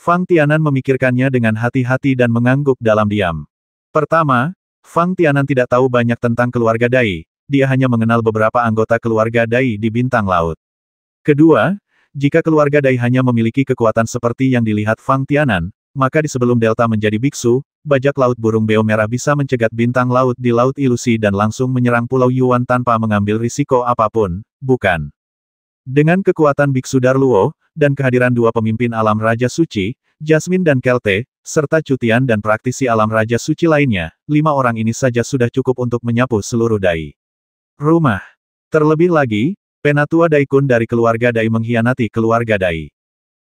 Fang Tianan memikirkannya dengan hati-hati dan mengangguk dalam diam. Pertama, Fang Tianan tidak tahu banyak tentang keluarga Dai, dia hanya mengenal beberapa anggota keluarga Dai di Bintang Laut. Kedua, jika keluarga Dai hanya memiliki kekuatan seperti yang dilihat Fang Tianan, maka di sebelum Delta menjadi biksu, bajak laut burung beo merah bisa mencegat bintang laut di Laut Ilusi dan langsung menyerang Pulau Yuan tanpa mengambil risiko apapun, bukan? Dengan kekuatan Biksu Darluo, dan kehadiran dua pemimpin alam Raja Suci, Jasmine dan Kelte, serta cutian dan praktisi alam Raja Suci lainnya, lima orang ini saja sudah cukup untuk menyapu seluruh Dai. Rumah. Terlebih lagi, penatua Daikun dari keluarga Dai mengkhianati keluarga Dai.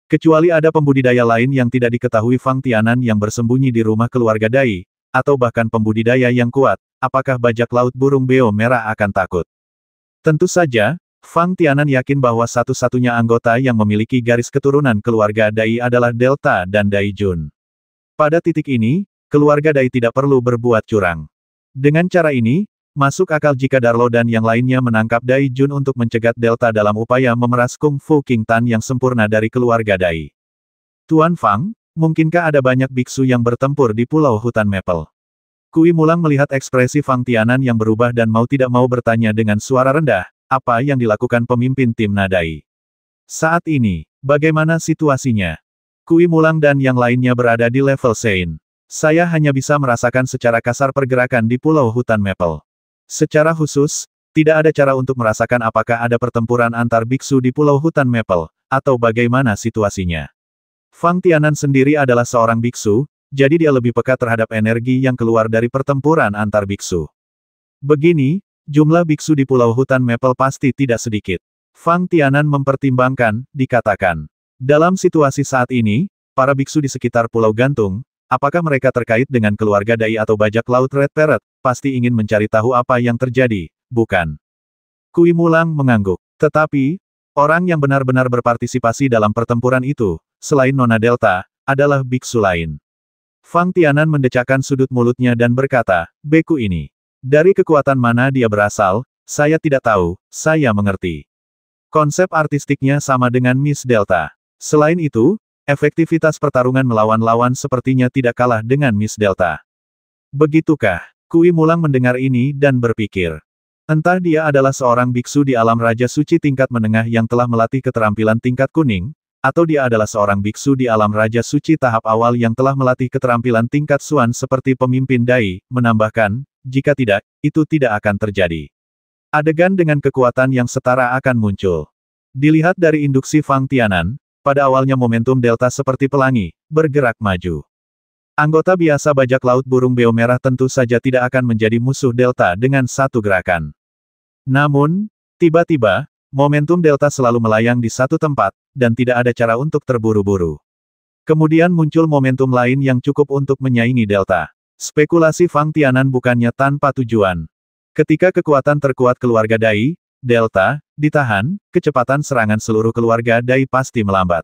Kecuali ada pembudidaya lain yang tidak diketahui Fang Tianan yang bersembunyi di rumah keluarga Dai, atau bahkan pembudidaya yang kuat, apakah bajak laut burung beo merah akan takut? Tentu saja, Fang Tianan yakin bahwa satu-satunya anggota yang memiliki garis keturunan keluarga Dai adalah Delta dan Dai Jun. Pada titik ini, keluarga Dai tidak perlu berbuat curang. Dengan cara ini, masuk akal jika Darlo dan yang lainnya menangkap Dai Jun untuk mencegat Delta dalam upaya memeras Kung Fu King Tan yang sempurna dari keluarga Dai. Tuan Fang, mungkinkah ada banyak biksu yang bertempur di pulau hutan Maple? Kui Mulang melihat ekspresi Fang Tianan yang berubah dan mau tidak mau bertanya dengan suara rendah, apa yang dilakukan pemimpin tim Nadai. Saat ini, bagaimana situasinya? Kui Mulang dan yang lainnya berada di level Sein. Saya hanya bisa merasakan secara kasar pergerakan di pulau hutan Maple. Secara khusus, tidak ada cara untuk merasakan apakah ada pertempuran antar biksu di pulau hutan Maple, atau bagaimana situasinya. Fang Tianan sendiri adalah seorang biksu, jadi dia lebih peka terhadap energi yang keluar dari pertempuran antar biksu. Begini, Jumlah biksu di Pulau Hutan Maple pasti tidak sedikit. Fang Tianan mempertimbangkan, dikatakan. Dalam situasi saat ini, para biksu di sekitar Pulau Gantung, apakah mereka terkait dengan keluarga Dai atau bajak laut Red Parrot, pasti ingin mencari tahu apa yang terjadi, bukan? Kui Mulang mengangguk. Tetapi, orang yang benar-benar berpartisipasi dalam pertempuran itu, selain Nona Delta, adalah biksu lain. Fang Tianan mendecakkan sudut mulutnya dan berkata, Beku ini. Dari kekuatan mana dia berasal, saya tidak tahu, saya mengerti. Konsep artistiknya sama dengan Miss Delta. Selain itu, efektivitas pertarungan melawan lawan sepertinya tidak kalah dengan Miss Delta. Begitukah? Kui Mulang mendengar ini dan berpikir. Entah dia adalah seorang biksu di alam Raja Suci tingkat menengah yang telah melatih keterampilan tingkat kuning, atau dia adalah seorang biksu di alam Raja Suci tahap awal yang telah melatih keterampilan tingkat Suan seperti pemimpin Dai, menambahkan, jika tidak, itu tidak akan terjadi. Adegan dengan kekuatan yang setara akan muncul. Dilihat dari induksi Fang Tianan, pada awalnya momentum delta seperti pelangi, bergerak maju. Anggota biasa bajak laut burung beo merah tentu saja tidak akan menjadi musuh delta dengan satu gerakan. Namun, tiba-tiba, momentum delta selalu melayang di satu tempat, dan tidak ada cara untuk terburu-buru. Kemudian muncul momentum lain yang cukup untuk menyaingi delta. Spekulasi Fang Tianan bukannya tanpa tujuan. Ketika kekuatan terkuat keluarga Dai, Delta, ditahan, kecepatan serangan seluruh keluarga Dai pasti melambat.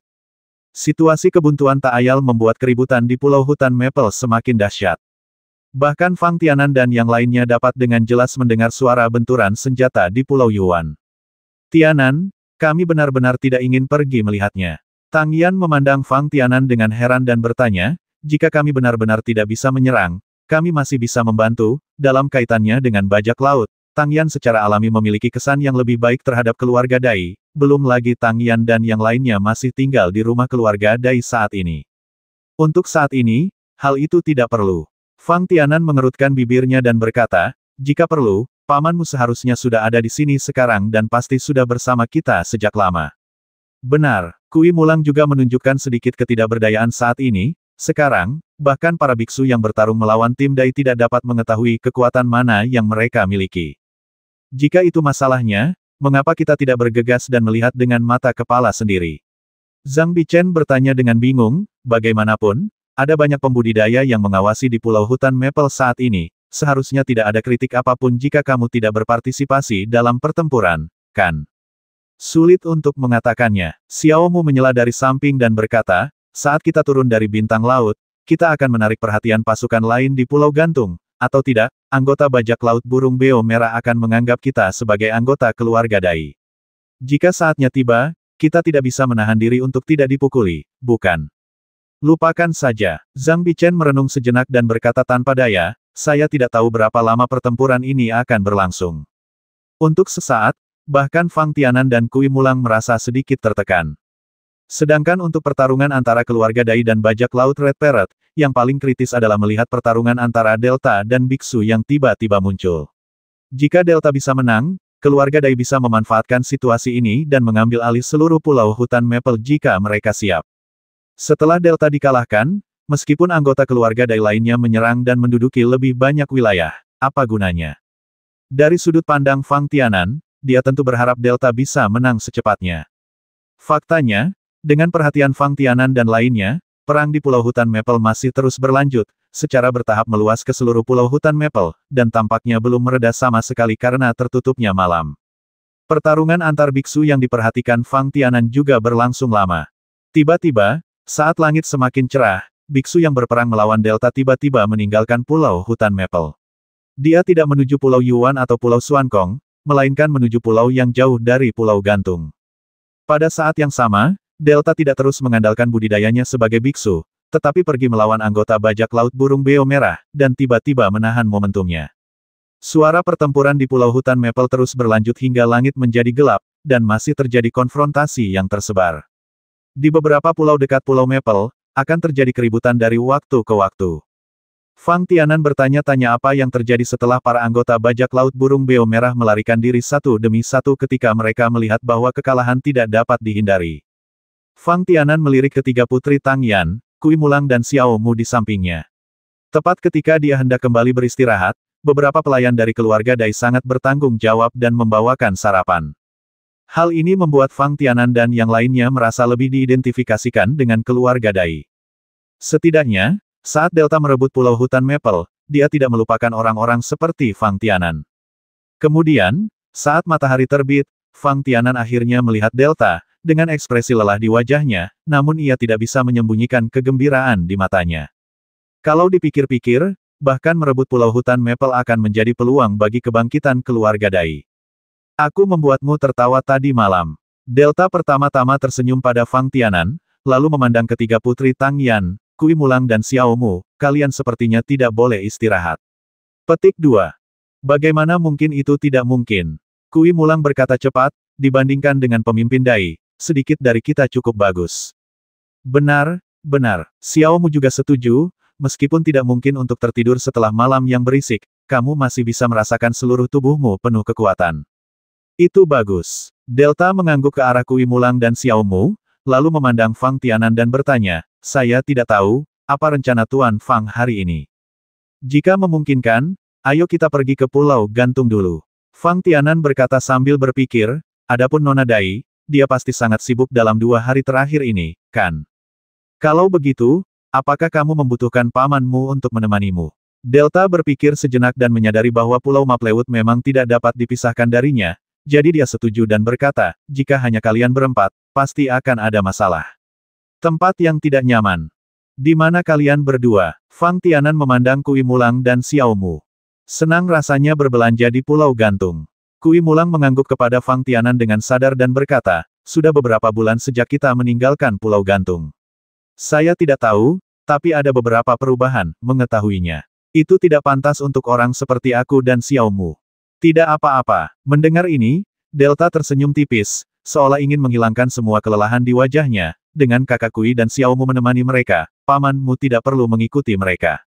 Situasi kebuntuan tak ayal membuat keributan di pulau hutan Maple semakin dahsyat. Bahkan Fang Tianan dan yang lainnya dapat dengan jelas mendengar suara benturan senjata di pulau Yuan. Tianan, kami benar-benar tidak ingin pergi melihatnya. Tang Yan memandang Fang Tianan dengan heran dan bertanya, jika kami benar-benar tidak bisa menyerang, kami masih bisa membantu, dalam kaitannya dengan bajak laut. Tang Yan secara alami memiliki kesan yang lebih baik terhadap keluarga Dai, belum lagi Tang Yan dan yang lainnya masih tinggal di rumah keluarga Dai saat ini. Untuk saat ini, hal itu tidak perlu. Fang Tianan mengerutkan bibirnya dan berkata, jika perlu, pamanmu seharusnya sudah ada di sini sekarang dan pasti sudah bersama kita sejak lama. Benar, Kui Mulang juga menunjukkan sedikit ketidakberdayaan saat ini, sekarang, bahkan para biksu yang bertarung melawan tim Dai tidak dapat mengetahui kekuatan mana yang mereka miliki. Jika itu masalahnya, mengapa kita tidak bergegas dan melihat dengan mata kepala sendiri? Zhang Bichen bertanya dengan bingung, bagaimanapun, ada banyak pembudidaya yang mengawasi di pulau hutan Maple saat ini, seharusnya tidak ada kritik apapun jika kamu tidak berpartisipasi dalam pertempuran, kan? Sulit untuk mengatakannya. Xiaomu menyela dari samping dan berkata, saat kita turun dari bintang laut, kita akan menarik perhatian pasukan lain di Pulau Gantung, atau tidak, anggota bajak laut burung beo merah akan menganggap kita sebagai anggota keluarga Dai. Jika saatnya tiba, kita tidak bisa menahan diri untuk tidak dipukuli, bukan? Lupakan saja. Zhang Bichen merenung sejenak dan berkata tanpa daya, saya tidak tahu berapa lama pertempuran ini akan berlangsung. Untuk sesaat, bahkan Fang Tianan dan Kui Mulang merasa sedikit tertekan. Sedangkan untuk pertarungan antara keluarga Dai dan bajak laut Red Parrot, yang paling kritis adalah melihat pertarungan antara Delta dan Biksu yang tiba-tiba muncul. Jika Delta bisa menang, keluarga Dai bisa memanfaatkan situasi ini dan mengambil alih seluruh pulau hutan Maple jika mereka siap. Setelah Delta dikalahkan, meskipun anggota keluarga Dai lainnya menyerang dan menduduki lebih banyak wilayah, apa gunanya? Dari sudut pandang Fang Tianan, dia tentu berharap Delta bisa menang secepatnya. Faktanya, dengan perhatian Fang Tianan dan lainnya, perang di Pulau Hutan Maple masih terus berlanjut, secara bertahap meluas ke seluruh Pulau Hutan Maple, dan tampaknya belum mereda sama sekali karena tertutupnya malam. Pertarungan antar biksu yang diperhatikan Fang Tianan juga berlangsung lama. Tiba-tiba, saat langit semakin cerah, biksu yang berperang melawan Delta tiba-tiba meninggalkan Pulau Hutan Maple. Dia tidak menuju Pulau Yuan atau Pulau Suankong, melainkan menuju pulau yang jauh dari Pulau Gantung. Pada saat yang sama, Delta tidak terus mengandalkan budidayanya sebagai biksu, tetapi pergi melawan anggota bajak laut burung beo merah, dan tiba-tiba menahan momentumnya. Suara pertempuran di Pulau Hutan Maple terus berlanjut hingga langit menjadi gelap, dan masih terjadi konfrontasi yang tersebar. Di beberapa pulau dekat Pulau Maple, akan terjadi keributan dari waktu ke waktu. Fang Tianan bertanya-tanya apa yang terjadi setelah para anggota bajak laut burung beo merah melarikan diri satu demi satu ketika mereka melihat bahwa kekalahan tidak dapat dihindari. Fang Tianan melirik ketiga putri Tang Yan, Kui Mulang dan Xiao Mu di sampingnya. Tepat ketika dia hendak kembali beristirahat, beberapa pelayan dari keluarga Dai sangat bertanggung jawab dan membawakan sarapan. Hal ini membuat Fang Tianan dan yang lainnya merasa lebih diidentifikasikan dengan keluarga Dai. Setidaknya, saat Delta merebut pulau hutan Maple, dia tidak melupakan orang-orang seperti Fang Tianan. Kemudian, saat matahari terbit, Fang Tianan akhirnya melihat Delta, dengan ekspresi lelah di wajahnya, namun ia tidak bisa menyembunyikan kegembiraan di matanya. Kalau dipikir-pikir, bahkan merebut pulau hutan Maple akan menjadi peluang bagi kebangkitan keluarga Dai. Aku membuatmu tertawa tadi malam. Delta pertama-tama tersenyum pada Fang Tianan, lalu memandang ketiga putri Tang Yan, Kui Mulang dan Xiao Mu. kalian sepertinya tidak boleh istirahat. Petik 2. Bagaimana mungkin itu tidak mungkin? Kui Mulang berkata cepat, dibandingkan dengan pemimpin Dai, sedikit dari kita cukup bagus. Benar, benar. Xiaomu juga setuju, meskipun tidak mungkin untuk tertidur setelah malam yang berisik, kamu masih bisa merasakan seluruh tubuhmu penuh kekuatan. Itu bagus. Delta mengangguk ke arah Kui Mulang dan Xiaomu, lalu memandang Fang Tianan dan bertanya, saya tidak tahu, apa rencana Tuan Fang hari ini? Jika memungkinkan, ayo kita pergi ke Pulau Gantung dulu. Fang Tianan berkata sambil berpikir, adapun Nona Dai, dia pasti sangat sibuk dalam dua hari terakhir ini, kan? Kalau begitu, apakah kamu membutuhkan pamanmu untuk menemanimu? Delta berpikir sejenak dan menyadari bahwa Pulau Maplewood memang tidak dapat dipisahkan darinya, jadi dia setuju dan berkata, jika hanya kalian berempat, pasti akan ada masalah. Tempat yang tidak nyaman. Di mana kalian berdua? Fang Tianan memandang Kui Mulang dan Xiaomu. Senang rasanya berbelanja di Pulau Gantung. Kui Mulang mengangguk kepada Fang Tianan dengan sadar dan berkata, sudah beberapa bulan sejak kita meninggalkan Pulau Gantung. Saya tidak tahu, tapi ada beberapa perubahan, mengetahuinya. Itu tidak pantas untuk orang seperti aku dan Xiaomu. Tidak apa-apa. Mendengar ini, Delta tersenyum tipis, seolah ingin menghilangkan semua kelelahan di wajahnya, dengan kakak Kui dan Xiaomu menemani mereka, pamanmu tidak perlu mengikuti mereka.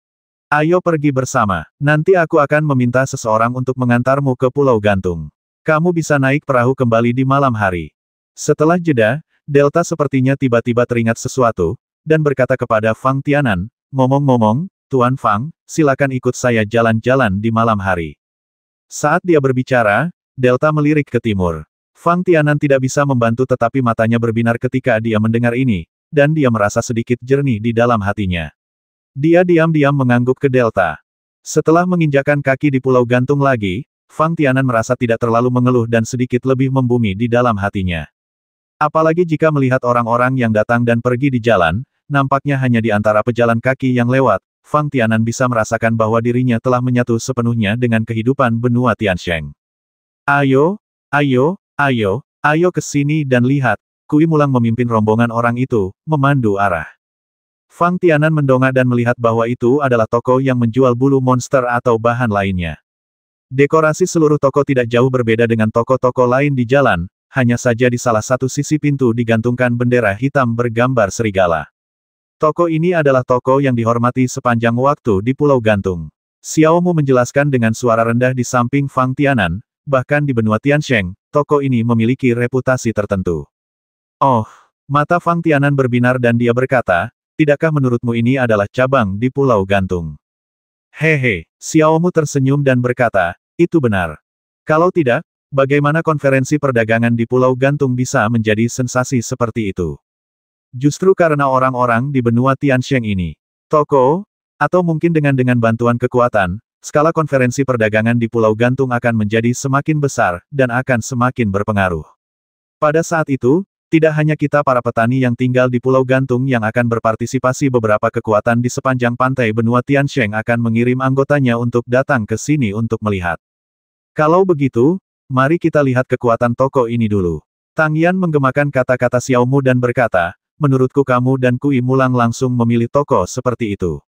Ayo pergi bersama. Nanti aku akan meminta seseorang untuk mengantarmu ke Pulau Gantung. Kamu bisa naik perahu kembali di malam hari. Setelah jeda, Delta sepertinya tiba-tiba teringat sesuatu, dan berkata kepada Fang Tianan, ngomong-ngomong, Tuan Fang, silakan ikut saya jalan-jalan di malam hari. Saat dia berbicara, Delta melirik ke timur. Fang Tianan tidak bisa membantu tetapi matanya berbinar ketika dia mendengar ini, dan dia merasa sedikit jernih di dalam hatinya. Dia diam-diam mengangguk ke Delta. Setelah menginjakan kaki di Pulau Gantung lagi, Fang Tianan merasa tidak terlalu mengeluh dan sedikit lebih membumi di dalam hatinya. Apalagi jika melihat orang-orang yang datang dan pergi di jalan, nampaknya hanya di antara pejalan kaki yang lewat, Fang Tianan bisa merasakan bahwa dirinya telah menyatu sepenuhnya dengan kehidupan benua Tiansheng. Ayo, ayo, ayo, ayo ke sini dan lihat, Kui Mulang memimpin rombongan orang itu, memandu arah. Fang Tianan mendongak dan melihat bahwa itu adalah toko yang menjual bulu monster atau bahan lainnya. Dekorasi seluruh toko tidak jauh berbeda dengan toko-toko lain di jalan, hanya saja di salah satu sisi pintu digantungkan bendera hitam bergambar serigala. Toko ini adalah toko yang dihormati sepanjang waktu di Pulau Gantung. Xiao Mu menjelaskan dengan suara rendah di samping Fang Tianan, bahkan di benua Tiansheng, toko ini memiliki reputasi tertentu. Oh, mata Fang Tianan berbinar dan dia berkata, Tidakkah menurutmu ini adalah cabang di Pulau Gantung? Hehe, Xiaomu tersenyum dan berkata, itu benar. Kalau tidak, bagaimana konferensi perdagangan di Pulau Gantung bisa menjadi sensasi seperti itu? Justru karena orang-orang di benua Tiansheng ini, toko, atau mungkin dengan dengan bantuan kekuatan, skala konferensi perdagangan di Pulau Gantung akan menjadi semakin besar, dan akan semakin berpengaruh. Pada saat itu, tidak hanya kita para petani yang tinggal di Pulau Gantung yang akan berpartisipasi beberapa kekuatan di sepanjang pantai benua Tiansheng akan mengirim anggotanya untuk datang ke sini untuk melihat. Kalau begitu, mari kita lihat kekuatan toko ini dulu. Tang Yan menggemakan kata-kata Xiao Mu dan berkata, menurutku kamu dan Kui Mulang langsung memilih toko seperti itu.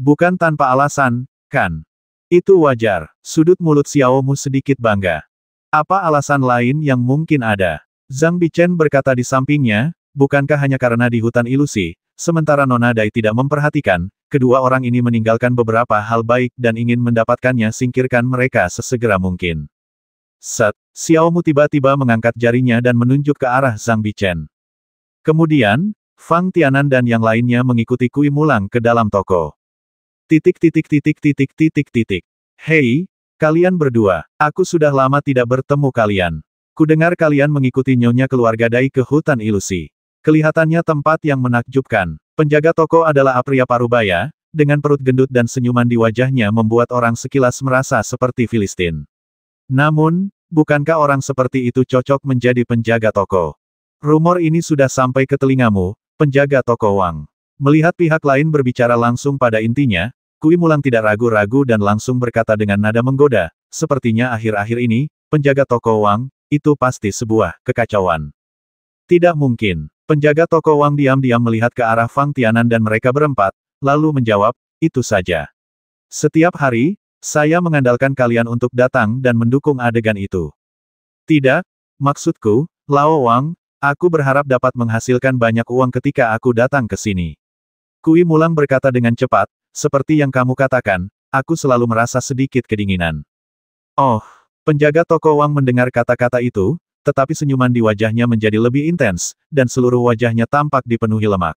Bukan tanpa alasan, kan? Itu wajar, sudut mulut Xiao Mu sedikit bangga. Apa alasan lain yang mungkin ada? Zhang Bichen berkata di sampingnya, bukankah hanya karena di hutan ilusi, sementara Nona Dai tidak memperhatikan, kedua orang ini meninggalkan beberapa hal baik dan ingin mendapatkannya singkirkan mereka sesegera mungkin. Set, Xiaomu tiba-tiba mengangkat jarinya dan menunjuk ke arah Zhang Bichen. Kemudian, Fang Tianan dan yang lainnya mengikuti Kui Mulang ke dalam toko. Titik titik titik titik titik titik. Hei, kalian berdua, aku sudah lama tidak bertemu kalian dengar kalian mengikuti nyonya keluarga Dai ke hutan ilusi. Kelihatannya tempat yang menakjubkan. Penjaga toko adalah Apriya Parubaya, dengan perut gendut dan senyuman di wajahnya membuat orang sekilas merasa seperti Filistin. Namun, bukankah orang seperti itu cocok menjadi penjaga toko? Rumor ini sudah sampai ke telingamu, penjaga toko Wang. Melihat pihak lain berbicara langsung pada intinya, Kui Mulang tidak ragu-ragu dan langsung berkata dengan nada menggoda, sepertinya akhir-akhir ini, penjaga toko Wang, itu pasti sebuah kekacauan. Tidak mungkin. Penjaga toko Wang diam-diam melihat ke arah Fang Tianan dan mereka berempat, lalu menjawab, itu saja. Setiap hari, saya mengandalkan kalian untuk datang dan mendukung adegan itu. Tidak, maksudku, Lao Wang, aku berharap dapat menghasilkan banyak uang ketika aku datang ke sini. Kui Mulang berkata dengan cepat, seperti yang kamu katakan, aku selalu merasa sedikit kedinginan. Oh, Penjaga toko Wang mendengar kata-kata itu, tetapi senyuman di wajahnya menjadi lebih intens, dan seluruh wajahnya tampak dipenuhi lemak.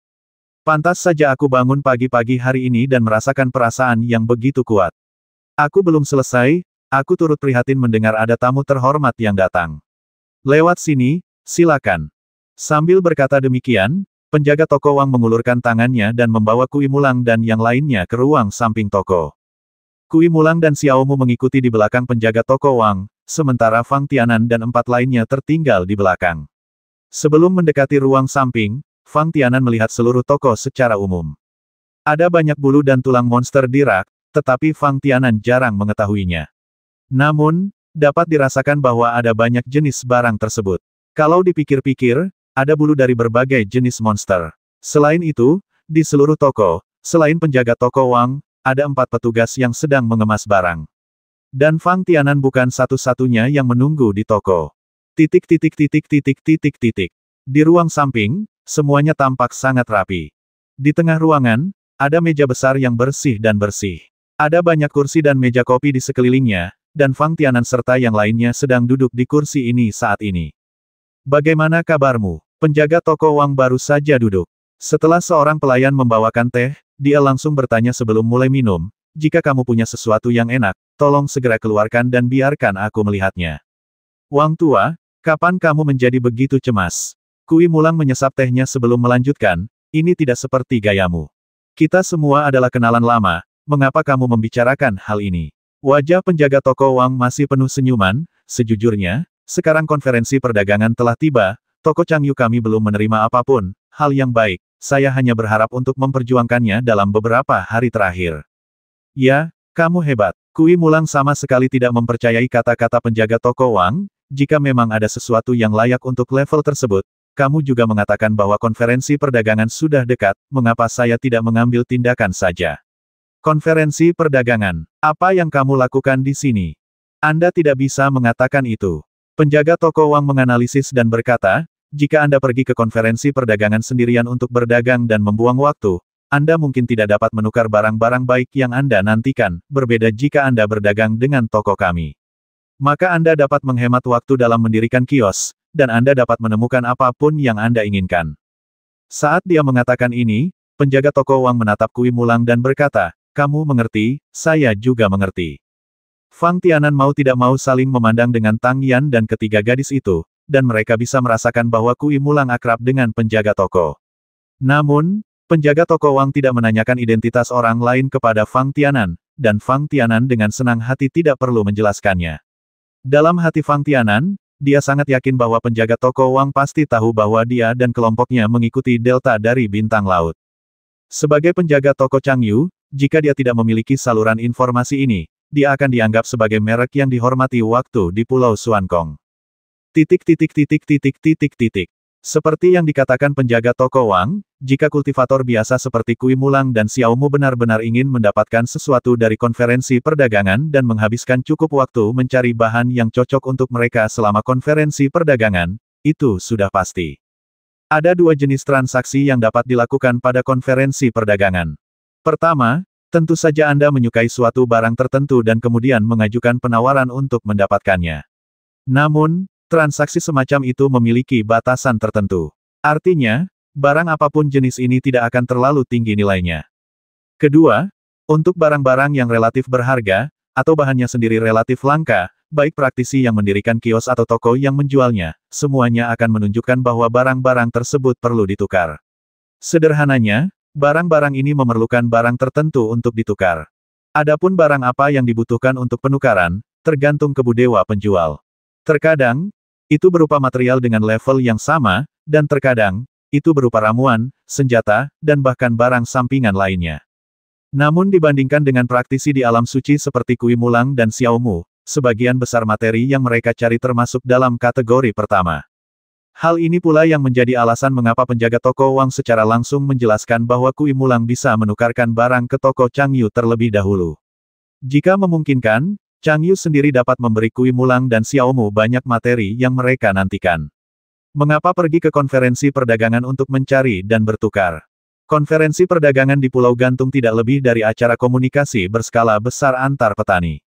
Pantas saja aku bangun pagi-pagi hari ini dan merasakan perasaan yang begitu kuat. Aku belum selesai, aku turut prihatin mendengar ada tamu terhormat yang datang. Lewat sini, silakan. Sambil berkata demikian, penjaga toko Wang mengulurkan tangannya dan membawa Kui Mulang dan yang lainnya ke ruang samping toko. Kui Mulang dan Xiao Mu mengikuti di belakang penjaga toko Wang, sementara Fang Tianan dan empat lainnya tertinggal di belakang. Sebelum mendekati ruang samping, Fang Tianan melihat seluruh toko secara umum. Ada banyak bulu dan tulang monster di rak, tetapi Fang Tianan jarang mengetahuinya. Namun, dapat dirasakan bahwa ada banyak jenis barang tersebut. Kalau dipikir-pikir, ada bulu dari berbagai jenis monster. Selain itu, di seluruh toko, selain penjaga toko Wang, ada empat petugas yang sedang mengemas barang. Dan Fang Tianan bukan satu-satunya yang menunggu di toko. Titik titik titik titik titik titik. Di ruang samping, semuanya tampak sangat rapi. Di tengah ruangan, ada meja besar yang bersih dan bersih. Ada banyak kursi dan meja kopi di sekelilingnya, dan Fang Tianan serta yang lainnya sedang duduk di kursi ini saat ini. Bagaimana kabarmu? Penjaga toko uang baru saja duduk. Setelah seorang pelayan membawakan teh, dia langsung bertanya sebelum mulai minum, jika kamu punya sesuatu yang enak, tolong segera keluarkan dan biarkan aku melihatnya. Wang tua, kapan kamu menjadi begitu cemas? Kui Mulang menyesap tehnya sebelum melanjutkan, ini tidak seperti gayamu. Kita semua adalah kenalan lama, mengapa kamu membicarakan hal ini? Wajah penjaga toko Wang masih penuh senyuman, sejujurnya, sekarang konferensi perdagangan telah tiba, toko Changyu kami belum menerima apapun, hal yang baik, saya hanya berharap untuk memperjuangkannya dalam beberapa hari terakhir. Ya, kamu hebat. Kui Mulang sama sekali tidak mempercayai kata-kata penjaga toko Wang, jika memang ada sesuatu yang layak untuk level tersebut, kamu juga mengatakan bahwa konferensi perdagangan sudah dekat, mengapa saya tidak mengambil tindakan saja? Konferensi perdagangan, apa yang kamu lakukan di sini? Anda tidak bisa mengatakan itu. Penjaga toko Wang menganalisis dan berkata, jika Anda pergi ke konferensi perdagangan sendirian untuk berdagang dan membuang waktu, Anda mungkin tidak dapat menukar barang-barang baik yang Anda nantikan, berbeda jika Anda berdagang dengan toko kami. Maka Anda dapat menghemat waktu dalam mendirikan kios, dan Anda dapat menemukan apapun yang Anda inginkan. Saat dia mengatakan ini, penjaga toko uang menatap Kui Mulang dan berkata, kamu mengerti, saya juga mengerti. Fang Tianan mau tidak mau saling memandang dengan Tang Yan dan ketiga gadis itu, dan mereka bisa merasakan bahwa Kui Mulang akrab dengan penjaga toko. Namun, penjaga toko Wang tidak menanyakan identitas orang lain kepada Fang Tianan, dan Fang Tianan dengan senang hati tidak perlu menjelaskannya. Dalam hati Fang Tianan, dia sangat yakin bahwa penjaga toko Wang pasti tahu bahwa dia dan kelompoknya mengikuti delta dari bintang laut. Sebagai penjaga toko Chang Yu, jika dia tidak memiliki saluran informasi ini, dia akan dianggap sebagai merek yang dihormati waktu di Pulau Suankong. Titik titik titik titik titik titik. Seperti yang dikatakan penjaga toko Wang, jika kultivator biasa seperti Kui Mulang dan Xiaomu benar-benar ingin mendapatkan sesuatu dari konferensi perdagangan dan menghabiskan cukup waktu mencari bahan yang cocok untuk mereka selama konferensi perdagangan, itu sudah pasti. Ada dua jenis transaksi yang dapat dilakukan pada konferensi perdagangan. Pertama, tentu saja Anda menyukai suatu barang tertentu dan kemudian mengajukan penawaran untuk mendapatkannya. Namun, transaksi semacam itu memiliki batasan tertentu. Artinya, barang apapun jenis ini tidak akan terlalu tinggi nilainya. Kedua, untuk barang-barang yang relatif berharga, atau bahannya sendiri relatif langka, baik praktisi yang mendirikan kios atau toko yang menjualnya, semuanya akan menunjukkan bahwa barang-barang tersebut perlu ditukar. Sederhananya, barang-barang ini memerlukan barang tertentu untuk ditukar. Adapun barang apa yang dibutuhkan untuk penukaran, tergantung kebudewa penjual. Terkadang, itu berupa material dengan level yang sama, dan terkadang, itu berupa ramuan, senjata, dan bahkan barang sampingan lainnya. Namun dibandingkan dengan praktisi di alam suci seperti Kui Mulang dan Xiao Mu, sebagian besar materi yang mereka cari termasuk dalam kategori pertama. Hal ini pula yang menjadi alasan mengapa penjaga toko Wang secara langsung menjelaskan bahwa Kui Mulang bisa menukarkan barang ke toko Chang Yu terlebih dahulu. Jika memungkinkan, Chang Yu sendiri dapat memberi Kui Mulang dan Xiaomu banyak materi yang mereka nantikan. Mengapa pergi ke konferensi perdagangan untuk mencari dan bertukar? Konferensi perdagangan di Pulau Gantung tidak lebih dari acara komunikasi berskala besar antar petani.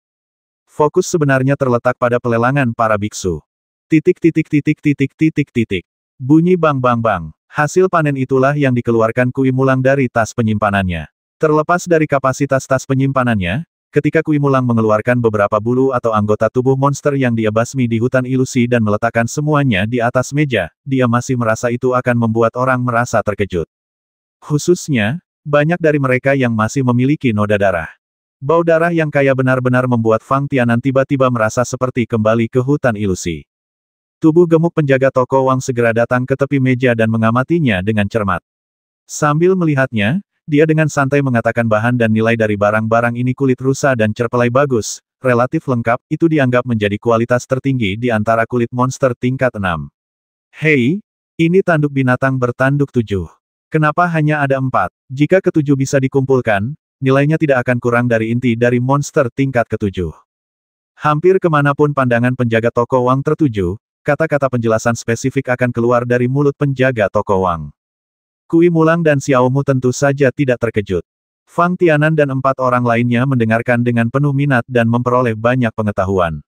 Fokus sebenarnya terletak pada pelelangan para biksu. Titik titik titik titik titik titik. Bunyi bang bang bang. Hasil panen itulah yang dikeluarkan Kui Mulang dari tas penyimpanannya. Terlepas dari kapasitas tas penyimpanannya, Ketika Kui Mulang mengeluarkan beberapa bulu atau anggota tubuh monster yang dia basmi di hutan ilusi dan meletakkan semuanya di atas meja, dia masih merasa itu akan membuat orang merasa terkejut. Khususnya, banyak dari mereka yang masih memiliki noda darah. Bau darah yang kaya benar-benar membuat Fang Tianan tiba-tiba merasa seperti kembali ke hutan ilusi. Tubuh gemuk penjaga toko Wang segera datang ke tepi meja dan mengamatinya dengan cermat. Sambil melihatnya, dia dengan santai mengatakan bahan dan nilai dari barang-barang ini kulit rusa dan cerpelai bagus, relatif lengkap, itu dianggap menjadi kualitas tertinggi di antara kulit monster tingkat 6. Hei, ini tanduk binatang bertanduk 7. Kenapa hanya ada 4? Jika ketujuh bisa dikumpulkan, nilainya tidak akan kurang dari inti dari monster tingkat ketujuh. Hampir kemanapun pandangan penjaga toko uang tertuju, kata-kata penjelasan spesifik akan keluar dari mulut penjaga toko uang. Kui Mulang dan Xiaomu tentu saja tidak terkejut. Fang Tianan dan empat orang lainnya mendengarkan dengan penuh minat dan memperoleh banyak pengetahuan.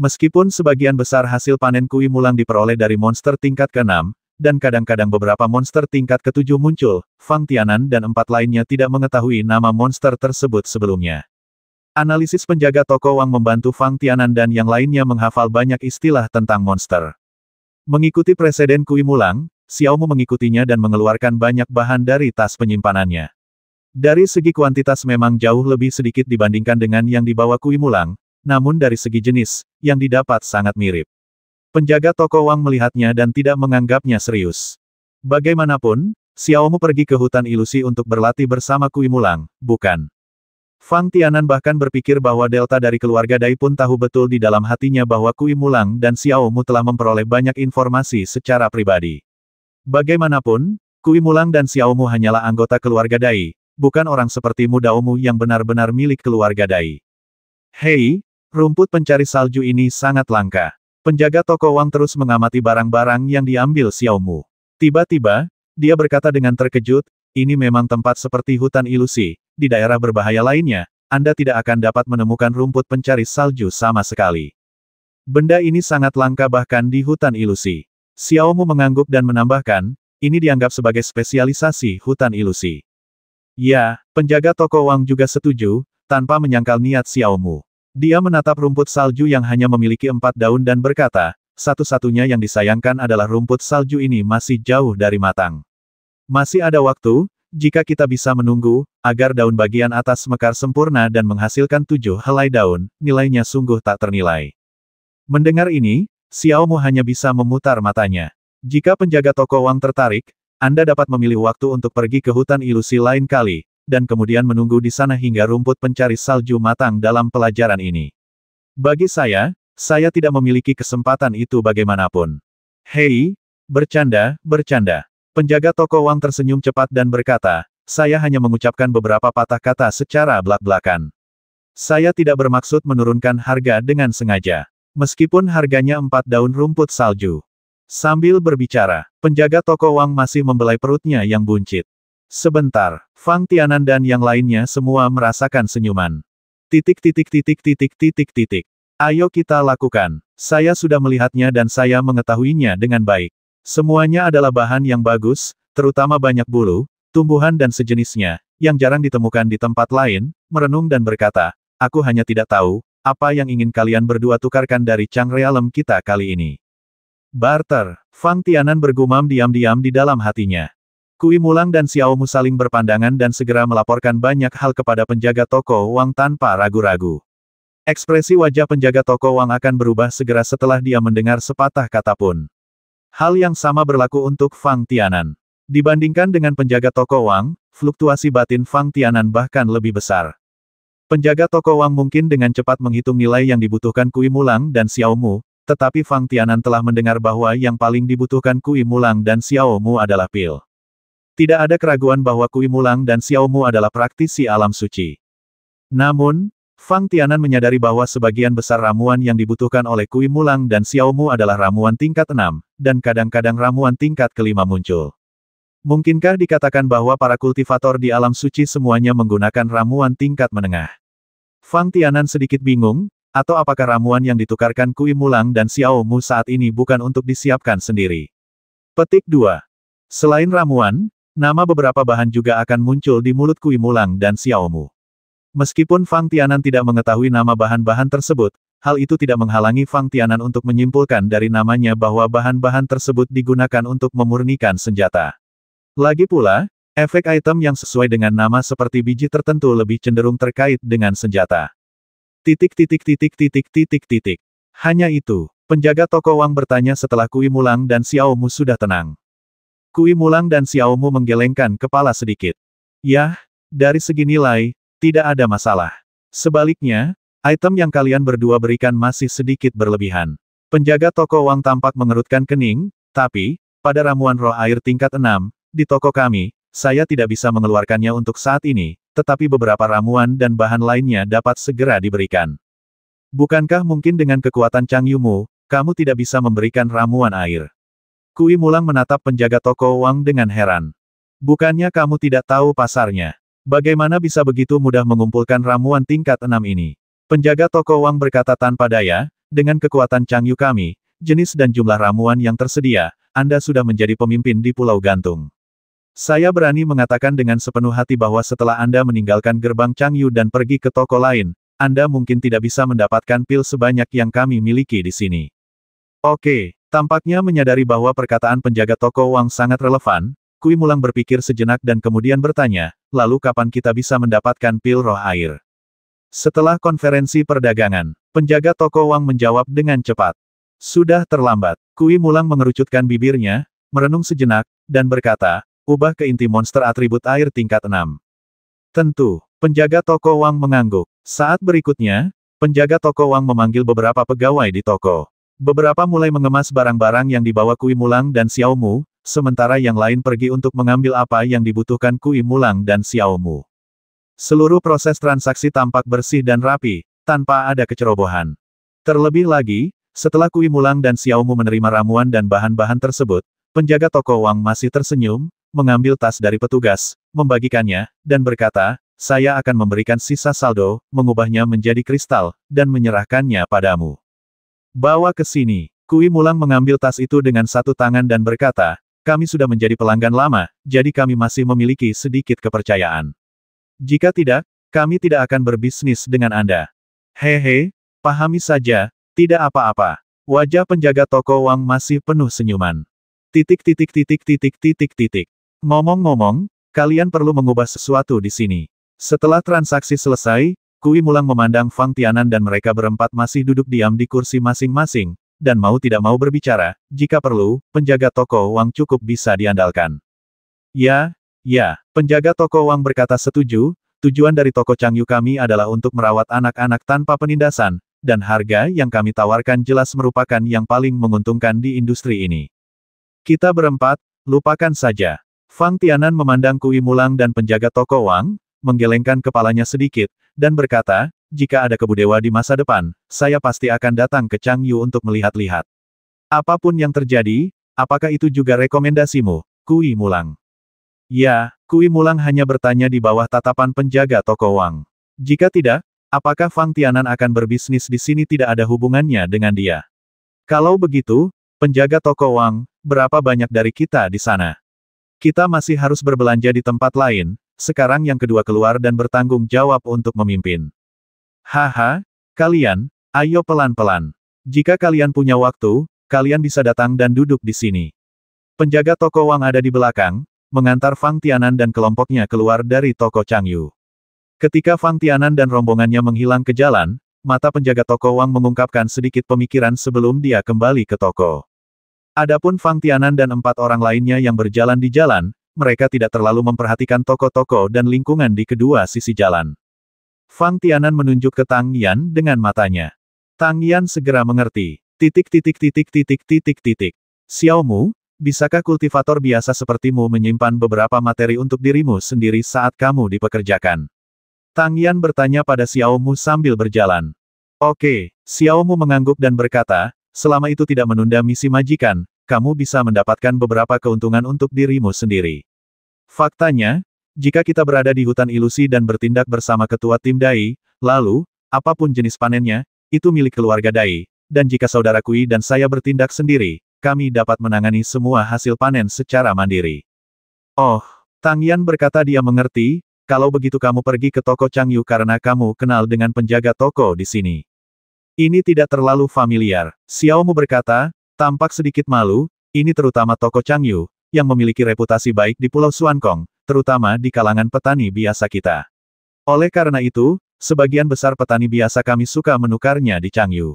Meskipun sebagian besar hasil panen Kui Mulang diperoleh dari monster tingkat ke-6, dan kadang-kadang beberapa monster tingkat ke-7 muncul, Fang Tianan dan empat lainnya tidak mengetahui nama monster tersebut sebelumnya. Analisis penjaga toko Wang membantu Fang Tianan dan yang lainnya menghafal banyak istilah tentang monster. Mengikuti presiden Kui Mulang, Xiaomu mengikutinya dan mengeluarkan banyak bahan dari tas penyimpanannya. Dari segi kuantitas memang jauh lebih sedikit dibandingkan dengan yang dibawa Kui Mulang, namun dari segi jenis, yang didapat sangat mirip. Penjaga toko Wang melihatnya dan tidak menganggapnya serius. Bagaimanapun, Xiaomu pergi ke hutan ilusi untuk berlatih bersama Kui Mulang, bukan. Fang Tianan bahkan berpikir bahwa delta dari keluarga Dai pun tahu betul di dalam hatinya bahwa Kui Mulang dan Xiaomu telah memperoleh banyak informasi secara pribadi. Bagaimanapun, Kui Mulang dan Xiaomu hanyalah anggota keluarga Dai, bukan orang sepertimu Daomu yang benar-benar milik keluarga Dai. Hei, rumput pencari salju ini sangat langka. Penjaga toko Wang terus mengamati barang-barang yang diambil Xiaomu. Tiba-tiba, dia berkata dengan terkejut, ini memang tempat seperti hutan ilusi, di daerah berbahaya lainnya, Anda tidak akan dapat menemukan rumput pencari salju sama sekali. Benda ini sangat langka bahkan di hutan ilusi. Xiaomu mengangguk dan menambahkan, ini dianggap sebagai spesialisasi hutan ilusi. Ya, penjaga toko Wang juga setuju, tanpa menyangkal niat Xiaomu. Dia menatap rumput salju yang hanya memiliki empat daun dan berkata, satu-satunya yang disayangkan adalah rumput salju ini masih jauh dari matang. Masih ada waktu, jika kita bisa menunggu, agar daun bagian atas mekar sempurna dan menghasilkan tujuh helai daun, nilainya sungguh tak ternilai. Mendengar ini, Xiaomu hanya bisa memutar matanya. Jika penjaga toko Wang tertarik, Anda dapat memilih waktu untuk pergi ke hutan ilusi lain kali, dan kemudian menunggu di sana hingga rumput pencari salju matang dalam pelajaran ini. Bagi saya, saya tidak memiliki kesempatan itu bagaimanapun. Hei, bercanda, bercanda. Penjaga toko Wang tersenyum cepat dan berkata, saya hanya mengucapkan beberapa patah kata secara belak-belakan. Saya tidak bermaksud menurunkan harga dengan sengaja. Meskipun harganya empat daun rumput salju. Sambil berbicara, penjaga toko Wang masih membelai perutnya yang buncit. Sebentar, Fang Tianan dan yang lainnya semua merasakan senyuman. Titik titik titik titik titik titik. Ayo kita lakukan. Saya sudah melihatnya dan saya mengetahuinya dengan baik. Semuanya adalah bahan yang bagus, terutama banyak bulu, tumbuhan dan sejenisnya, yang jarang ditemukan di tempat lain, merenung dan berkata, aku hanya tidak tahu, apa yang ingin kalian berdua tukarkan dari Chang Realem kita kali ini? Barter, Fang Tianan bergumam diam-diam di dalam hatinya. Kui Mulang dan Xiao Mu saling berpandangan dan segera melaporkan banyak hal kepada penjaga toko Wang tanpa ragu-ragu. Ekspresi wajah penjaga toko Wang akan berubah segera setelah dia mendengar sepatah kata pun. Hal yang sama berlaku untuk Fang Tianan. Dibandingkan dengan penjaga toko Wang, fluktuasi batin Fang Tianan bahkan lebih besar. Penjaga toko Wang mungkin dengan cepat menghitung nilai yang dibutuhkan Kui Mulang dan Xiao Mu, tetapi Fang Tianan telah mendengar bahwa yang paling dibutuhkan Kui Mulang dan Xiao Mu adalah pil. Tidak ada keraguan bahwa Kui Mulang dan Xiao Mu adalah praktisi alam suci. Namun, Fang Tianan menyadari bahwa sebagian besar ramuan yang dibutuhkan oleh Kui Mulang dan Xiao Mu adalah ramuan tingkat 6, dan kadang-kadang ramuan tingkat kelima muncul. Mungkinkah dikatakan bahwa para kultivator di alam suci semuanya menggunakan ramuan tingkat menengah? Fang Tianan sedikit bingung, atau apakah ramuan yang ditukarkan Kui Mulang dan Xiao Mu saat ini bukan untuk disiapkan sendiri? Petik 2. Selain ramuan, nama beberapa bahan juga akan muncul di mulut Kui Mulang dan Xiao Mu. Meskipun Fang Tianan tidak mengetahui nama bahan-bahan tersebut, hal itu tidak menghalangi Fang Tianan untuk menyimpulkan dari namanya bahwa bahan-bahan tersebut digunakan untuk memurnikan senjata. Lagi pula, efek item yang sesuai dengan nama seperti biji tertentu lebih cenderung terkait dengan senjata. Titik titik titik titik titik titik. Hanya itu, penjaga toko Wang bertanya setelah Kui Mulang dan Xiao Mu sudah tenang. Kui Mulang dan Xiao Mu menggelengkan kepala sedikit. Yah, dari segi nilai, tidak ada masalah. Sebaliknya, item yang kalian berdua berikan masih sedikit berlebihan. Penjaga toko Wang tampak mengerutkan kening, tapi, pada ramuan roh air tingkat 6, di toko kami, saya tidak bisa mengeluarkannya untuk saat ini, tetapi beberapa ramuan dan bahan lainnya dapat segera diberikan. Bukankah mungkin dengan kekuatan Chang Yumu, kamu tidak bisa memberikan ramuan air? Kui Mulang menatap penjaga toko Wang dengan heran. Bukannya kamu tidak tahu pasarnya. Bagaimana bisa begitu mudah mengumpulkan ramuan tingkat enam ini? Penjaga toko Wang berkata tanpa daya, dengan kekuatan Chang Yu kami, jenis dan jumlah ramuan yang tersedia, Anda sudah menjadi pemimpin di Pulau Gantung. Saya berani mengatakan dengan sepenuh hati bahwa setelah Anda meninggalkan gerbang Changyu dan pergi ke toko lain, Anda mungkin tidak bisa mendapatkan pil sebanyak yang kami miliki di sini. Oke, tampaknya menyadari bahwa perkataan penjaga toko Wang sangat relevan, Kui Mulang berpikir sejenak dan kemudian bertanya, lalu kapan kita bisa mendapatkan pil roh air? Setelah konferensi perdagangan, penjaga toko Wang menjawab dengan cepat. Sudah terlambat. Kui Mulang mengerucutkan bibirnya, merenung sejenak, dan berkata, Ubah ke inti monster atribut air tingkat 6. Tentu, penjaga toko Wang mengangguk. Saat berikutnya, penjaga toko Wang memanggil beberapa pegawai di toko. Beberapa mulai mengemas barang-barang yang dibawa Kui Mulang dan Xiao Mu, sementara yang lain pergi untuk mengambil apa yang dibutuhkan Kui Mulang dan Xiao Mu. Seluruh proses transaksi tampak bersih dan rapi, tanpa ada kecerobohan. Terlebih lagi, setelah Kui Mulang dan Xiao Mu menerima ramuan dan bahan-bahan tersebut, penjaga toko Wang masih tersenyum, mengambil tas dari petugas, membagikannya, dan berkata, saya akan memberikan sisa saldo, mengubahnya menjadi kristal, dan menyerahkannya padamu. Bawa ke sini. Kui Mulang mengambil tas itu dengan satu tangan dan berkata, kami sudah menjadi pelanggan lama, jadi kami masih memiliki sedikit kepercayaan. Jika tidak, kami tidak akan berbisnis dengan Anda. Hehe, pahami saja, tidak apa-apa. Wajah penjaga toko uang masih penuh senyuman. Titik titik titik titik titik titik. Ngomong-ngomong, kalian perlu mengubah sesuatu di sini. Setelah transaksi selesai, Kui Mulang memandang Fang Tianan dan mereka berempat masih duduk diam di kursi masing-masing, dan mau tidak mau berbicara, jika perlu, penjaga toko uang cukup bisa diandalkan. Ya, ya, penjaga toko uang berkata setuju, tujuan dari toko Changyu kami adalah untuk merawat anak-anak tanpa penindasan, dan harga yang kami tawarkan jelas merupakan yang paling menguntungkan di industri ini. Kita berempat, lupakan saja. Fang Tianan memandang Kui Mulang dan penjaga toko Wang, menggelengkan kepalanya sedikit, dan berkata, jika ada kebudewa di masa depan, saya pasti akan datang ke Chang Yu untuk melihat-lihat. Apapun yang terjadi, apakah itu juga rekomendasimu, Kui Mulang? Ya, Kui Mulang hanya bertanya di bawah tatapan penjaga toko Wang. Jika tidak, apakah Fang Tianan akan berbisnis di sini tidak ada hubungannya dengan dia? Kalau begitu, penjaga toko Wang, berapa banyak dari kita di sana? Kita masih harus berbelanja di tempat lain, sekarang yang kedua keluar dan bertanggung jawab untuk memimpin. Haha, kalian, ayo pelan-pelan. Jika kalian punya waktu, kalian bisa datang dan duduk di sini. Penjaga toko Wang ada di belakang, mengantar Fang Tianan dan kelompoknya keluar dari toko Changyu. Ketika Fang Tianan dan rombongannya menghilang ke jalan, mata penjaga toko Wang mengungkapkan sedikit pemikiran sebelum dia kembali ke toko. Adapun Fang Tianan dan empat orang lainnya yang berjalan di jalan, mereka tidak terlalu memperhatikan toko-toko dan lingkungan di kedua sisi jalan. Fang Tianan menunjuk ke Tang Yan dengan matanya. Tang Yan segera mengerti. Titik titik titik titik titik titik. Xiaomu, bisakah kultivator biasa sepertimu menyimpan beberapa materi untuk dirimu sendiri saat kamu dipekerjakan? Tang Yan bertanya pada Xiaomu sambil berjalan. Oke, Xiaomu mengangguk dan berkata, Selama itu tidak menunda misi majikan, kamu bisa mendapatkan beberapa keuntungan untuk dirimu sendiri. Faktanya, jika kita berada di hutan ilusi dan bertindak bersama ketua tim Dai, lalu, apapun jenis panennya, itu milik keluarga Dai, dan jika saudara Kui dan saya bertindak sendiri, kami dapat menangani semua hasil panen secara mandiri. Oh, Tang Yan berkata dia mengerti, kalau begitu kamu pergi ke toko Chang Yu karena kamu kenal dengan penjaga toko di sini. Ini tidak terlalu familiar. Xiao Mu berkata, tampak sedikit malu, ini terutama toko Changyu, yang memiliki reputasi baik di Pulau Suankong, terutama di kalangan petani biasa kita. Oleh karena itu, sebagian besar petani biasa kami suka menukarnya di Changyu.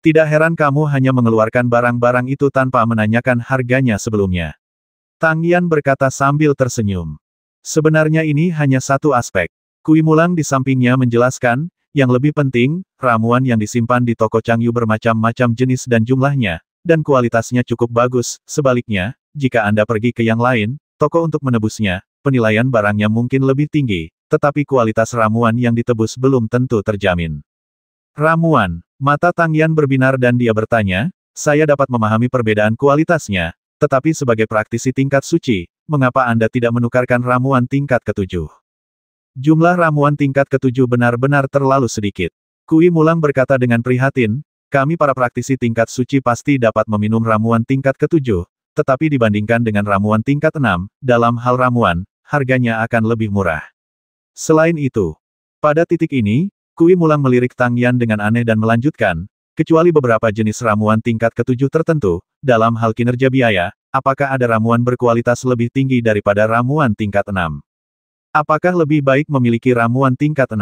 Tidak heran kamu hanya mengeluarkan barang-barang itu tanpa menanyakan harganya sebelumnya. Tang Yan berkata sambil tersenyum. Sebenarnya ini hanya satu aspek. Kui Mulang di sampingnya menjelaskan, yang lebih penting, ramuan yang disimpan di toko Changyu bermacam-macam jenis dan jumlahnya, dan kualitasnya cukup bagus. Sebaliknya, jika Anda pergi ke yang lain, toko untuk menebusnya, penilaian barangnya mungkin lebih tinggi, tetapi kualitas ramuan yang ditebus belum tentu terjamin. Ramuan, mata Tang Yan berbinar dan dia bertanya, saya dapat memahami perbedaan kualitasnya, tetapi sebagai praktisi tingkat suci, mengapa Anda tidak menukarkan ramuan tingkat ketujuh? Jumlah ramuan tingkat ketujuh benar-benar terlalu sedikit. Kui Mulang berkata dengan prihatin, kami para praktisi tingkat suci pasti dapat meminum ramuan tingkat ketujuh, tetapi dibandingkan dengan ramuan tingkat enam, dalam hal ramuan, harganya akan lebih murah. Selain itu, pada titik ini, Kui Mulang melirik Tang Yan dengan aneh dan melanjutkan, kecuali beberapa jenis ramuan tingkat ketujuh tertentu, dalam hal kinerja biaya, apakah ada ramuan berkualitas lebih tinggi daripada ramuan tingkat enam? Apakah lebih baik memiliki ramuan tingkat 6?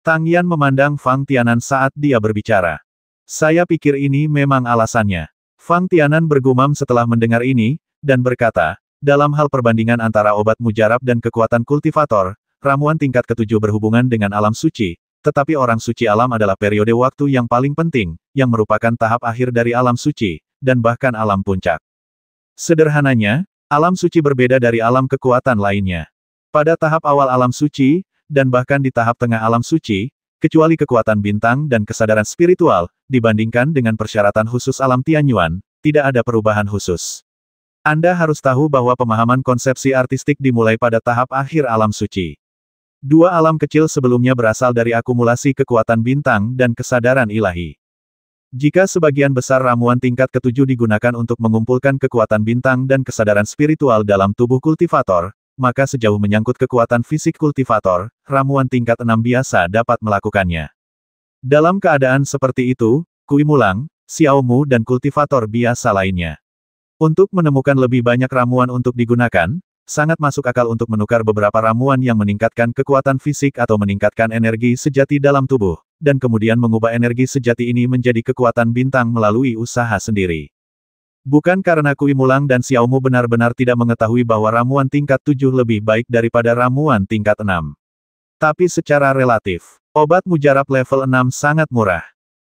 Tang Yan memandang Fang Tianan saat dia berbicara. Saya pikir ini memang alasannya. Fang Tianan bergumam setelah mendengar ini, dan berkata, dalam hal perbandingan antara obat mujarab dan kekuatan kultivator, ramuan tingkat ketujuh berhubungan dengan alam suci, tetapi orang suci alam adalah periode waktu yang paling penting, yang merupakan tahap akhir dari alam suci, dan bahkan alam puncak. Sederhananya, alam suci berbeda dari alam kekuatan lainnya. Pada tahap awal alam suci, dan bahkan di tahap tengah alam suci, kecuali kekuatan bintang dan kesadaran spiritual, dibandingkan dengan persyaratan khusus alam Tianyuan, tidak ada perubahan khusus. Anda harus tahu bahwa pemahaman konsepsi artistik dimulai pada tahap akhir alam suci. Dua alam kecil sebelumnya berasal dari akumulasi kekuatan bintang dan kesadaran ilahi. Jika sebagian besar ramuan tingkat ketujuh digunakan untuk mengumpulkan kekuatan bintang dan kesadaran spiritual dalam tubuh kultivator, maka sejauh menyangkut kekuatan fisik kultivator, ramuan tingkat enam biasa dapat melakukannya. Dalam keadaan seperti itu, Kui Mulang, Xiaomu dan kultivator biasa lainnya. Untuk menemukan lebih banyak ramuan untuk digunakan, sangat masuk akal untuk menukar beberapa ramuan yang meningkatkan kekuatan fisik atau meningkatkan energi sejati dalam tubuh, dan kemudian mengubah energi sejati ini menjadi kekuatan bintang melalui usaha sendiri. Bukan karena Kui Mulang dan Xiaomu benar-benar tidak mengetahui bahwa ramuan tingkat 7 lebih baik daripada ramuan tingkat 6. Tapi secara relatif, obat mujarab level 6 sangat murah.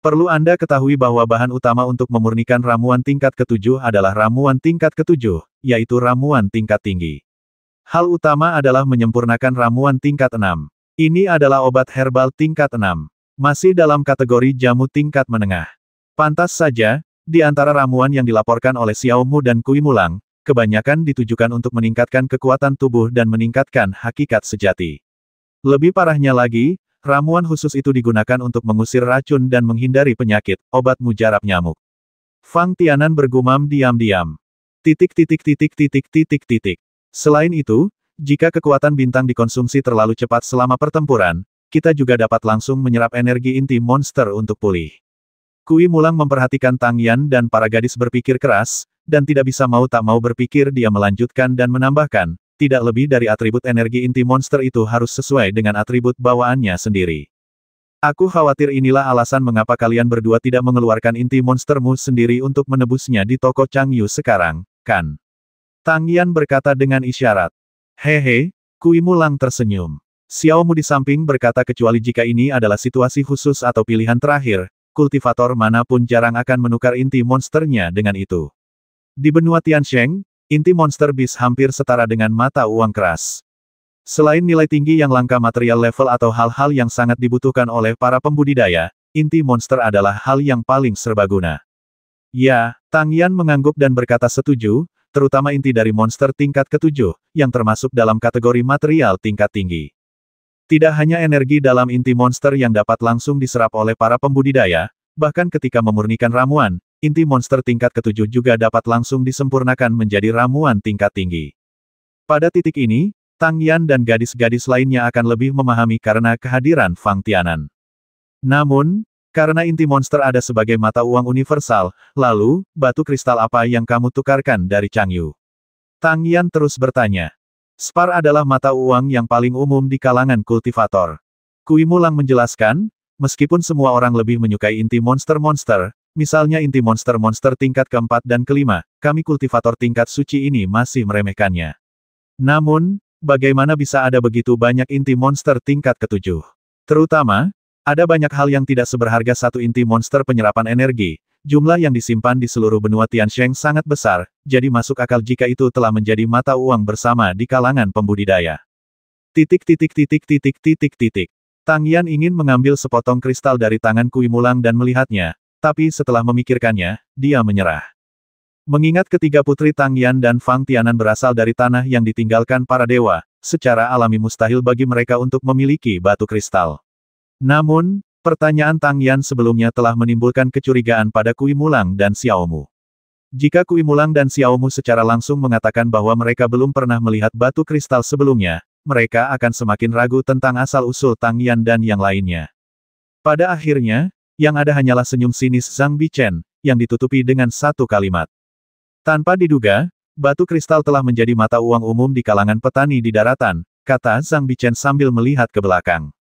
Perlu Anda ketahui bahwa bahan utama untuk memurnikan ramuan tingkat ketujuh adalah ramuan tingkat ketujuh, yaitu ramuan tingkat tinggi. Hal utama adalah menyempurnakan ramuan tingkat 6. Ini adalah obat herbal tingkat 6. Masih dalam kategori jamu tingkat menengah. Pantas saja, di antara ramuan yang dilaporkan oleh Xiao Mu dan Kui Mulang, kebanyakan ditujukan untuk meningkatkan kekuatan tubuh dan meningkatkan hakikat sejati. Lebih parahnya lagi, ramuan khusus itu digunakan untuk mengusir racun dan menghindari penyakit, obat mujarab nyamuk. Fang Tianan bergumam diam-diam. Titik titik titik titik titik titik. Selain itu, jika kekuatan bintang dikonsumsi terlalu cepat selama pertempuran, kita juga dapat langsung menyerap energi inti monster untuk pulih. Kui Mulang memperhatikan Tang Yan dan para gadis berpikir keras, dan tidak bisa mau tak mau berpikir dia melanjutkan dan menambahkan, tidak lebih dari atribut energi inti monster itu harus sesuai dengan atribut bawaannya sendiri. Aku khawatir inilah alasan mengapa kalian berdua tidak mengeluarkan inti monstermu sendiri untuk menebusnya di toko Chang Yu sekarang, kan? Tang Yan berkata dengan isyarat. Hehe, Kui Mulang tersenyum. Xiao Mu di samping berkata kecuali jika ini adalah situasi khusus atau pilihan terakhir, kultivator manapun jarang akan menukar inti monsternya dengan itu. Di benua Tiansheng, inti monster bis hampir setara dengan mata uang keras. Selain nilai tinggi yang langka material level atau hal-hal yang sangat dibutuhkan oleh para pembudidaya, inti monster adalah hal yang paling serbaguna. Ya, Tang Yan mengangguk dan berkata setuju, terutama inti dari monster tingkat ketujuh, yang termasuk dalam kategori material tingkat tinggi. Tidak hanya energi dalam inti monster yang dapat langsung diserap oleh para pembudidaya, bahkan ketika memurnikan ramuan, inti monster tingkat ketujuh juga dapat langsung disempurnakan menjadi ramuan tingkat tinggi. Pada titik ini, Tang Yan dan gadis-gadis lainnya akan lebih memahami karena kehadiran Fang Tianan. Namun, karena inti monster ada sebagai mata uang universal, lalu, batu kristal apa yang kamu tukarkan dari Chang Yu? Tang Yan terus bertanya. Spar adalah mata uang yang paling umum di kalangan kultivator. Kui Mulang menjelaskan, meskipun semua orang lebih menyukai inti monster-monster, misalnya inti monster-monster tingkat keempat dan kelima, kami kultivator tingkat suci ini masih meremehkannya. Namun, bagaimana bisa ada begitu banyak inti monster tingkat ketujuh? Terutama, ada banyak hal yang tidak seberharga satu inti monster penyerapan energi, Jumlah yang disimpan di seluruh benua Tiansheng sangat besar, jadi masuk akal jika itu telah menjadi mata uang bersama di kalangan pembudidaya. Titik titik titik titik titik titik. Tang Yan ingin mengambil sepotong kristal dari tangan Kui Mulang dan melihatnya, tapi setelah memikirkannya, dia menyerah. Mengingat ketiga putri Tang Yan dan Fang Tianan berasal dari tanah yang ditinggalkan para dewa, secara alami mustahil bagi mereka untuk memiliki batu kristal. Namun, Pertanyaan Tang Yan sebelumnya telah menimbulkan kecurigaan pada Kui Mulang dan Mu. Jika Kui Mulang dan Mu secara langsung mengatakan bahwa mereka belum pernah melihat batu kristal sebelumnya, mereka akan semakin ragu tentang asal-usul Tang Yan dan yang lainnya. Pada akhirnya, yang ada hanyalah senyum sinis Zhang Bichen, yang ditutupi dengan satu kalimat. Tanpa diduga, batu kristal telah menjadi mata uang umum di kalangan petani di daratan, kata Zhang Bichen sambil melihat ke belakang.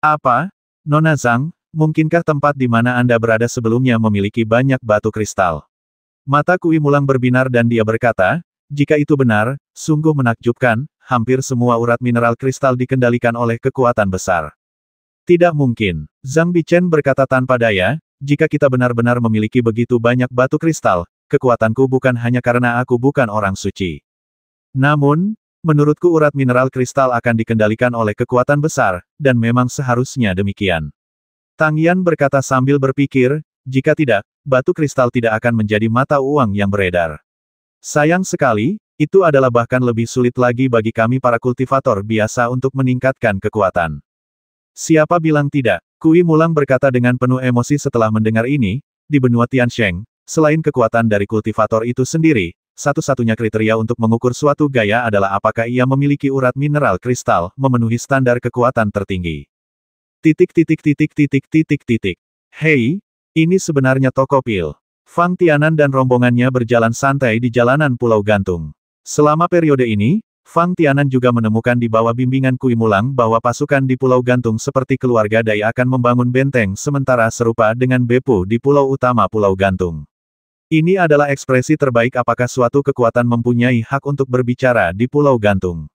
Apa, Nona Zhang, mungkinkah tempat di mana Anda berada sebelumnya memiliki banyak batu kristal? Mata Kui Mulang berbinar dan dia berkata, jika itu benar, sungguh menakjubkan, hampir semua urat mineral kristal dikendalikan oleh kekuatan besar. Tidak mungkin, Zhang Bichen berkata tanpa daya, jika kita benar-benar memiliki begitu banyak batu kristal, kekuatanku bukan hanya karena aku bukan orang suci. Namun, Menurutku urat mineral kristal akan dikendalikan oleh kekuatan besar, dan memang seharusnya demikian. Tang Yan berkata sambil berpikir, jika tidak, batu kristal tidak akan menjadi mata uang yang beredar. Sayang sekali, itu adalah bahkan lebih sulit lagi bagi kami para kultivator biasa untuk meningkatkan kekuatan. Siapa bilang tidak? Kui Mulang berkata dengan penuh emosi setelah mendengar ini, di benua Tian Sheng, selain kekuatan dari kultivator itu sendiri, satu-satunya kriteria untuk mengukur suatu gaya adalah apakah ia memiliki urat mineral kristal, memenuhi standar kekuatan tertinggi. Titik titik titik titik titik titik. Hei, ini sebenarnya toko pil. Fang Tianan dan rombongannya berjalan santai di jalanan Pulau Gantung. Selama periode ini, Fang Tianan juga menemukan di bawah bimbingan Kui Mulang bahwa pasukan di Pulau Gantung seperti keluarga Dai akan membangun benteng sementara serupa dengan Bepu di pulau utama Pulau Gantung. Ini adalah ekspresi terbaik apakah suatu kekuatan mempunyai hak untuk berbicara di Pulau Gantung.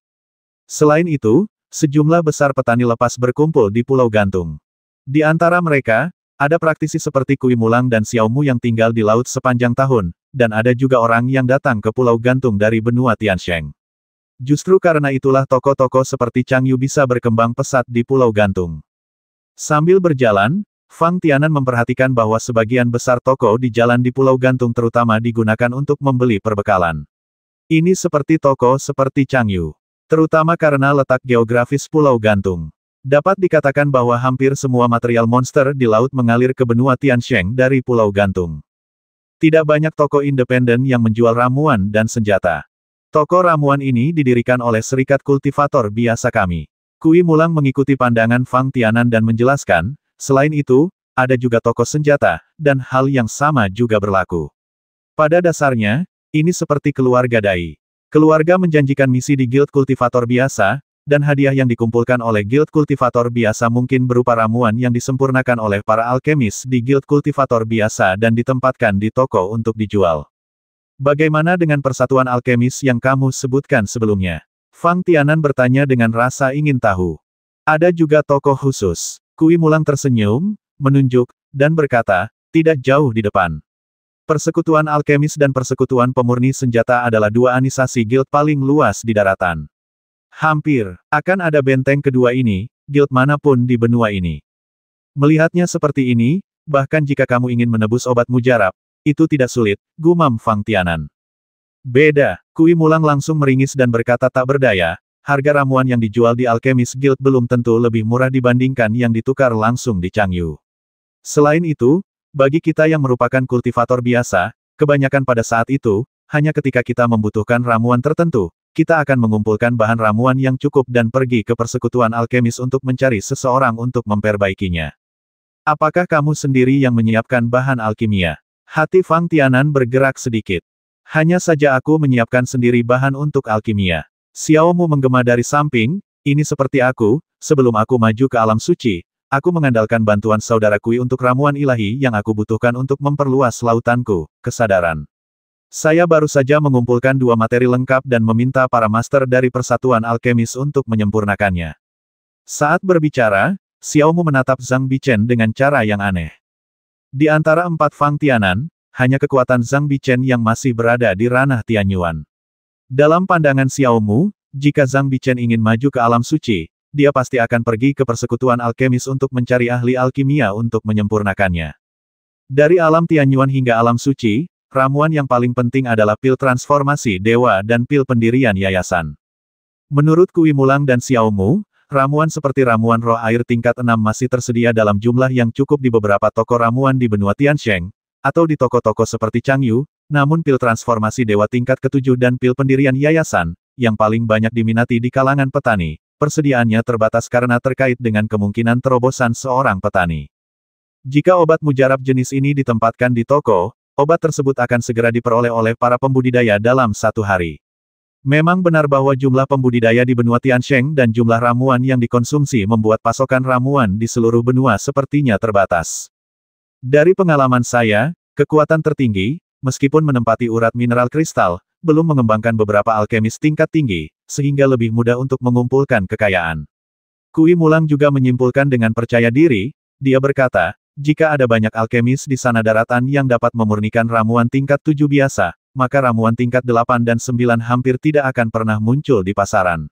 Selain itu, sejumlah besar petani lepas berkumpul di Pulau Gantung. Di antara mereka, ada praktisi seperti Kui Mulang dan Xiaomu yang tinggal di laut sepanjang tahun, dan ada juga orang yang datang ke Pulau Gantung dari benua Tiansheng. Justru karena itulah tokoh-tokoh seperti Chang Yu bisa berkembang pesat di Pulau Gantung. Sambil berjalan, Fang Tianan memperhatikan bahwa sebagian besar toko di jalan di Pulau Gantung terutama digunakan untuk membeli perbekalan. Ini seperti toko seperti Changyu. Terutama karena letak geografis Pulau Gantung. Dapat dikatakan bahwa hampir semua material monster di laut mengalir ke benua Tiansheng dari Pulau Gantung. Tidak banyak toko independen yang menjual ramuan dan senjata. Toko ramuan ini didirikan oleh serikat kultivator biasa kami. Kui Mulang mengikuti pandangan Fang Tianan dan menjelaskan, Selain itu, ada juga toko senjata, dan hal yang sama juga berlaku. Pada dasarnya, ini seperti keluarga Dai. Keluarga menjanjikan misi di Guild Kultivator biasa, dan hadiah yang dikumpulkan oleh Guild Kultivator biasa mungkin berupa ramuan yang disempurnakan oleh para alkemis di Guild Kultivator biasa dan ditempatkan di toko untuk dijual. Bagaimana dengan persatuan alkemis yang kamu sebutkan sebelumnya? Fang Tianan bertanya dengan rasa ingin tahu. Ada juga toko khusus. Kui Mulang tersenyum, menunjuk, dan berkata, tidak jauh di depan. Persekutuan alkemis dan persekutuan pemurni senjata adalah dua anisasi guild paling luas di daratan. Hampir, akan ada benteng kedua ini, guild manapun di benua ini. Melihatnya seperti ini, bahkan jika kamu ingin menebus obat mujarab, itu tidak sulit, gumam Fang Tianan. Beda, Kui Mulang langsung meringis dan berkata tak berdaya, harga ramuan yang dijual di Alchemist Guild belum tentu lebih murah dibandingkan yang ditukar langsung di Changyu. Selain itu, bagi kita yang merupakan kultivator biasa, kebanyakan pada saat itu, hanya ketika kita membutuhkan ramuan tertentu, kita akan mengumpulkan bahan ramuan yang cukup dan pergi ke persekutuan alkemis untuk mencari seseorang untuk memperbaikinya. Apakah kamu sendiri yang menyiapkan bahan alkimia? Hati Fang Tianan bergerak sedikit. Hanya saja aku menyiapkan sendiri bahan untuk alkimia. Xiaomu menggema dari samping, ini seperti aku, sebelum aku maju ke alam suci, aku mengandalkan bantuan saudara Kui untuk ramuan ilahi yang aku butuhkan untuk memperluas lautanku, kesadaran. Saya baru saja mengumpulkan dua materi lengkap dan meminta para master dari Persatuan Alkemis untuk menyempurnakannya. Saat berbicara, Xiaomu menatap Zhang Bichen dengan cara yang aneh. Di antara empat Fang Tianan, hanya kekuatan Zhang Bichen yang masih berada di ranah Tianyuan. Dalam pandangan Xiaomu, jika Zhang Bichen ingin maju ke alam suci, dia pasti akan pergi ke persekutuan alkemis untuk mencari ahli alkimia untuk menyempurnakannya. Dari alam Tianyuan hingga alam suci, ramuan yang paling penting adalah pil transformasi dewa dan pil pendirian yayasan. Menurut Kui Mulang dan Xiaomu, ramuan seperti ramuan roh air tingkat 6 masih tersedia dalam jumlah yang cukup di beberapa toko ramuan di benua Tiansheng, atau di toko-toko seperti Changyu, namun pil transformasi dewa tingkat ketujuh dan pil pendirian yayasan, yang paling banyak diminati di kalangan petani, persediaannya terbatas karena terkait dengan kemungkinan terobosan seorang petani. Jika obat mujarab jenis ini ditempatkan di toko, obat tersebut akan segera diperoleh oleh para pembudidaya dalam satu hari. Memang benar bahwa jumlah pembudidaya di benua Tiansheng dan jumlah ramuan yang dikonsumsi membuat pasokan ramuan di seluruh benua sepertinya terbatas. Dari pengalaman saya, kekuatan tertinggi, meskipun menempati urat mineral kristal, belum mengembangkan beberapa alkemis tingkat tinggi, sehingga lebih mudah untuk mengumpulkan kekayaan. Kui Mulang juga menyimpulkan dengan percaya diri, dia berkata, jika ada banyak alkemis di sana daratan yang dapat memurnikan ramuan tingkat 7 biasa, maka ramuan tingkat 8 dan 9 hampir tidak akan pernah muncul di pasaran.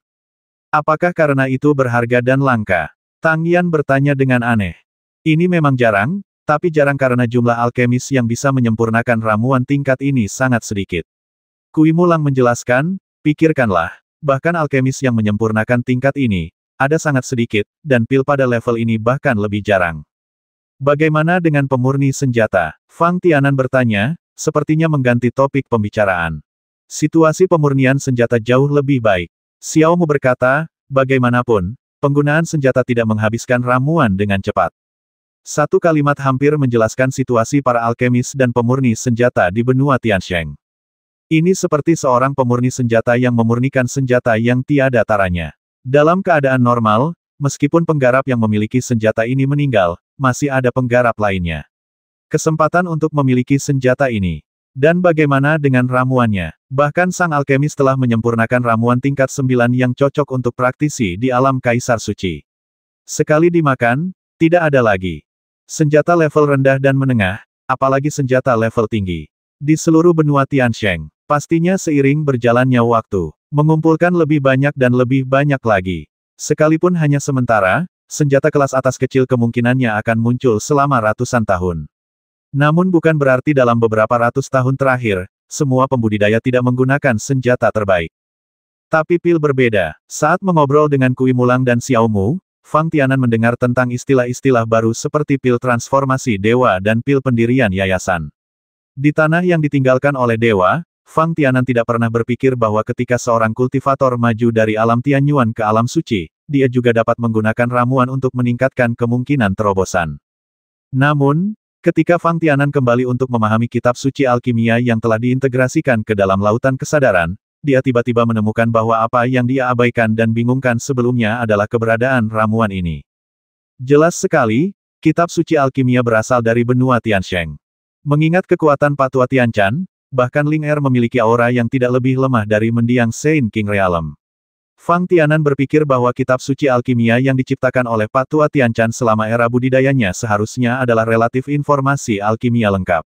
Apakah karena itu berharga dan langka? Tang Yan bertanya dengan aneh. Ini memang jarang, tapi jarang karena jumlah alkemis yang bisa menyempurnakan ramuan tingkat ini sangat sedikit. Kui Mulang menjelaskan, pikirkanlah, bahkan alkemis yang menyempurnakan tingkat ini, ada sangat sedikit, dan pil pada level ini bahkan lebih jarang. Bagaimana dengan pemurni senjata? Fang Tianan bertanya, sepertinya mengganti topik pembicaraan. Situasi pemurnian senjata jauh lebih baik. Xiao Mu berkata, bagaimanapun, penggunaan senjata tidak menghabiskan ramuan dengan cepat. Satu kalimat hampir menjelaskan situasi para alkemis dan pemurni senjata di benua Tiansheng. Ini seperti seorang pemurni senjata yang memurnikan senjata yang tiada taranya. Dalam keadaan normal, meskipun penggarap yang memiliki senjata ini meninggal, masih ada penggarap lainnya. Kesempatan untuk memiliki senjata ini. Dan bagaimana dengan ramuannya? Bahkan sang alkemis telah menyempurnakan ramuan tingkat 9 yang cocok untuk praktisi di alam Kaisar Suci. Sekali dimakan, tidak ada lagi. Senjata level rendah dan menengah, apalagi senjata level tinggi. Di seluruh benua Tiansheng, pastinya seiring berjalannya waktu, mengumpulkan lebih banyak dan lebih banyak lagi. Sekalipun hanya sementara, senjata kelas atas kecil kemungkinannya akan muncul selama ratusan tahun. Namun bukan berarti dalam beberapa ratus tahun terakhir, semua pembudidaya tidak menggunakan senjata terbaik. Tapi Pil berbeda. Saat mengobrol dengan Kui Mulang dan Xiaomu, Fang Tianan mendengar tentang istilah-istilah baru seperti pil transformasi dewa dan pil pendirian yayasan. Di tanah yang ditinggalkan oleh dewa, Fang Tianan tidak pernah berpikir bahwa ketika seorang kultivator maju dari alam Tianyuan ke alam suci, dia juga dapat menggunakan ramuan untuk meningkatkan kemungkinan terobosan. Namun, ketika Fang Tianan kembali untuk memahami kitab suci alkimia yang telah diintegrasikan ke dalam lautan kesadaran, dia tiba-tiba menemukan bahwa apa yang dia abaikan dan bingungkan sebelumnya adalah keberadaan ramuan ini. Jelas sekali, kitab suci alkimia berasal dari benua Tiansheng. Mengingat kekuatan Patua Tianchan, bahkan Ling Er memiliki aura yang tidak lebih lemah dari mendiang Saint King Realm. Fang Tianan berpikir bahwa kitab suci alkimia yang diciptakan oleh Patua Tianchan selama era budidayanya seharusnya adalah relatif informasi alkimia lengkap.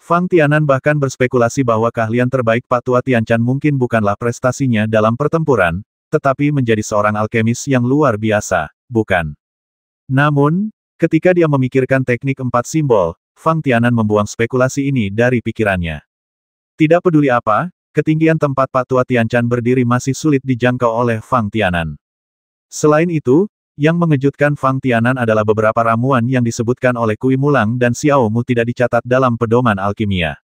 Fang Tianan bahkan berspekulasi bahwa keahlian terbaik Pak Tua Tianchan mungkin bukanlah prestasinya dalam pertempuran, tetapi menjadi seorang alkemis yang luar biasa, bukan? Namun, ketika dia memikirkan teknik empat simbol, Fang Tianan membuang spekulasi ini dari pikirannya. Tidak peduli apa, ketinggian tempat Pak Tua Tianchan berdiri masih sulit dijangkau oleh Fang Tianan. Selain itu, yang mengejutkan Fang Tianan adalah beberapa ramuan yang disebutkan oleh Kui Mulang dan Xiao Mu tidak dicatat dalam pedoman alkimia.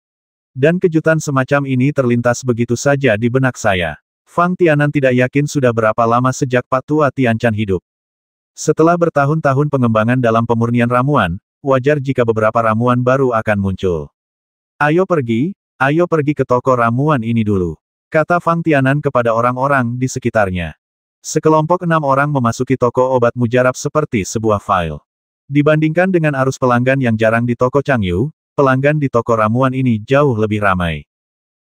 Dan kejutan semacam ini terlintas begitu saja di benak saya. Fang Tianan tidak yakin sudah berapa lama sejak Patua Tiancan hidup. Setelah bertahun-tahun pengembangan dalam pemurnian ramuan, wajar jika beberapa ramuan baru akan muncul. Ayo pergi, ayo pergi ke toko ramuan ini dulu. Kata Fang Tianan kepada orang-orang di sekitarnya. Sekelompok enam orang memasuki toko obat mujarab seperti sebuah file. Dibandingkan dengan arus pelanggan yang jarang di toko Changyu, pelanggan di toko ramuan ini jauh lebih ramai.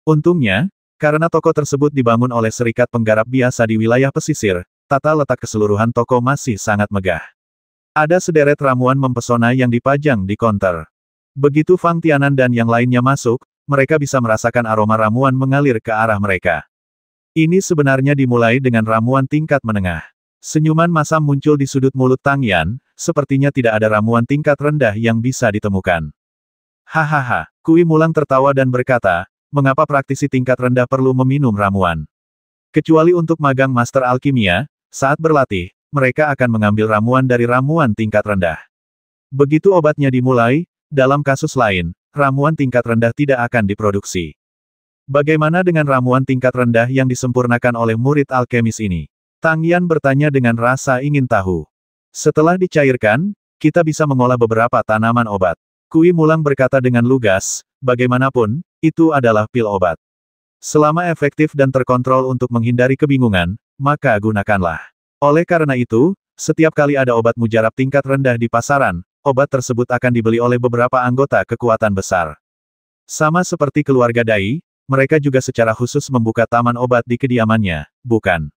Untungnya, karena toko tersebut dibangun oleh serikat penggarap biasa di wilayah pesisir, tata letak keseluruhan toko masih sangat megah. Ada sederet ramuan mempesona yang dipajang di konter. Begitu Fang Tianan dan yang lainnya masuk, mereka bisa merasakan aroma ramuan mengalir ke arah mereka. Ini sebenarnya dimulai dengan ramuan tingkat menengah. Senyuman masam muncul di sudut mulut Tang Yan, sepertinya tidak ada ramuan tingkat rendah yang bisa ditemukan. Hahaha, Kui Mulang tertawa dan berkata, mengapa praktisi tingkat rendah perlu meminum ramuan? Kecuali untuk magang master alkimia, saat berlatih, mereka akan mengambil ramuan dari ramuan tingkat rendah. Begitu obatnya dimulai, dalam kasus lain, ramuan tingkat rendah tidak akan diproduksi. Bagaimana dengan ramuan tingkat rendah yang disempurnakan oleh murid alkemis ini? Tang Yan bertanya dengan rasa ingin tahu. Setelah dicairkan, kita bisa mengolah beberapa tanaman obat. Kui Mulang berkata dengan lugas, bagaimanapun, itu adalah pil obat. Selama efektif dan terkontrol untuk menghindari kebingungan, maka gunakanlah. Oleh karena itu, setiap kali ada obat mujarab tingkat rendah di pasaran, obat tersebut akan dibeli oleh beberapa anggota kekuatan besar. Sama seperti keluarga Dai, mereka juga secara khusus membuka taman obat di kediamannya, bukan?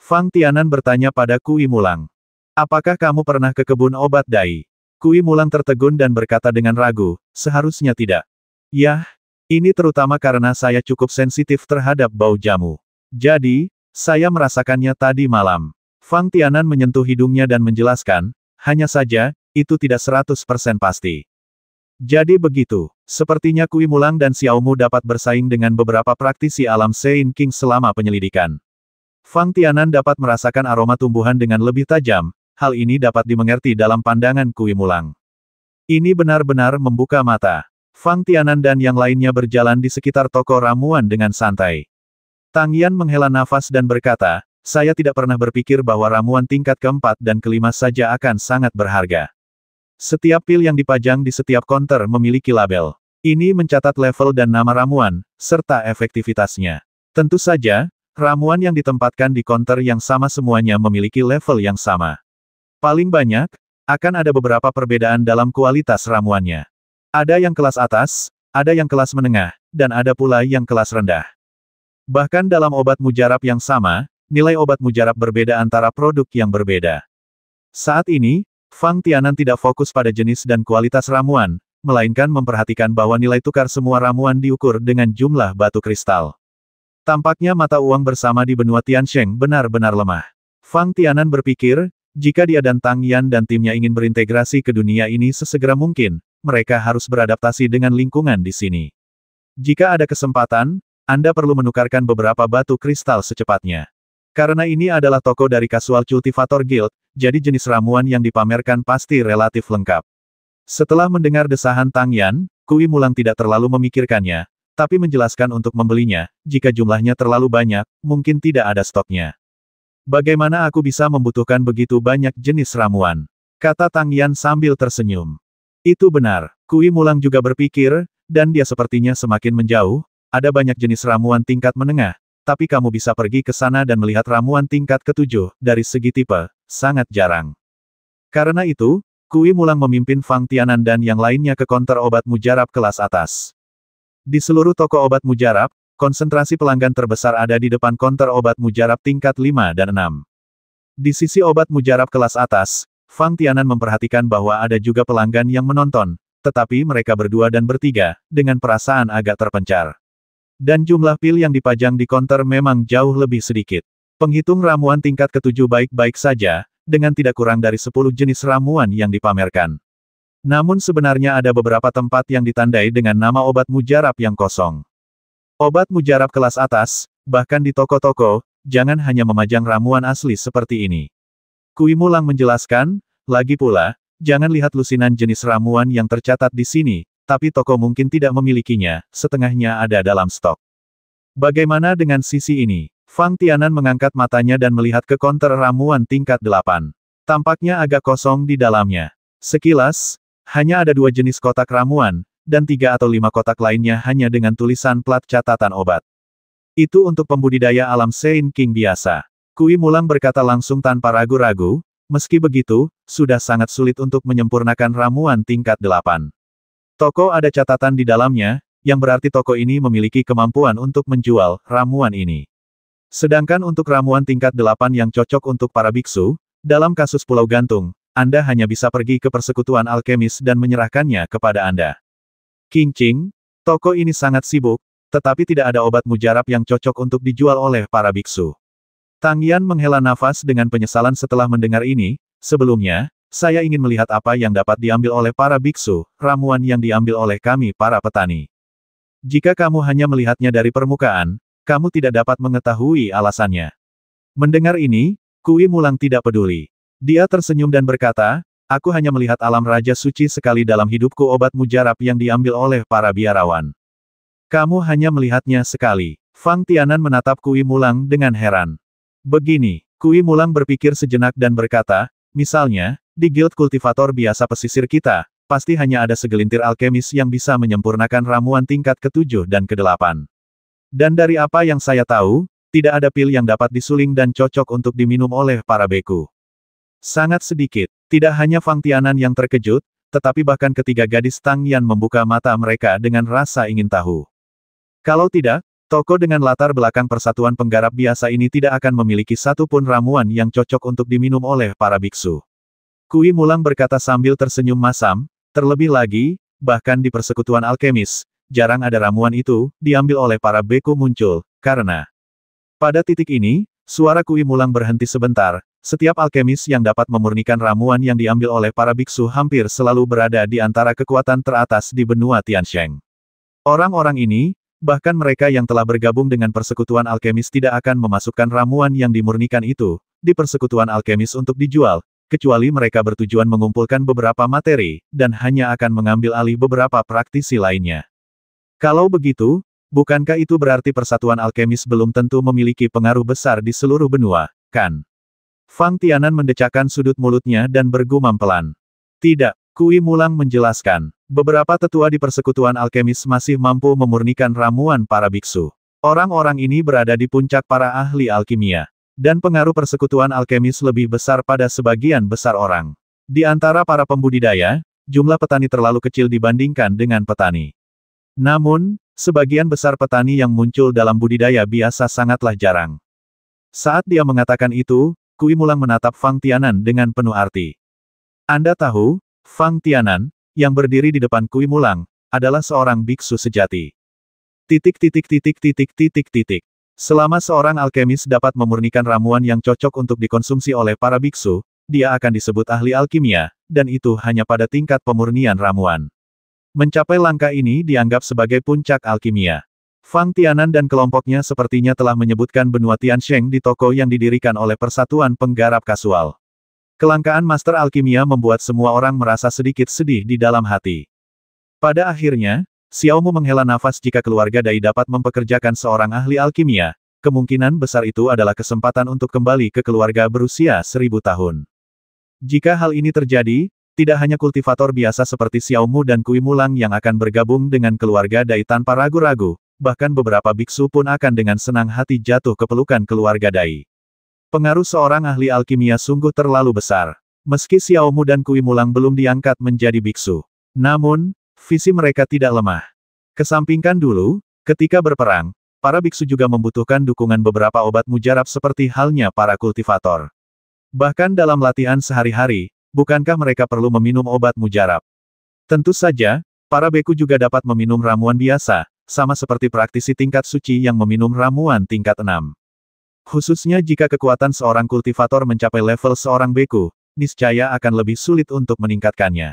Fang Tianan bertanya pada Kui Mulang. Apakah kamu pernah ke kebun obat Dai? Kui Mulang tertegun dan berkata dengan ragu, seharusnya tidak. Yah, ini terutama karena saya cukup sensitif terhadap bau jamu. Jadi, saya merasakannya tadi malam. Fang Tianan menyentuh hidungnya dan menjelaskan, hanya saja, itu tidak 100% pasti. Jadi begitu. Sepertinya Kui Mulang dan Xiao Mu dapat bersaing dengan beberapa praktisi alam Sein King selama penyelidikan. Fang Tianan dapat merasakan aroma tumbuhan dengan lebih tajam, hal ini dapat dimengerti dalam pandangan Kui Mulang. Ini benar-benar membuka mata. Fang Tianan dan yang lainnya berjalan di sekitar toko ramuan dengan santai. Tang Yan menghela nafas dan berkata, saya tidak pernah berpikir bahwa ramuan tingkat keempat dan kelima saja akan sangat berharga. Setiap pil yang dipajang di setiap konter memiliki label. Ini mencatat level dan nama ramuan, serta efektivitasnya. Tentu saja, ramuan yang ditempatkan di konter yang sama semuanya memiliki level yang sama. Paling banyak, akan ada beberapa perbedaan dalam kualitas ramuannya. Ada yang kelas atas, ada yang kelas menengah, dan ada pula yang kelas rendah. Bahkan dalam obat mujarab yang sama, nilai obat mujarab berbeda antara produk yang berbeda. Saat ini, Fang Tianan tidak fokus pada jenis dan kualitas ramuan, melainkan memperhatikan bahwa nilai tukar semua ramuan diukur dengan jumlah batu kristal. Tampaknya mata uang bersama di benua Tiansheng benar-benar lemah. Fang Tianan berpikir, jika dia dan Tang Yan dan timnya ingin berintegrasi ke dunia ini sesegera mungkin, mereka harus beradaptasi dengan lingkungan di sini. Jika ada kesempatan, Anda perlu menukarkan beberapa batu kristal secepatnya. Karena ini adalah toko dari Casual Cultivator Guild, jadi jenis ramuan yang dipamerkan pasti relatif lengkap. Setelah mendengar desahan Tang Yan, Kui Mulang tidak terlalu memikirkannya, tapi menjelaskan untuk membelinya, jika jumlahnya terlalu banyak, mungkin tidak ada stoknya. Bagaimana aku bisa membutuhkan begitu banyak jenis ramuan? Kata Tang Yan sambil tersenyum. Itu benar, Kui Mulang juga berpikir, dan dia sepertinya semakin menjauh, ada banyak jenis ramuan tingkat menengah, tapi kamu bisa pergi ke sana dan melihat ramuan tingkat ketujuh, dari segi tipe, sangat jarang. Karena itu, Kui Mulang memimpin Fang Tianan dan yang lainnya ke konter obat mujarab kelas atas. Di seluruh toko obat mujarab, konsentrasi pelanggan terbesar ada di depan konter obat mujarab tingkat 5 dan 6. Di sisi obat mujarab kelas atas, Fang Tianan memperhatikan bahwa ada juga pelanggan yang menonton, tetapi mereka berdua dan bertiga, dengan perasaan agak terpencar. Dan jumlah pil yang dipajang di konter memang jauh lebih sedikit. Penghitung ramuan tingkat ketujuh baik-baik saja, dengan tidak kurang dari 10 jenis ramuan yang dipamerkan. Namun sebenarnya ada beberapa tempat yang ditandai dengan nama obat mujarab yang kosong. Obat mujarab kelas atas, bahkan di toko-toko, jangan hanya memajang ramuan asli seperti ini. Kui Mulang menjelaskan, lagi pula, jangan lihat lusinan jenis ramuan yang tercatat di sini, tapi toko mungkin tidak memilikinya, setengahnya ada dalam stok. Bagaimana dengan sisi ini? Fang Tianan mengangkat matanya dan melihat ke konter ramuan tingkat delapan. Tampaknya agak kosong di dalamnya. Sekilas, hanya ada dua jenis kotak ramuan, dan tiga atau lima kotak lainnya hanya dengan tulisan plat catatan obat. Itu untuk pembudidaya alam Sein King biasa. Kui Mulang berkata langsung tanpa ragu-ragu, meski begitu, sudah sangat sulit untuk menyempurnakan ramuan tingkat delapan. Toko ada catatan di dalamnya, yang berarti toko ini memiliki kemampuan untuk menjual ramuan ini. Sedangkan untuk ramuan tingkat 8 yang cocok untuk para biksu, dalam kasus Pulau Gantung, Anda hanya bisa pergi ke persekutuan alkemis dan menyerahkannya kepada Anda. King Kincing, toko ini sangat sibuk, tetapi tidak ada obat mujarab yang cocok untuk dijual oleh para biksu. Tang Yan menghela nafas dengan penyesalan setelah mendengar ini, sebelumnya, saya ingin melihat apa yang dapat diambil oleh para biksu, ramuan yang diambil oleh kami para petani. Jika kamu hanya melihatnya dari permukaan, kamu tidak dapat mengetahui alasannya. Mendengar ini, Kui Mulang tidak peduli. Dia tersenyum dan berkata, Aku hanya melihat alam Raja Suci sekali dalam hidupku obat mujarab yang diambil oleh para biarawan. Kamu hanya melihatnya sekali. Fang Tianan menatap Kui Mulang dengan heran. Begini, Kui Mulang berpikir sejenak dan berkata, Misalnya, di guild kultivator biasa pesisir kita, pasti hanya ada segelintir alkemis yang bisa menyempurnakan ramuan tingkat ke-7 dan ke-8. Dan dari apa yang saya tahu, tidak ada pil yang dapat disuling dan cocok untuk diminum oleh para beku. Sangat sedikit, tidak hanya Fang Tianan yang terkejut, tetapi bahkan ketiga gadis Tang Yan membuka mata mereka dengan rasa ingin tahu. Kalau tidak, Toko dengan latar belakang persatuan penggarap biasa ini tidak akan memiliki satu pun ramuan yang cocok untuk diminum oleh para biksu. Kui Mulang berkata sambil tersenyum masam, terlebih lagi, bahkan di persekutuan alkemis, jarang ada ramuan itu, diambil oleh para beku muncul, karena pada titik ini, suara Kui Mulang berhenti sebentar, setiap alkemis yang dapat memurnikan ramuan yang diambil oleh para biksu hampir selalu berada di antara kekuatan teratas di benua Tiansheng. Orang-orang ini, Bahkan mereka yang telah bergabung dengan persekutuan alkemis tidak akan memasukkan ramuan yang dimurnikan itu di persekutuan alkemis untuk dijual, kecuali mereka bertujuan mengumpulkan beberapa materi, dan hanya akan mengambil alih beberapa praktisi lainnya. Kalau begitu, bukankah itu berarti persatuan alkemis belum tentu memiliki pengaruh besar di seluruh benua, kan? Fang Tianan mendecakkan sudut mulutnya dan bergumam pelan. Tidak, Kui Mulang menjelaskan. Beberapa tetua di persekutuan alkemis masih mampu memurnikan ramuan para biksu. Orang-orang ini berada di puncak para ahli alkimia. Dan pengaruh persekutuan alkemis lebih besar pada sebagian besar orang. Di antara para pembudidaya, jumlah petani terlalu kecil dibandingkan dengan petani. Namun, sebagian besar petani yang muncul dalam budidaya biasa sangatlah jarang. Saat dia mengatakan itu, Kui Mulang menatap Fang Tianan dengan penuh arti. Anda tahu, Fang Tianan, yang berdiri di depan Kui Mulang, adalah seorang biksu sejati. Titik titik titik titik titik titik. Selama seorang alkemis dapat memurnikan ramuan yang cocok untuk dikonsumsi oleh para biksu, dia akan disebut ahli alkimia, dan itu hanya pada tingkat pemurnian ramuan. Mencapai langkah ini dianggap sebagai puncak alkimia. Fang Tianan dan kelompoknya sepertinya telah menyebutkan benua Tian Sheng di toko yang didirikan oleh Persatuan Penggarap Kasual. Kelangkaan Master Alkimia membuat semua orang merasa sedikit sedih di dalam hati. Pada akhirnya, Xiaomu menghela nafas jika keluarga Dai dapat mempekerjakan seorang ahli alkimia, kemungkinan besar itu adalah kesempatan untuk kembali ke keluarga berusia seribu tahun. Jika hal ini terjadi, tidak hanya kultivator biasa seperti Xiaomu dan Kui Mulang yang akan bergabung dengan keluarga Dai tanpa ragu-ragu, bahkan beberapa biksu pun akan dengan senang hati jatuh ke pelukan keluarga Dai. Pengaruh seorang ahli alkimia sungguh terlalu besar. Meski Xiao Mu dan Kui Mulang belum diangkat menjadi biksu. Namun, visi mereka tidak lemah. Kesampingkan dulu, ketika berperang, para biksu juga membutuhkan dukungan beberapa obat mujarab seperti halnya para kultivator. Bahkan dalam latihan sehari-hari, bukankah mereka perlu meminum obat mujarab? Tentu saja, para beku juga dapat meminum ramuan biasa, sama seperti praktisi tingkat suci yang meminum ramuan tingkat 6. Khususnya jika kekuatan seorang kultivator mencapai level seorang beku, niscaya akan lebih sulit untuk meningkatkannya.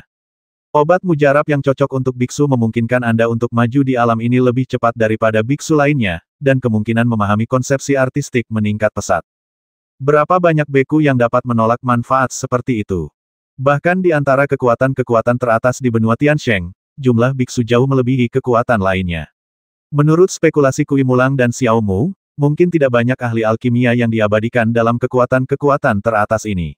Obat mujarab yang cocok untuk biksu memungkinkan Anda untuk maju di alam ini lebih cepat daripada biksu lainnya, dan kemungkinan memahami konsepsi artistik meningkat pesat. Berapa banyak beku yang dapat menolak manfaat seperti itu? Bahkan di antara kekuatan-kekuatan teratas di benua Tiansheng, jumlah biksu jauh melebihi kekuatan lainnya. Menurut spekulasi Kui Mulang dan Xiao Mu, Mungkin tidak banyak ahli alkimia yang diabadikan dalam kekuatan-kekuatan teratas ini.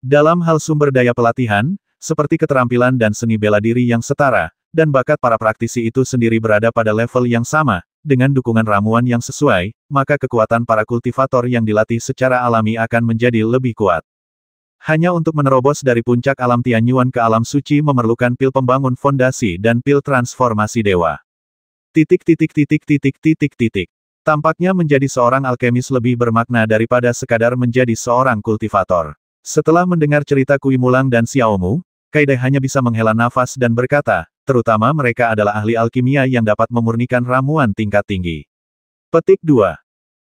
Dalam hal sumber daya pelatihan, seperti keterampilan dan seni bela diri yang setara, dan bakat para praktisi itu sendiri berada pada level yang sama, dengan dukungan ramuan yang sesuai, maka kekuatan para kultivator yang dilatih secara alami akan menjadi lebih kuat. Hanya untuk menerobos dari puncak alam Tianyuan ke alam suci memerlukan pil pembangun fondasi dan pil transformasi dewa. Titik titik titik titik titik titik. Tampaknya menjadi seorang alkemis lebih bermakna daripada sekadar menjadi seorang kultivator. Setelah mendengar cerita Kui Mulang dan Xiaomu, Kaidai hanya bisa menghela nafas dan berkata, terutama mereka adalah ahli alkimia yang dapat memurnikan ramuan tingkat tinggi. Petik 2.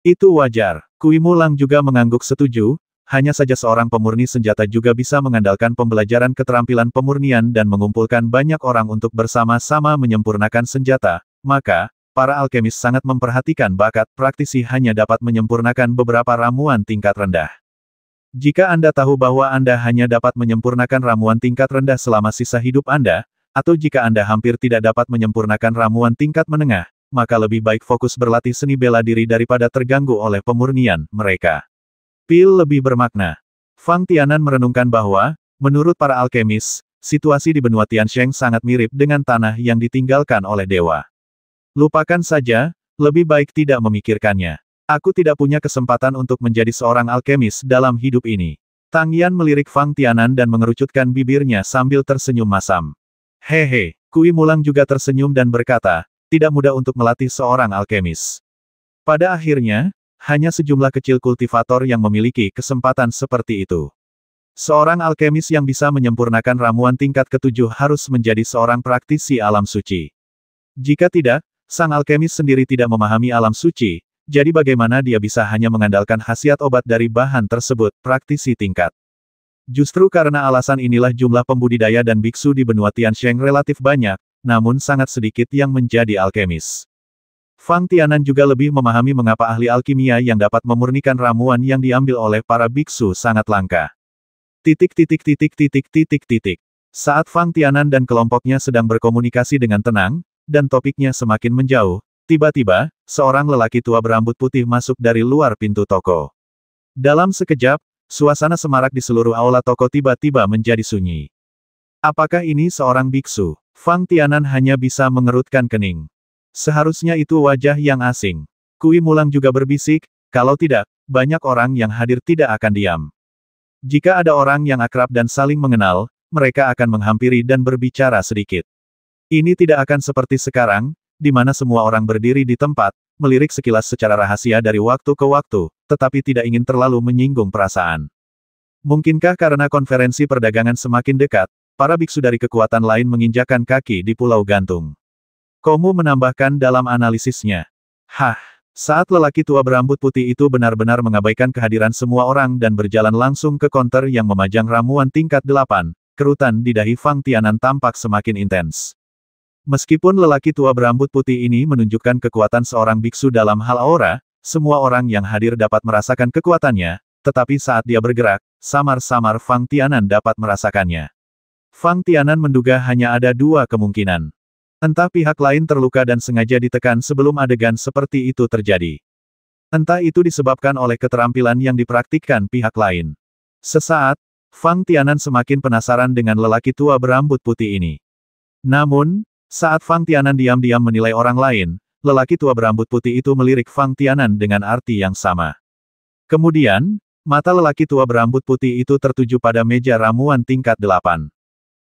Itu wajar. Kui Mulang juga mengangguk setuju, hanya saja seorang pemurni senjata juga bisa mengandalkan pembelajaran keterampilan pemurnian dan mengumpulkan banyak orang untuk bersama-sama menyempurnakan senjata, maka, para alkemis sangat memperhatikan bakat praktisi hanya dapat menyempurnakan beberapa ramuan tingkat rendah. Jika Anda tahu bahwa Anda hanya dapat menyempurnakan ramuan tingkat rendah selama sisa hidup Anda, atau jika Anda hampir tidak dapat menyempurnakan ramuan tingkat menengah, maka lebih baik fokus berlatih seni bela diri daripada terganggu oleh pemurnian mereka. Pil lebih bermakna. Fang Tianan merenungkan bahwa, menurut para alkemis, situasi di benua Tian Sheng sangat mirip dengan tanah yang ditinggalkan oleh dewa. Lupakan saja, lebih baik tidak memikirkannya. Aku tidak punya kesempatan untuk menjadi seorang alkemis dalam hidup ini. Tang Yan melirik Fang Tianan dan mengerucutkan bibirnya sambil tersenyum masam. Hehe, Kui Mulang juga tersenyum dan berkata, tidak mudah untuk melatih seorang alkemis. Pada akhirnya, hanya sejumlah kecil kultivator yang memiliki kesempatan seperti itu. Seorang alkemis yang bisa menyempurnakan ramuan tingkat ketujuh harus menjadi seorang praktisi alam suci. Jika tidak, Sang alkemis sendiri tidak memahami alam suci, jadi bagaimana dia bisa hanya mengandalkan khasiat obat dari bahan tersebut, praktisi tingkat. Justru karena alasan inilah jumlah pembudidaya dan biksu di benua Tiansheng relatif banyak, namun sangat sedikit yang menjadi alkemis. Fang Tianan juga lebih memahami mengapa ahli alkimia yang dapat memurnikan ramuan yang diambil oleh para biksu sangat langka. Titik titik titik titik titik titik. Saat Fang Tianan dan kelompoknya sedang berkomunikasi dengan tenang, dan topiknya semakin menjauh, tiba-tiba, seorang lelaki tua berambut putih masuk dari luar pintu toko. Dalam sekejap, suasana semarak di seluruh aula toko tiba-tiba menjadi sunyi. Apakah ini seorang biksu? Fang Tianan hanya bisa mengerutkan kening. Seharusnya itu wajah yang asing. Kui Mulang juga berbisik, kalau tidak, banyak orang yang hadir tidak akan diam. Jika ada orang yang akrab dan saling mengenal, mereka akan menghampiri dan berbicara sedikit. Ini tidak akan seperti sekarang, di mana semua orang berdiri di tempat, melirik sekilas secara rahasia dari waktu ke waktu, tetapi tidak ingin terlalu menyinggung perasaan. Mungkinkah karena konferensi perdagangan semakin dekat, para biksu dari kekuatan lain menginjakan kaki di Pulau Gantung? Komu menambahkan dalam analisisnya. Hah, saat lelaki tua berambut putih itu benar-benar mengabaikan kehadiran semua orang dan berjalan langsung ke konter yang memajang ramuan tingkat delapan, kerutan di dahi Fang Tianan tampak semakin intens. Meskipun lelaki tua berambut putih ini menunjukkan kekuatan seorang biksu dalam hal aura, semua orang yang hadir dapat merasakan kekuatannya, tetapi saat dia bergerak, samar-samar Fang Tianan dapat merasakannya. Fang Tianan menduga hanya ada dua kemungkinan. Entah pihak lain terluka dan sengaja ditekan sebelum adegan seperti itu terjadi. Entah itu disebabkan oleh keterampilan yang dipraktikkan pihak lain. Sesaat, Fang Tianan semakin penasaran dengan lelaki tua berambut putih ini. Namun, saat Fang Tianan diam-diam menilai orang lain, lelaki tua berambut putih itu melirik Fang Tianan dengan arti yang sama. Kemudian, mata lelaki tua berambut putih itu tertuju pada meja ramuan tingkat delapan.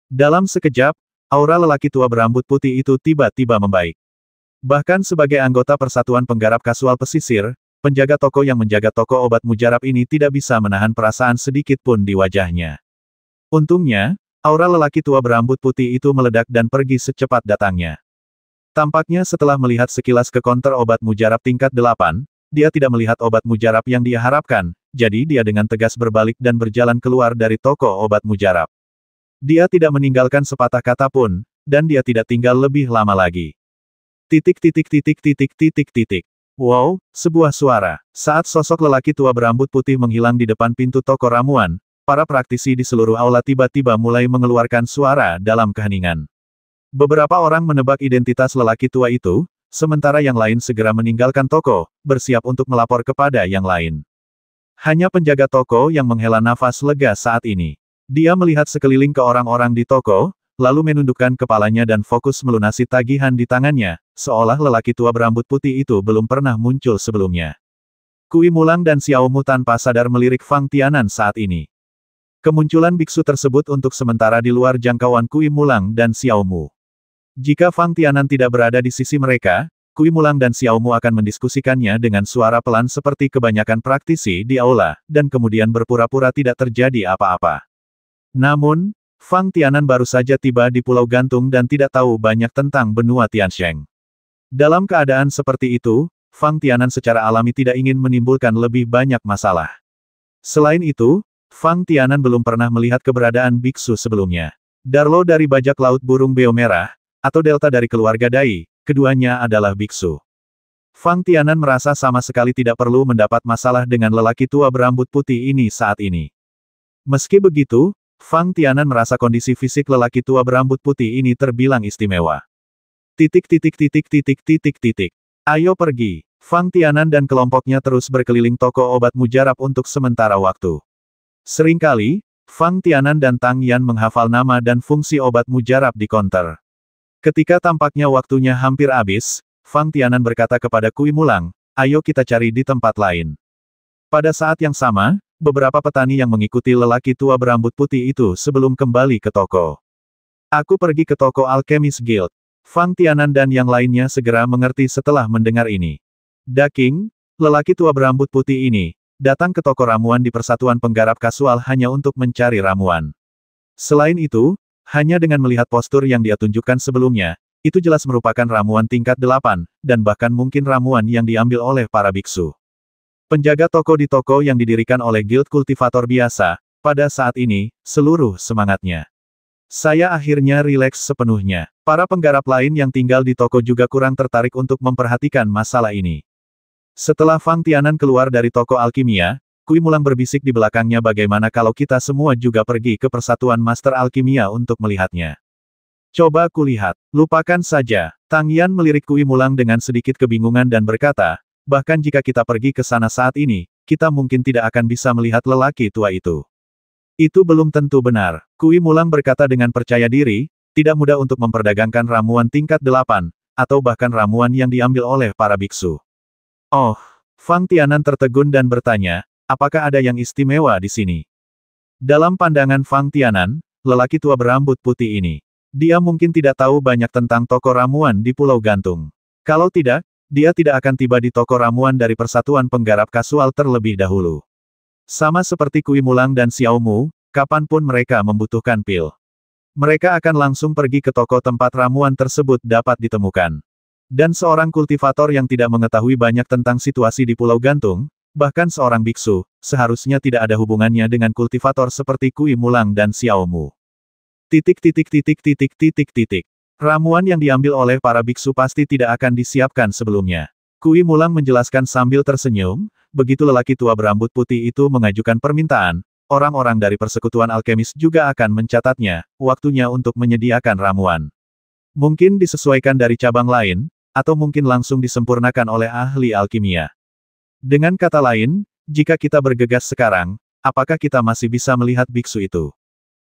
Dalam sekejap, aura lelaki tua berambut putih itu tiba-tiba membaik. Bahkan sebagai anggota Persatuan Penggarap Kasual Pesisir, penjaga toko yang menjaga toko obat mujarab ini tidak bisa menahan perasaan sedikit pun di wajahnya. Untungnya, Aura lelaki tua berambut putih itu meledak dan pergi secepat datangnya. Tampaknya setelah melihat sekilas ke konter obat mujarab tingkat 8, dia tidak melihat obat mujarab yang dia harapkan, jadi dia dengan tegas berbalik dan berjalan keluar dari toko obat mujarab. Dia tidak meninggalkan sepatah kata pun, dan dia tidak tinggal lebih lama lagi. Titik titik titik titik titik titik. Wow, sebuah suara. Saat sosok lelaki tua berambut putih menghilang di depan pintu toko ramuan, Para praktisi di seluruh aula tiba-tiba mulai mengeluarkan suara dalam keheningan. Beberapa orang menebak identitas lelaki tua itu, sementara yang lain segera meninggalkan toko, bersiap untuk melapor kepada yang lain. Hanya penjaga toko yang menghela nafas lega saat ini. Dia melihat sekeliling ke orang-orang di toko, lalu menundukkan kepalanya dan fokus melunasi tagihan di tangannya, seolah lelaki tua berambut putih itu belum pernah muncul sebelumnya. Kui Mulang dan Xiaomu tanpa sadar melirik Fang Tianan saat ini. Kemunculan biksu tersebut untuk sementara di luar jangkauan Kui Mulang dan Xiaomu. Jika Fang Tianan tidak berada di sisi mereka, Kui Mulang dan Xiaomu akan mendiskusikannya dengan suara pelan seperti kebanyakan praktisi di aula, dan kemudian berpura-pura tidak terjadi apa-apa. Namun, Fang Tianan baru saja tiba di Pulau Gantung dan tidak tahu banyak tentang benua Tiansheng. Dalam keadaan seperti itu, Fang Tianan secara alami tidak ingin menimbulkan lebih banyak masalah. Selain itu, Fang Tianan belum pernah melihat keberadaan biksu sebelumnya. Darlo dari bajak laut burung beo merah, atau delta dari keluarga Dai, keduanya adalah biksu. Fang Tianan merasa sama sekali tidak perlu mendapat masalah dengan lelaki tua berambut putih ini saat ini. Meski begitu, Fang Tianan merasa kondisi fisik lelaki tua berambut putih ini terbilang istimewa. Titik titik titik titik titik titik. Ayo pergi. Fang Tianan dan kelompoknya terus berkeliling toko obat mujarab untuk sementara waktu. Seringkali, Fang Tianan dan Tang Yan menghafal nama dan fungsi obat mujarab di konter. Ketika tampaknya waktunya hampir habis, Fang Tianan berkata kepada Kui Mulang, ayo kita cari di tempat lain. Pada saat yang sama, beberapa petani yang mengikuti lelaki tua berambut putih itu sebelum kembali ke toko. Aku pergi ke toko Alchemist Guild. Fang Tianan dan yang lainnya segera mengerti setelah mendengar ini. Daking, lelaki tua berambut putih ini, datang ke toko ramuan di Persatuan Penggarap Kasual hanya untuk mencari ramuan. Selain itu, hanya dengan melihat postur yang dia tunjukkan sebelumnya, itu jelas merupakan ramuan tingkat delapan, dan bahkan mungkin ramuan yang diambil oleh para biksu. Penjaga toko di toko yang didirikan oleh guild kultivator biasa, pada saat ini, seluruh semangatnya. Saya akhirnya rileks sepenuhnya. Para penggarap lain yang tinggal di toko juga kurang tertarik untuk memperhatikan masalah ini. Setelah Fang Tianan keluar dari toko alkimia, Kui Mulang berbisik di belakangnya bagaimana kalau kita semua juga pergi ke persatuan Master Alkimia untuk melihatnya. Coba kulihat. Lupakan saja. Tang Yan melirik Kui Mulang dengan sedikit kebingungan dan berkata, bahkan jika kita pergi ke sana saat ini, kita mungkin tidak akan bisa melihat lelaki tua itu. Itu belum tentu benar. Kui Mulang berkata dengan percaya diri, tidak mudah untuk memperdagangkan ramuan tingkat delapan, atau bahkan ramuan yang diambil oleh para biksu. Oh, Fang Tianan tertegun dan bertanya, apakah ada yang istimewa di sini? Dalam pandangan Fang Tianan, lelaki tua berambut putih ini. Dia mungkin tidak tahu banyak tentang toko ramuan di Pulau Gantung. Kalau tidak, dia tidak akan tiba di toko ramuan dari Persatuan Penggarap Kasual terlebih dahulu. Sama seperti Kui Mulang dan Xiao Mu, kapanpun mereka membutuhkan pil. Mereka akan langsung pergi ke toko tempat ramuan tersebut dapat ditemukan. Dan seorang kultivator yang tidak mengetahui banyak tentang situasi di Pulau Gantung, bahkan seorang biksu, seharusnya tidak ada hubungannya dengan kultivator seperti Kui Mulang dan Xiaomu. Titik titik titik titik titik titik. Ramuan yang diambil oleh para biksu pasti tidak akan disiapkan sebelumnya. Kui Mulang menjelaskan sambil tersenyum, begitu lelaki tua berambut putih itu mengajukan permintaan, orang-orang dari persekutuan alkemis juga akan mencatatnya, waktunya untuk menyediakan ramuan. Mungkin disesuaikan dari cabang lain, atau mungkin langsung disempurnakan oleh ahli alkimia. Dengan kata lain, jika kita bergegas sekarang, apakah kita masih bisa melihat biksu itu?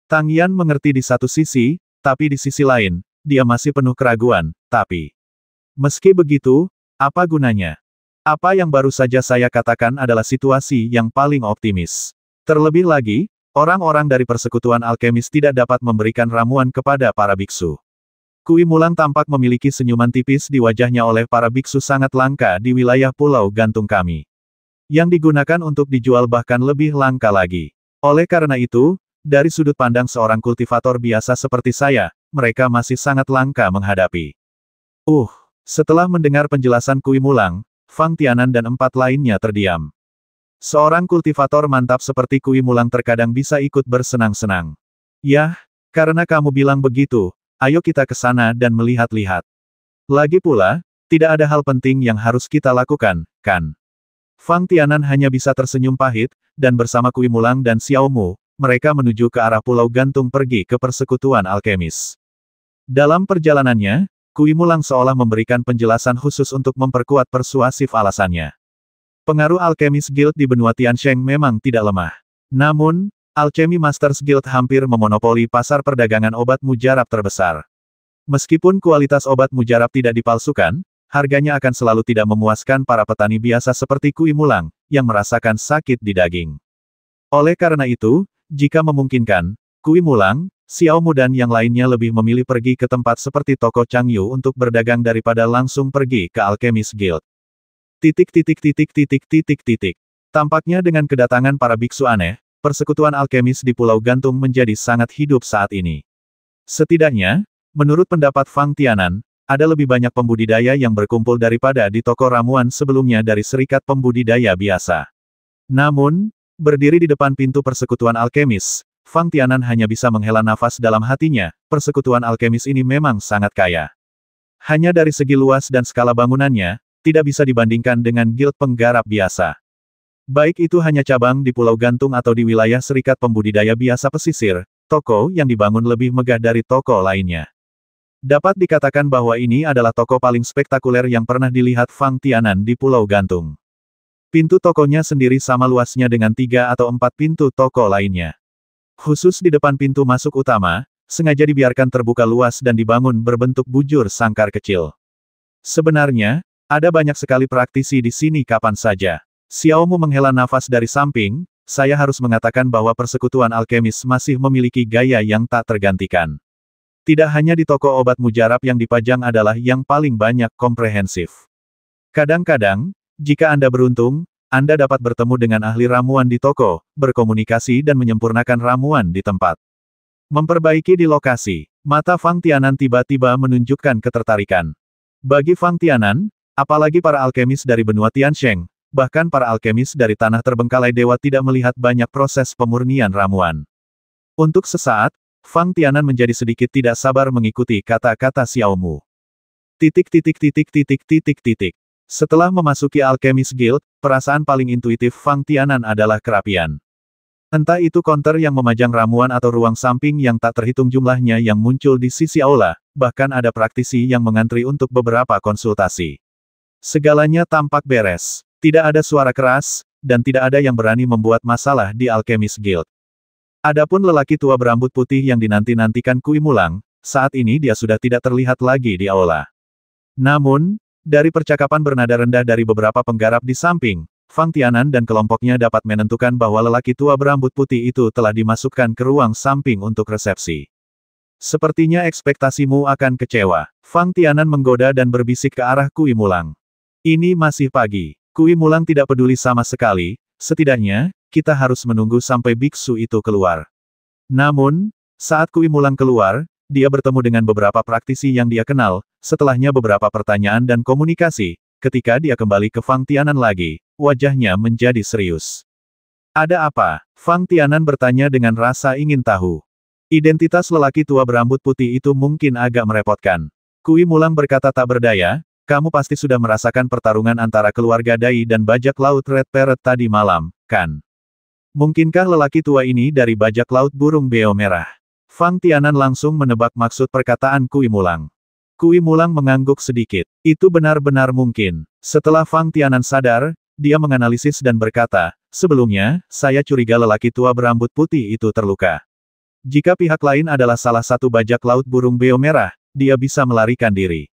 Tang Yan mengerti di satu sisi, tapi di sisi lain, dia masih penuh keraguan, tapi... Meski begitu, apa gunanya? Apa yang baru saja saya katakan adalah situasi yang paling optimis. Terlebih lagi, orang-orang dari persekutuan alkemis tidak dapat memberikan ramuan kepada para biksu. Kui Mulang tampak memiliki senyuman tipis di wajahnya oleh para biksu sangat langka di wilayah Pulau Gantung kami. Yang digunakan untuk dijual bahkan lebih langka lagi. Oleh karena itu, dari sudut pandang seorang kultivator biasa seperti saya, mereka masih sangat langka menghadapi. Uh, setelah mendengar penjelasan Kui Mulang, Fang Tianan dan empat lainnya terdiam. Seorang kultivator mantap seperti Kui Mulang terkadang bisa ikut bersenang-senang. Yah, karena kamu bilang begitu, ayo kita ke sana dan melihat-lihat. Lagi pula, tidak ada hal penting yang harus kita lakukan, kan? Fang Tianan hanya bisa tersenyum pahit, dan bersama Kui Mulang dan Xiao Mu, mereka menuju ke arah Pulau Gantung pergi ke persekutuan alkemis. Dalam perjalanannya, Kui Mulang seolah memberikan penjelasan khusus untuk memperkuat persuasif alasannya. Pengaruh alkemis guild di benua Tiansheng memang tidak lemah. Namun, Alchemy Masters Guild hampir memonopoli pasar perdagangan obat mujarab terbesar. Meskipun kualitas obat mujarab tidak dipalsukan, harganya akan selalu tidak memuaskan para petani biasa seperti Kui Mulang, yang merasakan sakit di daging. Oleh karena itu, jika memungkinkan, Kui Mulang, Xiao Mu dan yang lainnya lebih memilih pergi ke tempat seperti toko Changyu untuk berdagang daripada langsung pergi ke Alchemist Guild. Titik titik titik titik titik titik. Tampaknya dengan kedatangan para biksu aneh, persekutuan alkemis di Pulau Gantung menjadi sangat hidup saat ini. Setidaknya, menurut pendapat Fang Tianan, ada lebih banyak pembudidaya yang berkumpul daripada di toko ramuan sebelumnya dari serikat pembudidaya biasa. Namun, berdiri di depan pintu persekutuan alkemis, Fang Tianan hanya bisa menghela nafas dalam hatinya, persekutuan alkemis ini memang sangat kaya. Hanya dari segi luas dan skala bangunannya, tidak bisa dibandingkan dengan guild penggarap biasa. Baik itu hanya cabang di Pulau Gantung atau di wilayah serikat pembudidaya biasa pesisir, toko yang dibangun lebih megah dari toko lainnya. Dapat dikatakan bahwa ini adalah toko paling spektakuler yang pernah dilihat Fang Tianan di Pulau Gantung. Pintu tokonya sendiri sama luasnya dengan tiga atau empat pintu toko lainnya. Khusus di depan pintu masuk utama, sengaja dibiarkan terbuka luas dan dibangun berbentuk bujur sangkar kecil. Sebenarnya, ada banyak sekali praktisi di sini kapan saja. Xiaomu menghela nafas dari samping, saya harus mengatakan bahwa persekutuan alkemis masih memiliki gaya yang tak tergantikan. Tidak hanya di toko obat mujarab yang dipajang adalah yang paling banyak komprehensif. Kadang-kadang, jika Anda beruntung, Anda dapat bertemu dengan ahli ramuan di toko, berkomunikasi dan menyempurnakan ramuan di tempat. Memperbaiki di lokasi, mata Fang Tianan tiba-tiba menunjukkan ketertarikan. Bagi Fang Tianan, apalagi para alkemis dari benua Tiansheng, bahkan para alkemis dari tanah terbengkalai dewa tidak melihat banyak proses pemurnian ramuan. Untuk sesaat, Fang Tianan menjadi sedikit tidak sabar mengikuti kata-kata Xiaomu. Titik titik titik titik titik titik. Setelah memasuki Alchemist Guild, perasaan paling intuitif Fang Tianan adalah kerapian. Entah itu konter yang memajang ramuan atau ruang samping yang tak terhitung jumlahnya yang muncul di sisi aula, bahkan ada praktisi yang mengantri untuk beberapa konsultasi. Segalanya tampak beres. Tidak ada suara keras, dan tidak ada yang berani membuat masalah di Alchemist Guild. Adapun lelaki tua berambut putih yang dinanti-nantikan Kui Mulang, saat ini dia sudah tidak terlihat lagi di aula. Namun, dari percakapan bernada rendah dari beberapa penggarap di samping, Fang Tianan dan kelompoknya dapat menentukan bahwa lelaki tua berambut putih itu telah dimasukkan ke ruang samping untuk resepsi. Sepertinya ekspektasimu akan kecewa. Fang Tianan menggoda dan berbisik ke arah Kui Mulang. Ini masih pagi. Kui Mulang tidak peduli sama sekali, setidaknya, kita harus menunggu sampai biksu itu keluar. Namun, saat Kui Mulang keluar, dia bertemu dengan beberapa praktisi yang dia kenal, setelahnya beberapa pertanyaan dan komunikasi, ketika dia kembali ke Fang Tianan lagi, wajahnya menjadi serius. Ada apa? Fang Tianan bertanya dengan rasa ingin tahu. Identitas lelaki tua berambut putih itu mungkin agak merepotkan. Kui Mulang berkata tak berdaya, kamu pasti sudah merasakan pertarungan antara keluarga Dai dan bajak laut Red Parrot tadi malam, kan? Mungkinkah lelaki tua ini dari bajak laut burung beo merah? Fang Tianan langsung menebak maksud perkataan Kui Mulang. Kui Mulang mengangguk sedikit. Itu benar-benar mungkin. Setelah Fang Tianan sadar, dia menganalisis dan berkata, sebelumnya, saya curiga lelaki tua berambut putih itu terluka. Jika pihak lain adalah salah satu bajak laut burung beo merah, dia bisa melarikan diri.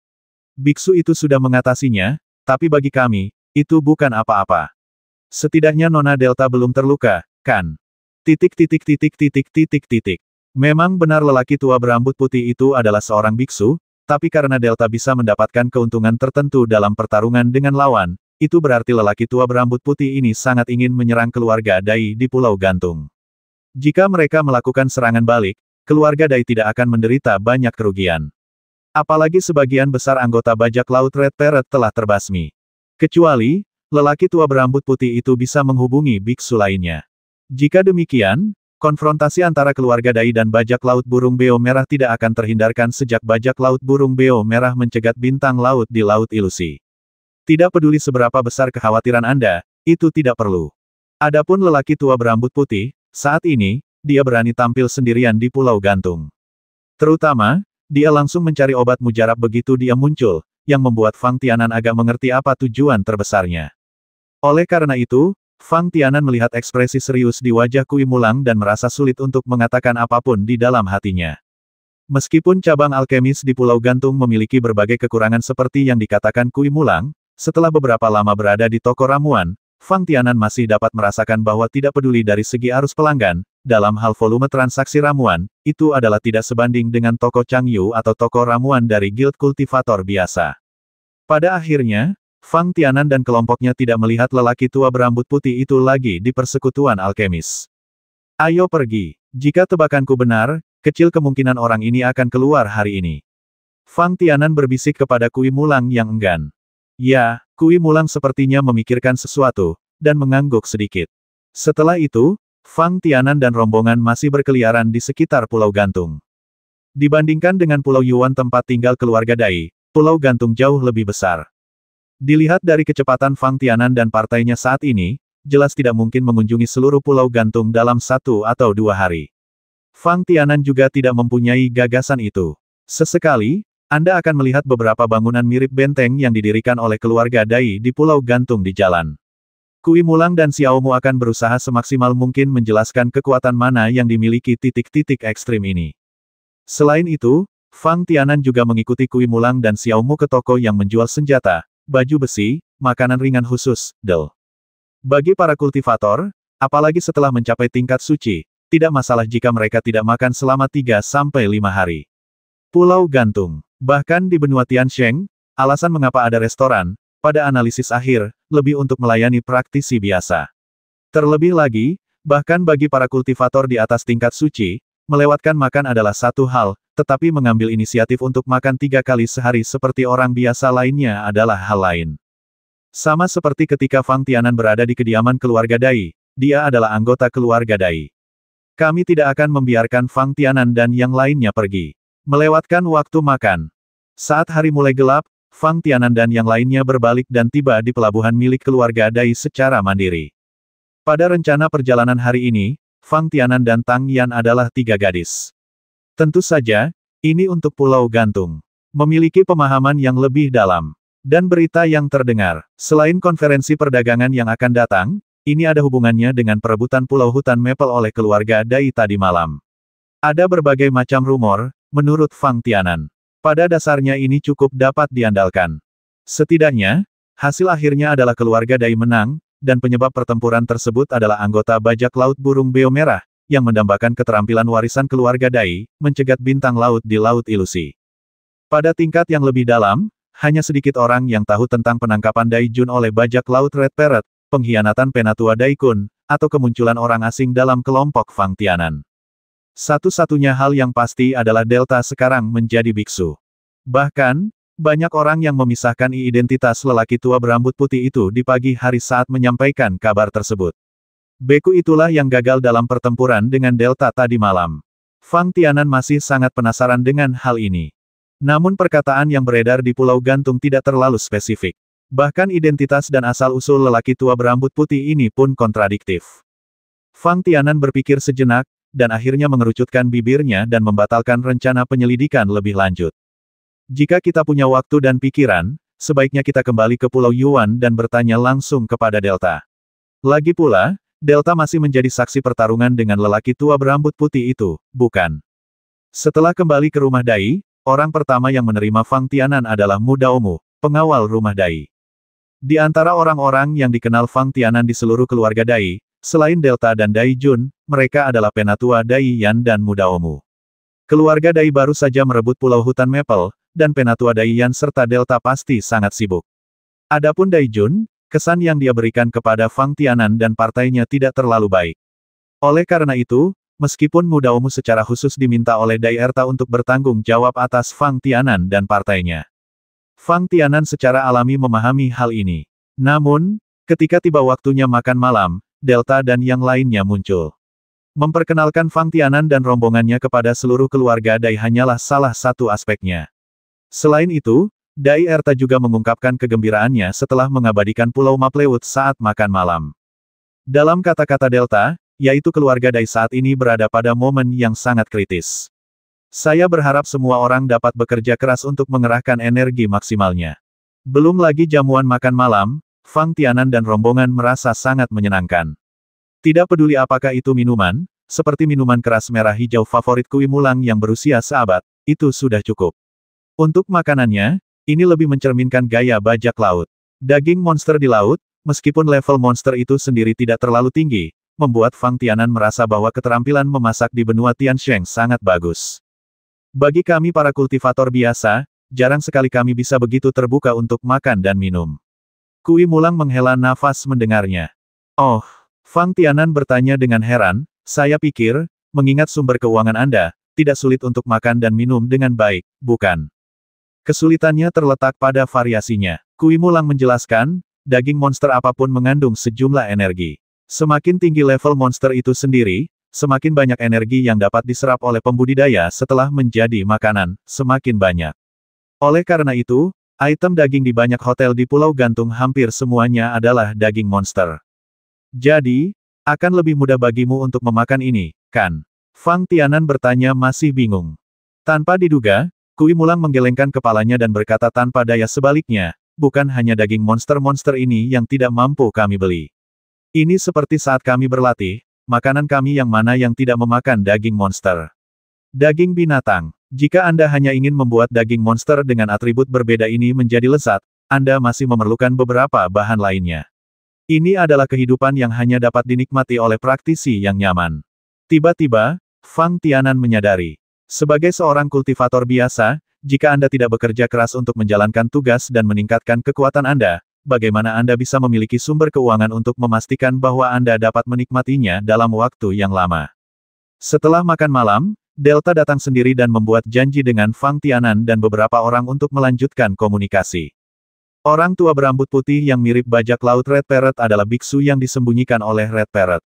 Biksu itu sudah mengatasinya, tapi bagi kami, itu bukan apa-apa. Setidaknya Nona Delta belum terluka, kan? Titik titik titik titik titik titik. Memang benar lelaki tua berambut putih itu adalah seorang biksu, tapi karena Delta bisa mendapatkan keuntungan tertentu dalam pertarungan dengan lawan, itu berarti lelaki tua berambut putih ini sangat ingin menyerang keluarga Dai di Pulau Gantung. Jika mereka melakukan serangan balik, keluarga Dai tidak akan menderita banyak kerugian. Apalagi sebagian besar anggota bajak laut Red Parrot telah terbasmi. Kecuali, lelaki tua berambut putih itu bisa menghubungi biksu lainnya. Jika demikian, konfrontasi antara keluarga Dai dan bajak laut burung beo merah tidak akan terhindarkan sejak bajak laut burung beo merah mencegat bintang laut di Laut Ilusi. Tidak peduli seberapa besar kekhawatiran Anda, itu tidak perlu. Adapun lelaki tua berambut putih, saat ini, dia berani tampil sendirian di Pulau Gantung. Terutama, dia langsung mencari obat mujarab begitu dia muncul, yang membuat Fang Tianan agak mengerti apa tujuan terbesarnya. Oleh karena itu, Fang Tianan melihat ekspresi serius di wajah Kui Mulang dan merasa sulit untuk mengatakan apapun di dalam hatinya. Meskipun cabang alkemis di Pulau Gantung memiliki berbagai kekurangan seperti yang dikatakan Kui Mulang, setelah beberapa lama berada di toko ramuan, Fang Tianan masih dapat merasakan bahwa tidak peduli dari segi arus pelanggan, dalam hal volume transaksi ramuan, itu adalah tidak sebanding dengan toko Chang Yu atau toko ramuan dari guild kultivator biasa. Pada akhirnya, Fang Tianan dan kelompoknya tidak melihat lelaki tua berambut putih itu lagi di persekutuan alkemis. Ayo pergi. Jika tebakanku benar, kecil kemungkinan orang ini akan keluar hari ini. Fang Tianan berbisik kepada Kui Mulang yang enggan. Ya, Kui Mulang sepertinya memikirkan sesuatu, dan mengangguk sedikit. Setelah itu, Fang Tianan dan rombongan masih berkeliaran di sekitar Pulau Gantung. Dibandingkan dengan Pulau Yuan tempat tinggal keluarga Dai, Pulau Gantung jauh lebih besar. Dilihat dari kecepatan Fang Tianan dan partainya saat ini, jelas tidak mungkin mengunjungi seluruh Pulau Gantung dalam satu atau dua hari. Fang Tianan juga tidak mempunyai gagasan itu. Sesekali, anda akan melihat beberapa bangunan mirip benteng yang didirikan oleh keluarga Dai di Pulau Gantung di jalan. Kui Mulang dan Xiaomu akan berusaha semaksimal mungkin menjelaskan kekuatan mana yang dimiliki titik-titik ekstrim ini. Selain itu, Fang Tianan juga mengikuti Kui Mulang dan Xiaomu ke toko yang menjual senjata, baju besi, makanan ringan khusus, del. Bagi para kultivator, apalagi setelah mencapai tingkat suci, tidak masalah jika mereka tidak makan selama 3-5 hari. Pulau Gantung Bahkan di benua Tiansheng, alasan mengapa ada restoran, pada analisis akhir, lebih untuk melayani praktisi biasa. Terlebih lagi, bahkan bagi para kultivator di atas tingkat suci, melewatkan makan adalah satu hal, tetapi mengambil inisiatif untuk makan tiga kali sehari seperti orang biasa lainnya adalah hal lain. Sama seperti ketika Fang Tianan berada di kediaman keluarga Dai, dia adalah anggota keluarga Dai. Kami tidak akan membiarkan Fang Tianan dan yang lainnya pergi. Melewatkan waktu makan. Saat hari mulai gelap, Fang Tianan dan yang lainnya berbalik dan tiba di pelabuhan milik keluarga Dai secara mandiri. Pada rencana perjalanan hari ini, Fang Tianan dan Tang Yan adalah tiga gadis. Tentu saja, ini untuk Pulau Gantung. Memiliki pemahaman yang lebih dalam. Dan berita yang terdengar, selain konferensi perdagangan yang akan datang, ini ada hubungannya dengan perebutan Pulau Hutan Maple oleh keluarga Dai tadi malam. Ada berbagai macam rumor, menurut Fang Tianan. Pada dasarnya ini cukup dapat diandalkan. Setidaknya, hasil akhirnya adalah keluarga Dai menang, dan penyebab pertempuran tersebut adalah anggota bajak laut burung beo merah, yang mendambakan keterampilan warisan keluarga Dai, mencegat bintang laut di Laut Ilusi. Pada tingkat yang lebih dalam, hanya sedikit orang yang tahu tentang penangkapan Dai Jun oleh bajak laut Red Parrot, pengkhianatan Penatua Daikun, atau kemunculan orang asing dalam kelompok Fang Tianan. Satu-satunya hal yang pasti adalah Delta sekarang menjadi biksu. Bahkan, banyak orang yang memisahkan identitas lelaki tua berambut putih itu di pagi hari saat menyampaikan kabar tersebut. Beku itulah yang gagal dalam pertempuran dengan Delta tadi malam. Fang Tianan masih sangat penasaran dengan hal ini. Namun perkataan yang beredar di Pulau Gantung tidak terlalu spesifik. Bahkan identitas dan asal-usul lelaki tua berambut putih ini pun kontradiktif. Fang Tianan berpikir sejenak, dan akhirnya mengerucutkan bibirnya dan membatalkan rencana penyelidikan lebih lanjut. Jika kita punya waktu dan pikiran, sebaiknya kita kembali ke Pulau Yuan dan bertanya langsung kepada Delta. Lagi pula, Delta masih menjadi saksi pertarungan dengan lelaki tua berambut putih itu, bukan? Setelah kembali ke rumah Dai, orang pertama yang menerima Fang Tianan adalah Mu Daomu, pengawal rumah Dai. Di antara orang-orang yang dikenal Fang Tianan di seluruh keluarga Dai, Selain Delta dan Dai Jun, mereka adalah penatua Dai Yan dan Mudaomu. Keluarga Dai baru saja merebut pulau hutan Maple, dan penatua Dai Yan serta Delta pasti sangat sibuk. Adapun Dai Jun, kesan yang dia berikan kepada Fang Tianan dan partainya tidak terlalu baik. Oleh karena itu, meskipun Mudaomu secara khusus diminta oleh Dai Erta untuk bertanggung jawab atas Fang Tianan dan partainya. Fang Tianan secara alami memahami hal ini. Namun, ketika tiba waktunya makan malam, Delta dan yang lainnya muncul. Memperkenalkan Fang Tianan dan rombongannya kepada seluruh keluarga Dai hanyalah salah satu aspeknya. Selain itu, Dai Erta juga mengungkapkan kegembiraannya setelah mengabadikan Pulau Maplewood saat makan malam. Dalam kata-kata Delta, yaitu keluarga Dai saat ini berada pada momen yang sangat kritis. Saya berharap semua orang dapat bekerja keras untuk mengerahkan energi maksimalnya. Belum lagi jamuan makan malam, Fang Tianan dan rombongan merasa sangat menyenangkan. Tidak peduli apakah itu minuman, seperti minuman keras merah hijau favorit Kui Mulang yang berusia seabad, itu sudah cukup. Untuk makanannya, ini lebih mencerminkan gaya bajak laut. Daging monster di laut, meskipun level monster itu sendiri tidak terlalu tinggi, membuat Fang Tianan merasa bahwa keterampilan memasak di benua Tiansheng sangat bagus. Bagi kami para kultivator biasa, jarang sekali kami bisa begitu terbuka untuk makan dan minum. Kui Mulang menghela nafas mendengarnya. Oh, Fang Tianan bertanya dengan heran, saya pikir, mengingat sumber keuangan Anda, tidak sulit untuk makan dan minum dengan baik, bukan? Kesulitannya terletak pada variasinya. Kui Mulang menjelaskan, daging monster apapun mengandung sejumlah energi. Semakin tinggi level monster itu sendiri, semakin banyak energi yang dapat diserap oleh pembudidaya setelah menjadi makanan, semakin banyak. Oleh karena itu, Item daging di banyak hotel di Pulau Gantung hampir semuanya adalah daging monster. Jadi, akan lebih mudah bagimu untuk memakan ini, kan? Fang Tianan bertanya masih bingung. Tanpa diduga, Kui Mulang menggelengkan kepalanya dan berkata tanpa daya sebaliknya, bukan hanya daging monster-monster ini yang tidak mampu kami beli. Ini seperti saat kami berlatih, makanan kami yang mana yang tidak memakan daging monster. Daging binatang. Jika Anda hanya ingin membuat daging monster dengan atribut berbeda ini menjadi lesat, Anda masih memerlukan beberapa bahan lainnya. Ini adalah kehidupan yang hanya dapat dinikmati oleh praktisi yang nyaman. Tiba-tiba, Fang Tianan menyadari. Sebagai seorang kultivator biasa, jika Anda tidak bekerja keras untuk menjalankan tugas dan meningkatkan kekuatan Anda, bagaimana Anda bisa memiliki sumber keuangan untuk memastikan bahwa Anda dapat menikmatinya dalam waktu yang lama. Setelah makan malam, Delta datang sendiri dan membuat janji dengan Fang Tianan dan beberapa orang untuk melanjutkan komunikasi. Orang tua berambut putih yang mirip bajak laut Red Parrot adalah biksu yang disembunyikan oleh Red Parrot.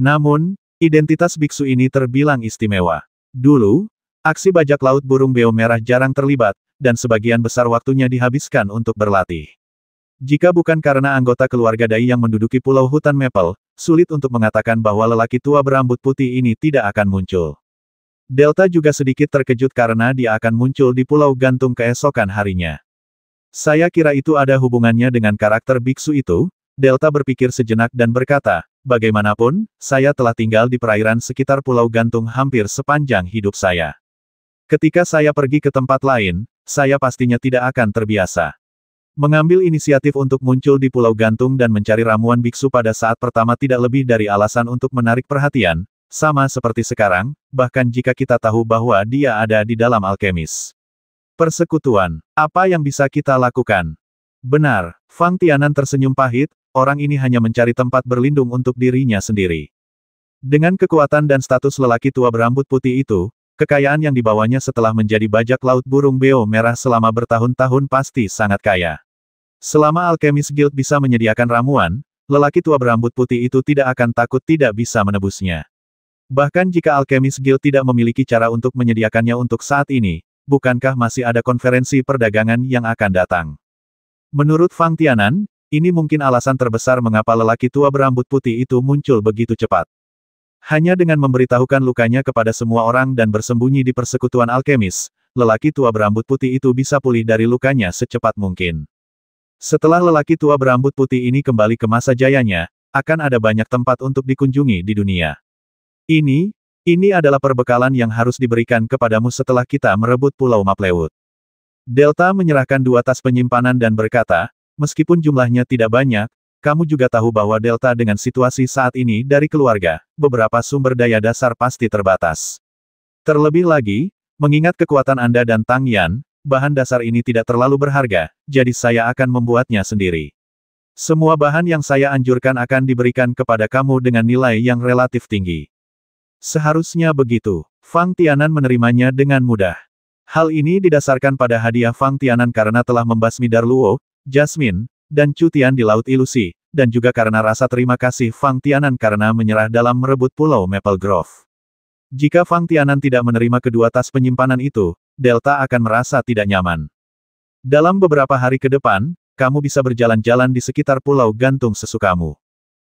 Namun, identitas biksu ini terbilang istimewa. Dulu, aksi bajak laut burung beo merah jarang terlibat, dan sebagian besar waktunya dihabiskan untuk berlatih. Jika bukan karena anggota keluarga Dai yang menduduki pulau hutan Maple, sulit untuk mengatakan bahwa lelaki tua berambut putih ini tidak akan muncul. Delta juga sedikit terkejut karena dia akan muncul di Pulau Gantung keesokan harinya. Saya kira itu ada hubungannya dengan karakter biksu itu, Delta berpikir sejenak dan berkata, bagaimanapun, saya telah tinggal di perairan sekitar Pulau Gantung hampir sepanjang hidup saya. Ketika saya pergi ke tempat lain, saya pastinya tidak akan terbiasa. Mengambil inisiatif untuk muncul di Pulau Gantung dan mencari ramuan biksu pada saat pertama tidak lebih dari alasan untuk menarik perhatian, sama seperti sekarang, bahkan jika kita tahu bahwa dia ada di dalam alkemis. Persekutuan. Apa yang bisa kita lakukan? Benar, Fang Tianan tersenyum pahit, orang ini hanya mencari tempat berlindung untuk dirinya sendiri. Dengan kekuatan dan status lelaki tua berambut putih itu, kekayaan yang dibawanya setelah menjadi bajak laut burung beo merah selama bertahun-tahun pasti sangat kaya. Selama Alkemis Guild bisa menyediakan ramuan, lelaki tua berambut putih itu tidak akan takut tidak bisa menebusnya. Bahkan jika Alchemist Guild tidak memiliki cara untuk menyediakannya untuk saat ini, bukankah masih ada konferensi perdagangan yang akan datang? Menurut Fang Tianan, ini mungkin alasan terbesar mengapa lelaki tua berambut putih itu muncul begitu cepat. Hanya dengan memberitahukan lukanya kepada semua orang dan bersembunyi di persekutuan alkemis, lelaki tua berambut putih itu bisa pulih dari lukanya secepat mungkin. Setelah lelaki tua berambut putih ini kembali ke masa jayanya, akan ada banyak tempat untuk dikunjungi di dunia. Ini, ini adalah perbekalan yang harus diberikan kepadamu setelah kita merebut Pulau Maplewood. Delta menyerahkan dua tas penyimpanan dan berkata, meskipun jumlahnya tidak banyak, kamu juga tahu bahwa Delta dengan situasi saat ini dari keluarga, beberapa sumber daya dasar pasti terbatas. Terlebih lagi, mengingat kekuatan Anda dan Tang Yan, bahan dasar ini tidak terlalu berharga, jadi saya akan membuatnya sendiri. Semua bahan yang saya anjurkan akan diberikan kepada kamu dengan nilai yang relatif tinggi. Seharusnya begitu. Fang Tianan menerimanya dengan mudah. Hal ini didasarkan pada hadiah Fang Tianan karena telah membasmi Darluo, Jasmine, dan Cutian di Laut Ilusi, dan juga karena rasa terima kasih Fang Tianan karena menyerah dalam merebut Pulau Maple Grove. Jika Fang Tianan tidak menerima kedua tas penyimpanan itu, Delta akan merasa tidak nyaman. Dalam beberapa hari ke depan, kamu bisa berjalan-jalan di sekitar pulau gantung sesukamu.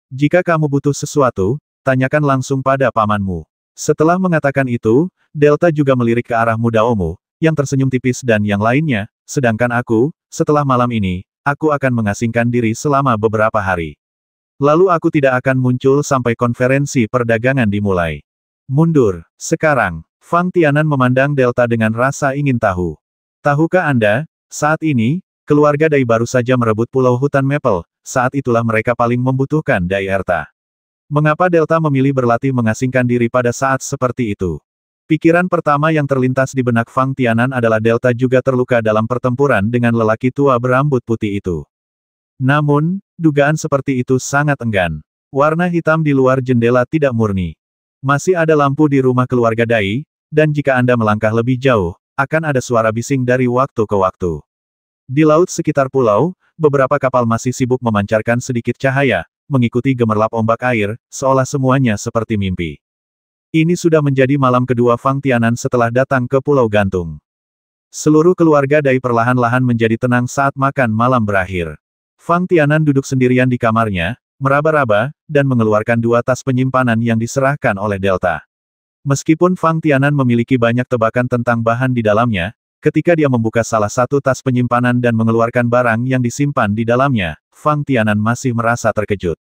Jika kamu butuh sesuatu, Tanyakan langsung pada pamanmu. Setelah mengatakan itu, Delta juga melirik ke arah muda Mudaomu, yang tersenyum tipis dan yang lainnya, sedangkan aku, setelah malam ini, aku akan mengasingkan diri selama beberapa hari. Lalu aku tidak akan muncul sampai konferensi perdagangan dimulai. Mundur, sekarang, Fang Tianan memandang Delta dengan rasa ingin tahu. Tahukah Anda, saat ini, keluarga Dai baru saja merebut pulau hutan Maple, saat itulah mereka paling membutuhkan Dai Erta. Mengapa Delta memilih berlatih mengasingkan diri pada saat seperti itu? Pikiran pertama yang terlintas di benak Fang Tianan adalah Delta juga terluka dalam pertempuran dengan lelaki tua berambut putih itu. Namun, dugaan seperti itu sangat enggan. Warna hitam di luar jendela tidak murni. Masih ada lampu di rumah keluarga Dai, dan jika Anda melangkah lebih jauh, akan ada suara bising dari waktu ke waktu. Di laut sekitar pulau, beberapa kapal masih sibuk memancarkan sedikit cahaya, mengikuti gemerlap ombak air, seolah semuanya seperti mimpi. Ini sudah menjadi malam kedua Fang Tianan setelah datang ke Pulau Gantung. Seluruh keluarga Dai perlahan-lahan menjadi tenang saat makan malam berakhir. Fang Tianan duduk sendirian di kamarnya, meraba-raba, dan mengeluarkan dua tas penyimpanan yang diserahkan oleh Delta. Meskipun Fang Tianan memiliki banyak tebakan tentang bahan di dalamnya, Ketika dia membuka salah satu tas penyimpanan dan mengeluarkan barang yang disimpan di dalamnya, Fang Tianan masih merasa terkejut.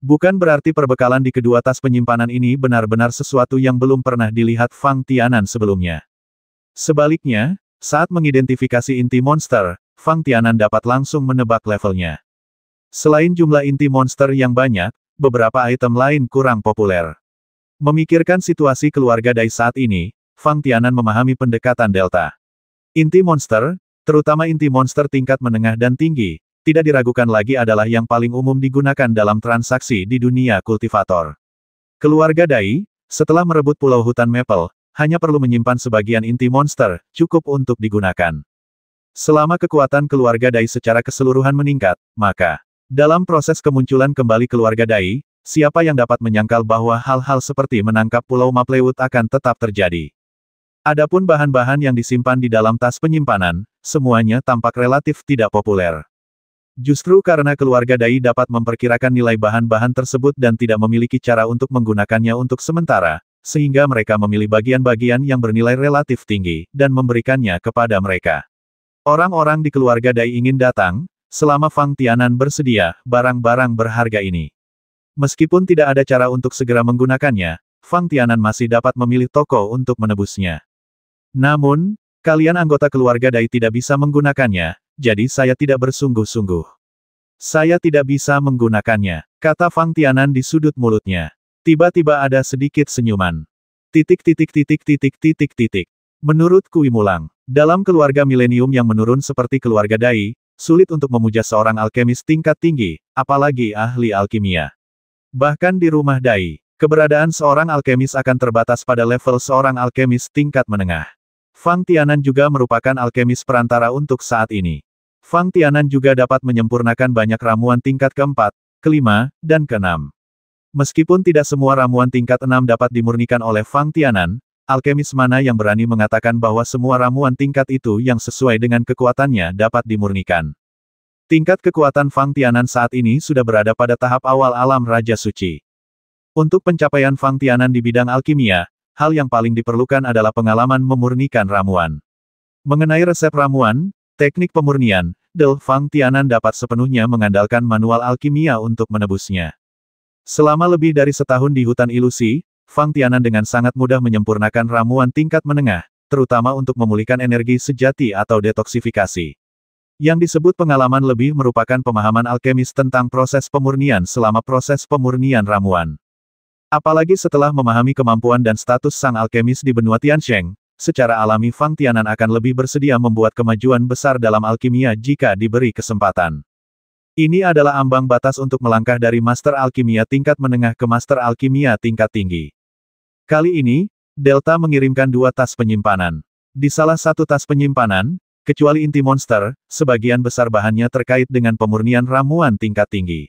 Bukan berarti perbekalan di kedua tas penyimpanan ini benar-benar sesuatu yang belum pernah dilihat Fang Tianan sebelumnya. Sebaliknya, saat mengidentifikasi inti monster, Fang Tianan dapat langsung menebak levelnya. Selain jumlah inti monster yang banyak, beberapa item lain kurang populer. Memikirkan situasi keluarga Dai saat ini, Fang Tianan memahami pendekatan Delta. Inti monster, terutama inti monster tingkat menengah dan tinggi, tidak diragukan lagi adalah yang paling umum digunakan dalam transaksi di dunia kultivator. Keluarga Dai, setelah merebut pulau hutan Maple, hanya perlu menyimpan sebagian inti monster, cukup untuk digunakan. Selama kekuatan keluarga Dai secara keseluruhan meningkat, maka, dalam proses kemunculan kembali keluarga Dai, siapa yang dapat menyangkal bahwa hal-hal seperti menangkap pulau Maplewood akan tetap terjadi. Adapun bahan-bahan yang disimpan di dalam tas penyimpanan, semuanya tampak relatif tidak populer. Justru karena keluarga Dai dapat memperkirakan nilai bahan-bahan tersebut dan tidak memiliki cara untuk menggunakannya untuk sementara, sehingga mereka memilih bagian-bagian yang bernilai relatif tinggi, dan memberikannya kepada mereka. Orang-orang di keluarga Dai ingin datang, selama Fang Tianan bersedia, barang-barang berharga ini. Meskipun tidak ada cara untuk segera menggunakannya, Fang Tianan masih dapat memilih toko untuk menebusnya. Namun, kalian anggota keluarga Dai tidak bisa menggunakannya, jadi saya tidak bersungguh-sungguh. Saya tidak bisa menggunakannya, kata Fang Tianan di sudut mulutnya. Tiba-tiba ada sedikit senyuman. Titik titik titik titik titik titik. Menurut Kui Mulang, dalam keluarga milenium yang menurun seperti keluarga Dai, sulit untuk memuja seorang alkemis tingkat tinggi, apalagi ahli alkimia. Bahkan di rumah Dai, keberadaan seorang alkemis akan terbatas pada level seorang alkemis tingkat menengah. Fang Tianan juga merupakan alkemis perantara untuk saat ini. Fang Tianan juga dapat menyempurnakan banyak ramuan tingkat keempat, kelima, dan keenam. Meskipun tidak semua ramuan tingkat enam dapat dimurnikan oleh Fang Tianan, alkemis mana yang berani mengatakan bahwa semua ramuan tingkat itu yang sesuai dengan kekuatannya dapat dimurnikan. Tingkat kekuatan Fang Tianan saat ini sudah berada pada tahap awal alam Raja Suci. Untuk pencapaian Fang Tianan di bidang alkimia, hal yang paling diperlukan adalah pengalaman memurnikan ramuan. Mengenai resep ramuan, teknik pemurnian, Del Fang Tianan dapat sepenuhnya mengandalkan manual alkimia untuk menebusnya. Selama lebih dari setahun di hutan ilusi, Fang Tianan dengan sangat mudah menyempurnakan ramuan tingkat menengah, terutama untuk memulihkan energi sejati atau detoksifikasi. Yang disebut pengalaman lebih merupakan pemahaman alkemis tentang proses pemurnian selama proses pemurnian ramuan. Apalagi setelah memahami kemampuan dan status sang alkemis di benua Tiansheng, secara alami Fang Tianan akan lebih bersedia membuat kemajuan besar dalam alkimia jika diberi kesempatan. Ini adalah ambang batas untuk melangkah dari master alkimia tingkat menengah ke master alkimia tingkat tinggi. Kali ini, Delta mengirimkan dua tas penyimpanan. Di salah satu tas penyimpanan, kecuali inti monster, sebagian besar bahannya terkait dengan pemurnian ramuan tingkat tinggi.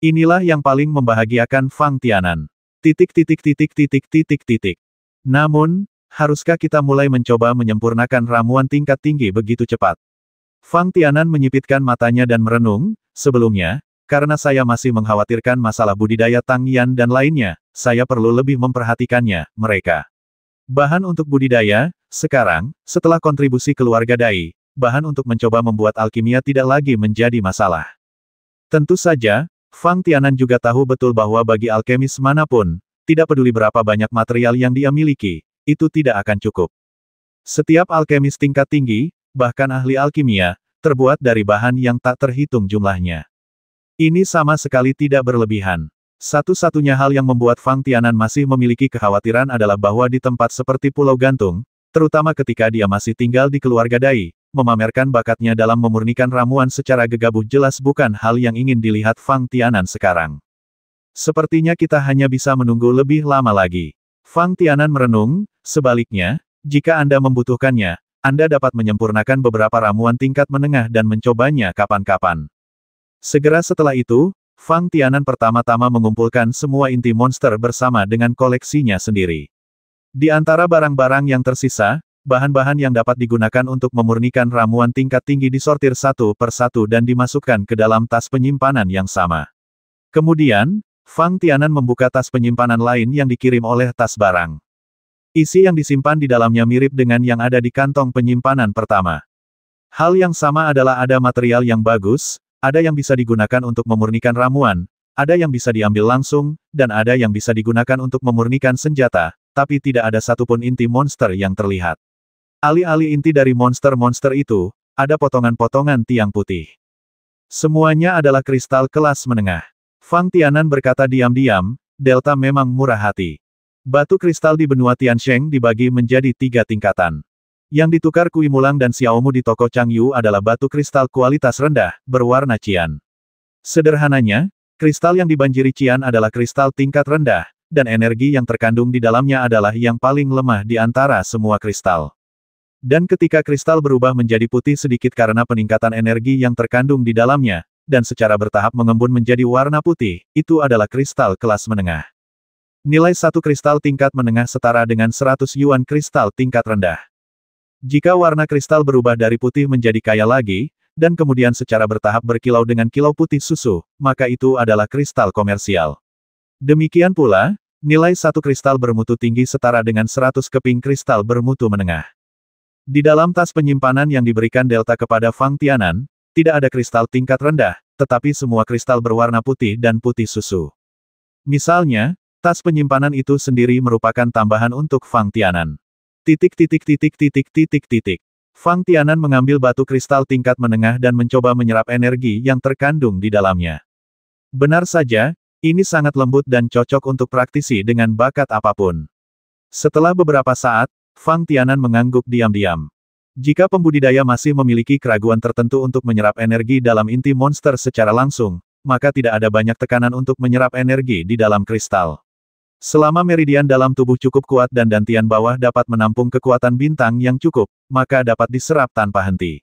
Inilah yang paling membahagiakan Fang Tianan. Titik titik titik titik titik titik. Namun, haruskah kita mulai mencoba menyempurnakan ramuan tingkat tinggi begitu cepat? Fang Tianan menyipitkan matanya dan merenung, sebelumnya, karena saya masih mengkhawatirkan masalah budidaya Tang Yan dan lainnya, saya perlu lebih memperhatikannya, mereka. Bahan untuk budidaya, sekarang, setelah kontribusi keluarga Dai, bahan untuk mencoba membuat alkimia tidak lagi menjadi masalah. Tentu saja, Fang Tianan juga tahu betul bahwa bagi alkemis manapun, tidak peduli berapa banyak material yang dia miliki, itu tidak akan cukup. Setiap alkemis tingkat tinggi, bahkan ahli alkimia, terbuat dari bahan yang tak terhitung jumlahnya. Ini sama sekali tidak berlebihan. Satu-satunya hal yang membuat Fang Tianan masih memiliki kekhawatiran adalah bahwa di tempat seperti Pulau Gantung, terutama ketika dia masih tinggal di keluarga Dai, memamerkan bakatnya dalam memurnikan ramuan secara gegabah jelas bukan hal yang ingin dilihat Fang Tianan sekarang. Sepertinya kita hanya bisa menunggu lebih lama lagi. Fang Tianan merenung, sebaliknya, jika Anda membutuhkannya, Anda dapat menyempurnakan beberapa ramuan tingkat menengah dan mencobanya kapan-kapan. Segera setelah itu, Fang Tianan pertama-tama mengumpulkan semua inti monster bersama dengan koleksinya sendiri. Di antara barang-barang yang tersisa, Bahan-bahan yang dapat digunakan untuk memurnikan ramuan tingkat tinggi disortir satu per satu dan dimasukkan ke dalam tas penyimpanan yang sama. Kemudian, Fang Tianan membuka tas penyimpanan lain yang dikirim oleh tas barang. Isi yang disimpan di dalamnya mirip dengan yang ada di kantong penyimpanan pertama. Hal yang sama adalah ada material yang bagus, ada yang bisa digunakan untuk memurnikan ramuan, ada yang bisa diambil langsung, dan ada yang bisa digunakan untuk memurnikan senjata, tapi tidak ada satupun inti monster yang terlihat. Alih-alih inti dari monster-monster itu, ada potongan-potongan tiang putih. Semuanya adalah kristal kelas menengah. Fang Tianan berkata diam-diam, Delta memang murah hati. Batu kristal di benua Tiansheng dibagi menjadi tiga tingkatan. Yang ditukar Kui Mulang dan Xiaomu di toko Changyu adalah batu kristal kualitas rendah, berwarna cian. Sederhananya, kristal yang dibanjiri cian adalah kristal tingkat rendah, dan energi yang terkandung di dalamnya adalah yang paling lemah di antara semua kristal. Dan ketika kristal berubah menjadi putih sedikit karena peningkatan energi yang terkandung di dalamnya, dan secara bertahap mengembun menjadi warna putih, itu adalah kristal kelas menengah. Nilai satu kristal tingkat menengah setara dengan 100 yuan kristal tingkat rendah. Jika warna kristal berubah dari putih menjadi kaya lagi, dan kemudian secara bertahap berkilau dengan kilau putih susu, maka itu adalah kristal komersial. Demikian pula, nilai satu kristal bermutu tinggi setara dengan 100 keping kristal bermutu menengah. Di dalam tas penyimpanan yang diberikan Delta kepada Fang Tianan, tidak ada kristal tingkat rendah, tetapi semua kristal berwarna putih dan putih susu. Misalnya, tas penyimpanan itu sendiri merupakan tambahan untuk Fang Tianan. Titik titik titik titik titik titik. Fang Tianan mengambil batu kristal tingkat menengah dan mencoba menyerap energi yang terkandung di dalamnya. Benar saja, ini sangat lembut dan cocok untuk praktisi dengan bakat apapun. Setelah beberapa saat, Fang Tianan mengangguk diam-diam. Jika pembudidaya masih memiliki keraguan tertentu untuk menyerap energi dalam inti monster secara langsung, maka tidak ada banyak tekanan untuk menyerap energi di dalam kristal. Selama meridian dalam tubuh cukup kuat dan dantian bawah dapat menampung kekuatan bintang yang cukup, maka dapat diserap tanpa henti.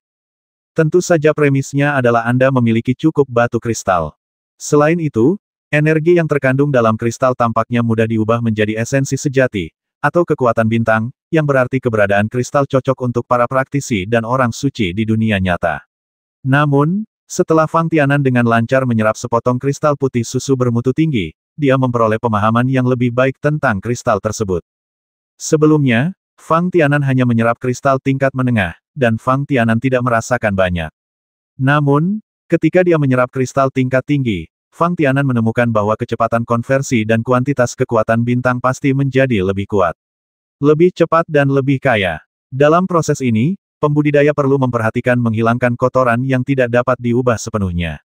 Tentu saja premisnya adalah Anda memiliki cukup batu kristal. Selain itu, energi yang terkandung dalam kristal tampaknya mudah diubah menjadi esensi sejati, atau kekuatan bintang, yang berarti keberadaan kristal cocok untuk para praktisi dan orang suci di dunia nyata. Namun, setelah Fang Tianan dengan lancar menyerap sepotong kristal putih susu bermutu tinggi, dia memperoleh pemahaman yang lebih baik tentang kristal tersebut. Sebelumnya, Fang Tianan hanya menyerap kristal tingkat menengah, dan Fang Tianan tidak merasakan banyak. Namun, ketika dia menyerap kristal tingkat tinggi, Fang Tianan menemukan bahwa kecepatan konversi dan kuantitas kekuatan bintang pasti menjadi lebih kuat. Lebih cepat dan lebih kaya. Dalam proses ini, pembudidaya perlu memperhatikan menghilangkan kotoran yang tidak dapat diubah sepenuhnya.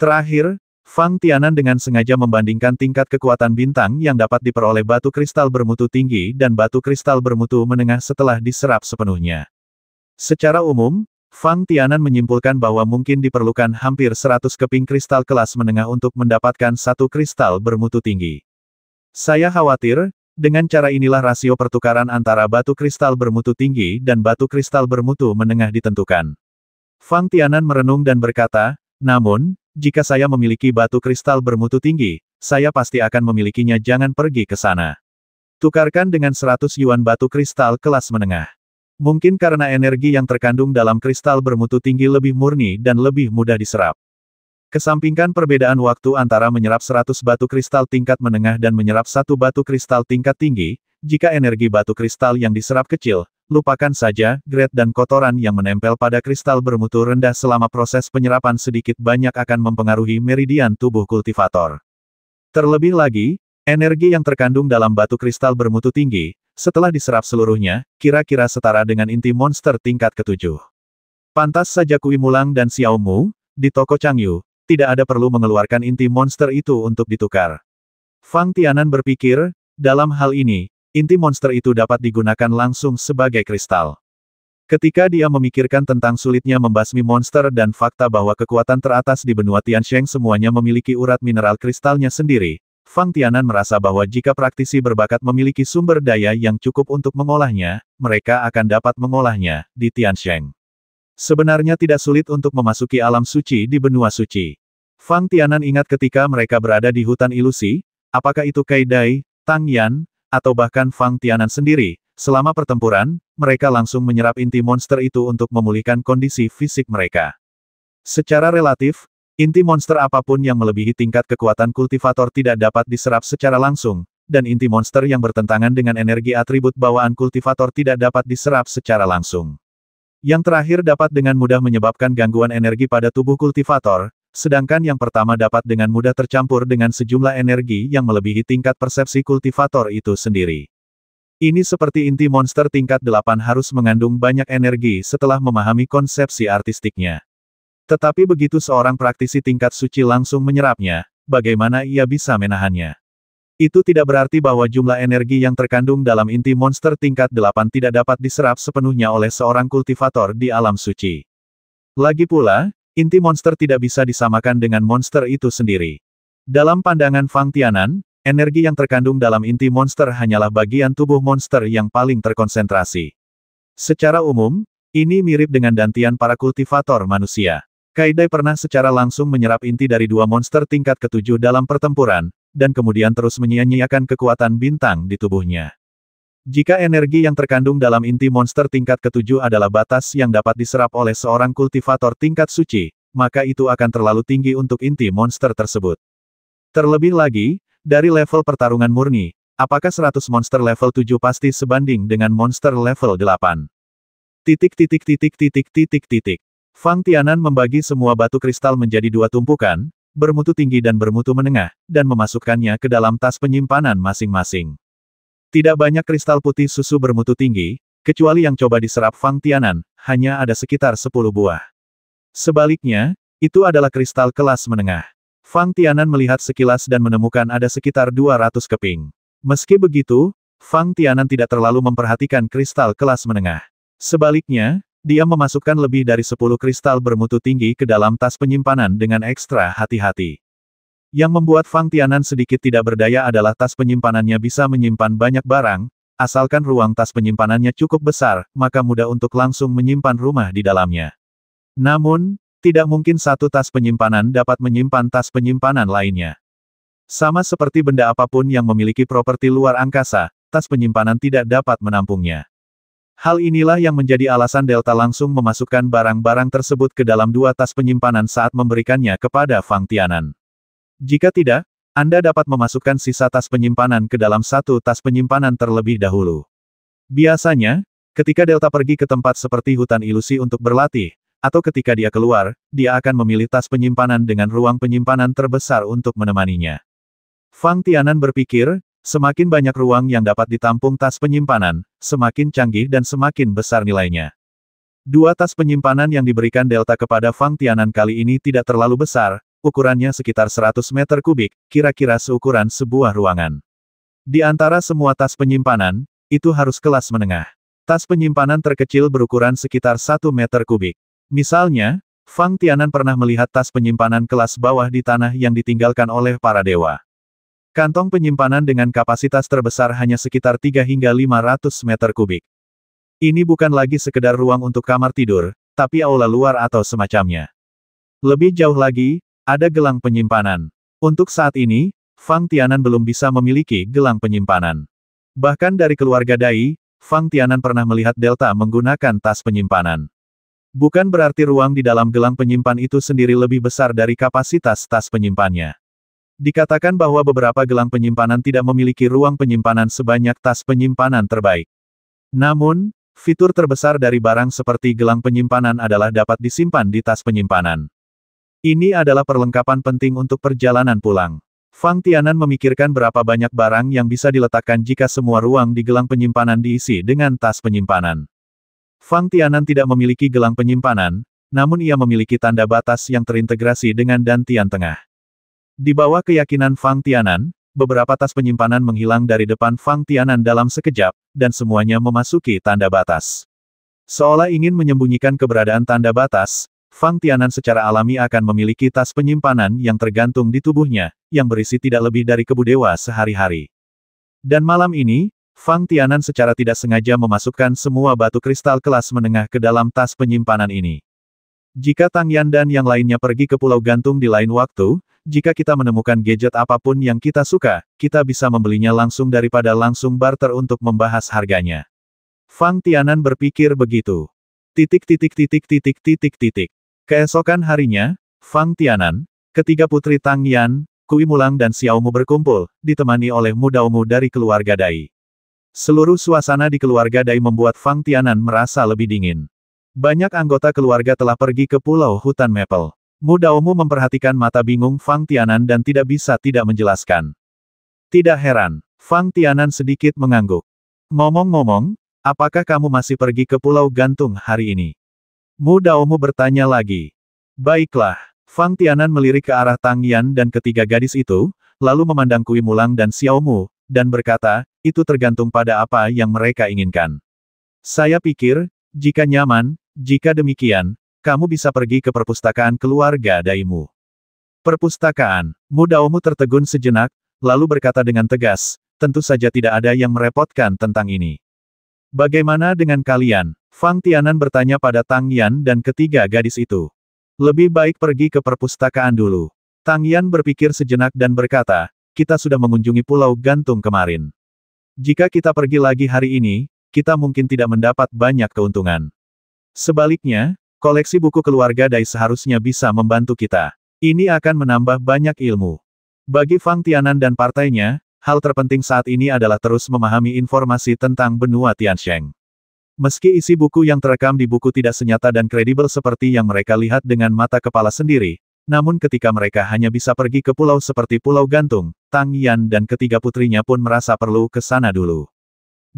Terakhir, Fang Tianan dengan sengaja membandingkan tingkat kekuatan bintang yang dapat diperoleh batu kristal bermutu tinggi dan batu kristal bermutu menengah setelah diserap sepenuhnya. Secara umum, Fang Tianan menyimpulkan bahwa mungkin diperlukan hampir 100 keping kristal kelas menengah untuk mendapatkan satu kristal bermutu tinggi. Saya khawatir, dengan cara inilah rasio pertukaran antara batu kristal bermutu tinggi dan batu kristal bermutu menengah ditentukan. Fang Tianan merenung dan berkata, namun, jika saya memiliki batu kristal bermutu tinggi, saya pasti akan memilikinya jangan pergi ke sana. Tukarkan dengan 100 yuan batu kristal kelas menengah. Mungkin karena energi yang terkandung dalam kristal bermutu tinggi lebih murni dan lebih mudah diserap. Kesampingkan perbedaan waktu antara menyerap 100 batu kristal tingkat menengah dan menyerap satu batu kristal tingkat tinggi, jika energi batu kristal yang diserap kecil, lupakan saja gret dan kotoran yang menempel pada kristal bermutu rendah selama proses penyerapan sedikit banyak akan mempengaruhi meridian tubuh kultivator. Terlebih lagi, energi yang terkandung dalam batu kristal bermutu tinggi, setelah diserap seluruhnya, kira-kira setara dengan inti monster tingkat ketujuh. Pantas saja Kui Mulang dan Xiao Mu, di toko Changyu, tidak ada perlu mengeluarkan inti monster itu untuk ditukar. Fang Tianan berpikir, dalam hal ini, inti monster itu dapat digunakan langsung sebagai kristal. Ketika dia memikirkan tentang sulitnya membasmi monster dan fakta bahwa kekuatan teratas di benua Tian Sheng semuanya memiliki urat mineral kristalnya sendiri, Fang Tianan merasa bahwa jika praktisi berbakat memiliki sumber daya yang cukup untuk mengolahnya, mereka akan dapat mengolahnya, di Tiansheng. Sebenarnya tidak sulit untuk memasuki alam suci di benua suci. Fang Tianan ingat ketika mereka berada di hutan ilusi, apakah itu Kaidai, Tang Yan, atau bahkan Fang Tianan sendiri, selama pertempuran, mereka langsung menyerap inti monster itu untuk memulihkan kondisi fisik mereka. Secara relatif, Inti monster apapun yang melebihi tingkat kekuatan kultivator tidak dapat diserap secara langsung, dan inti monster yang bertentangan dengan energi atribut bawaan kultivator tidak dapat diserap secara langsung. Yang terakhir dapat dengan mudah menyebabkan gangguan energi pada tubuh kultivator, sedangkan yang pertama dapat dengan mudah tercampur dengan sejumlah energi yang melebihi tingkat persepsi kultivator itu sendiri. Ini seperti inti monster tingkat 8 harus mengandung banyak energi setelah memahami konsepsi artistiknya. Tetapi begitu seorang praktisi tingkat suci langsung menyerapnya, bagaimana ia bisa menahannya? Itu tidak berarti bahwa jumlah energi yang terkandung dalam inti monster tingkat 8 tidak dapat diserap sepenuhnya oleh seorang kultivator di alam suci. Lagi pula, inti monster tidak bisa disamakan dengan monster itu sendiri. Dalam pandangan Fang Tianan, energi yang terkandung dalam inti monster hanyalah bagian tubuh monster yang paling terkonsentrasi. Secara umum, ini mirip dengan dantian para kultivator manusia. Kaidai pernah secara langsung menyerap inti dari dua monster tingkat ketujuh dalam pertempuran, dan kemudian terus menyia-nyiakan kekuatan bintang di tubuhnya. Jika energi yang terkandung dalam inti monster tingkat ketujuh adalah batas yang dapat diserap oleh seorang kultivator tingkat suci, maka itu akan terlalu tinggi untuk inti monster tersebut. Terlebih lagi, dari level pertarungan murni, apakah 100 monster level 7 pasti sebanding dengan monster level 8? Titik titik titik titik titik titik. Fang Tianan membagi semua batu kristal menjadi dua tumpukan, bermutu tinggi dan bermutu menengah, dan memasukkannya ke dalam tas penyimpanan masing-masing. Tidak banyak kristal putih susu bermutu tinggi, kecuali yang coba diserap Fang Tianan, hanya ada sekitar 10 buah. Sebaliknya, itu adalah kristal kelas menengah. Fang Tianan melihat sekilas dan menemukan ada sekitar 200 keping. Meski begitu, Fang Tianan tidak terlalu memperhatikan kristal kelas menengah. Sebaliknya, dia memasukkan lebih dari sepuluh kristal bermutu tinggi ke dalam tas penyimpanan dengan ekstra hati-hati. Yang membuat Fang Tianan sedikit tidak berdaya adalah tas penyimpanannya bisa menyimpan banyak barang, asalkan ruang tas penyimpanannya cukup besar, maka mudah untuk langsung menyimpan rumah di dalamnya. Namun, tidak mungkin satu tas penyimpanan dapat menyimpan tas penyimpanan lainnya. Sama seperti benda apapun yang memiliki properti luar angkasa, tas penyimpanan tidak dapat menampungnya. Hal inilah yang menjadi alasan Delta langsung memasukkan barang-barang tersebut ke dalam dua tas penyimpanan saat memberikannya kepada Fang Tianan. Jika tidak, Anda dapat memasukkan sisa tas penyimpanan ke dalam satu tas penyimpanan terlebih dahulu. Biasanya, ketika Delta pergi ke tempat seperti hutan ilusi untuk berlatih, atau ketika dia keluar, dia akan memilih tas penyimpanan dengan ruang penyimpanan terbesar untuk menemaninya. Fang Tianan berpikir, Semakin banyak ruang yang dapat ditampung tas penyimpanan, semakin canggih dan semakin besar nilainya. Dua tas penyimpanan yang diberikan Delta kepada Fang Tianan kali ini tidak terlalu besar, ukurannya sekitar 100 meter kubik, kira-kira seukuran sebuah ruangan. Di antara semua tas penyimpanan, itu harus kelas menengah. Tas penyimpanan terkecil berukuran sekitar 1 meter kubik. Misalnya, Fang Tianan pernah melihat tas penyimpanan kelas bawah di tanah yang ditinggalkan oleh para dewa. Kantong penyimpanan dengan kapasitas terbesar hanya sekitar 3 hingga 500 meter kubik. Ini bukan lagi sekedar ruang untuk kamar tidur, tapi aula luar atau semacamnya. Lebih jauh lagi, ada gelang penyimpanan. Untuk saat ini, Fang Tianan belum bisa memiliki gelang penyimpanan. Bahkan dari keluarga Dai, Fang Tianan pernah melihat Delta menggunakan tas penyimpanan. Bukan berarti ruang di dalam gelang penyimpan itu sendiri lebih besar dari kapasitas tas penyimpannya. Dikatakan bahwa beberapa gelang penyimpanan tidak memiliki ruang penyimpanan sebanyak tas penyimpanan terbaik. Namun, fitur terbesar dari barang seperti gelang penyimpanan adalah dapat disimpan di tas penyimpanan. Ini adalah perlengkapan penting untuk perjalanan pulang. Fang Tianan memikirkan berapa banyak barang yang bisa diletakkan jika semua ruang di gelang penyimpanan diisi dengan tas penyimpanan. Fang Tianan tidak memiliki gelang penyimpanan, namun ia memiliki tanda batas yang terintegrasi dengan dantian tengah. Di bawah keyakinan Fang Tianan, beberapa tas penyimpanan menghilang dari depan Fang Tianan dalam sekejap, dan semuanya memasuki tanda batas. Seolah ingin menyembunyikan keberadaan tanda batas, Fang Tianan secara alami akan memiliki tas penyimpanan yang tergantung di tubuhnya, yang berisi tidak lebih dari kebudewa sehari-hari. Dan malam ini, Fang Tianan secara tidak sengaja memasukkan semua batu kristal kelas menengah ke dalam tas penyimpanan ini. Jika Tang Yan dan yang lainnya pergi ke Pulau Gantung di lain waktu, jika kita menemukan gadget apapun yang kita suka, kita bisa membelinya langsung daripada langsung barter untuk membahas harganya. Fang Tianan berpikir begitu. Titik titik titik titik titik titik. Keesokan harinya, Fang Tianan, ketiga putri Tang Yan, Kui Mulang dan Mu berkumpul, ditemani oleh Mudaumu dari keluarga Dai. Seluruh suasana di keluarga Dai membuat Fang Tianan merasa lebih dingin. Banyak anggota keluarga telah pergi ke pulau hutan Maple. Mudaomu memperhatikan mata bingung Fang Tianan dan tidak bisa tidak menjelaskan. Tidak heran, Fang Tianan sedikit mengangguk. Ngomong-ngomong, apakah kamu masih pergi ke Pulau Gantung hari ini? Mudaomu bertanya lagi. Baiklah, Fang Tianan melirik ke arah Tang Yan dan ketiga gadis itu, lalu memandang Kui Mulang dan Xiaomu, dan berkata, itu tergantung pada apa yang mereka inginkan. Saya pikir, jika nyaman, jika demikian, kamu bisa pergi ke perpustakaan keluarga Daimu. Perpustakaan, Mudaomu tertegun sejenak, lalu berkata dengan tegas, tentu saja tidak ada yang merepotkan tentang ini. Bagaimana dengan kalian? Fang Tianan bertanya pada Tang Yan dan ketiga gadis itu. Lebih baik pergi ke perpustakaan dulu. Tang Yan berpikir sejenak dan berkata, kita sudah mengunjungi Pulau Gantung kemarin. Jika kita pergi lagi hari ini, kita mungkin tidak mendapat banyak keuntungan. Sebaliknya, koleksi buku keluarga Dai seharusnya bisa membantu kita. Ini akan menambah banyak ilmu. Bagi Fang Tianan dan partainya, hal terpenting saat ini adalah terus memahami informasi tentang benua Tiansheng. Meski isi buku yang terekam di buku tidak senyata dan kredibel seperti yang mereka lihat dengan mata kepala sendiri, namun ketika mereka hanya bisa pergi ke pulau seperti Pulau Gantung, Tang Yan dan ketiga putrinya pun merasa perlu ke sana dulu.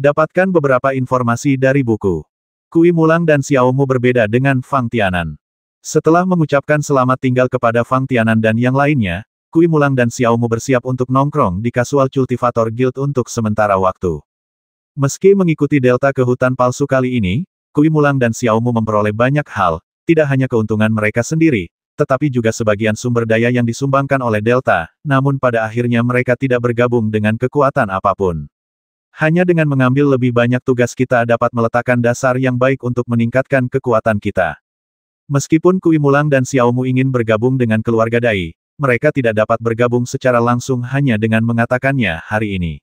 Dapatkan beberapa informasi dari buku. Kui Mulang dan Mu berbeda dengan Fang Tianan. Setelah mengucapkan selamat tinggal kepada Fang Tianan dan yang lainnya, Kui Mulang dan Mu bersiap untuk nongkrong di kasual Cultivator Guild untuk sementara waktu. Meski mengikuti delta ke hutan palsu kali ini, Kui Mulang dan Mu memperoleh banyak hal, tidak hanya keuntungan mereka sendiri, tetapi juga sebagian sumber daya yang disumbangkan oleh delta, namun pada akhirnya mereka tidak bergabung dengan kekuatan apapun. Hanya dengan mengambil lebih banyak tugas kita dapat meletakkan dasar yang baik untuk meningkatkan kekuatan kita. Meskipun Kui Mulang dan Xiaomu ingin bergabung dengan keluarga Dai, mereka tidak dapat bergabung secara langsung hanya dengan mengatakannya hari ini.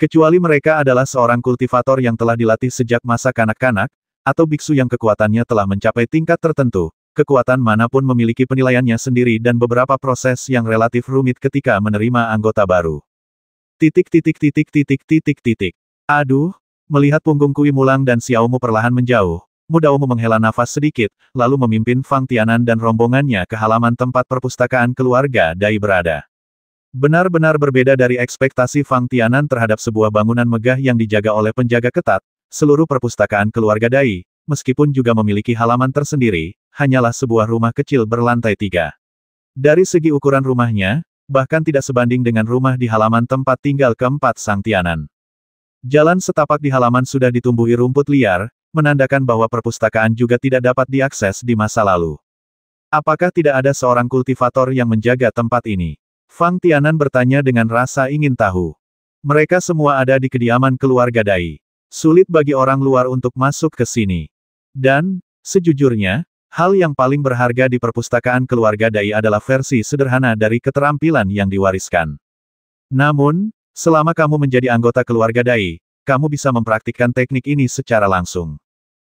Kecuali mereka adalah seorang kultivator yang telah dilatih sejak masa kanak-kanak, atau biksu yang kekuatannya telah mencapai tingkat tertentu, kekuatan manapun memiliki penilaiannya sendiri dan beberapa proses yang relatif rumit ketika menerima anggota baru. Titik titik titik titik titik titik. Aduh, melihat punggung Kui Mulang dan Xiaomu perlahan menjauh, Mudaumu menghela nafas sedikit, lalu memimpin Fang Tianan dan rombongannya ke halaman tempat perpustakaan keluarga Dai berada. Benar-benar berbeda dari ekspektasi Fang Tianan terhadap sebuah bangunan megah yang dijaga oleh penjaga ketat, seluruh perpustakaan keluarga Dai, meskipun juga memiliki halaman tersendiri, hanyalah sebuah rumah kecil berlantai tiga. Dari segi ukuran rumahnya, bahkan tidak sebanding dengan rumah di halaman tempat tinggal keempat Sang Tianan. Jalan setapak di halaman sudah ditumbuhi rumput liar, menandakan bahwa perpustakaan juga tidak dapat diakses di masa lalu. Apakah tidak ada seorang kultivator yang menjaga tempat ini? Fang Tianan bertanya dengan rasa ingin tahu. Mereka semua ada di kediaman keluarga Dai. Sulit bagi orang luar untuk masuk ke sini. Dan, sejujurnya, Hal yang paling berharga di perpustakaan keluarga Dai adalah versi sederhana dari keterampilan yang diwariskan. Namun, selama kamu menjadi anggota keluarga Dai, kamu bisa mempraktikkan teknik ini secara langsung.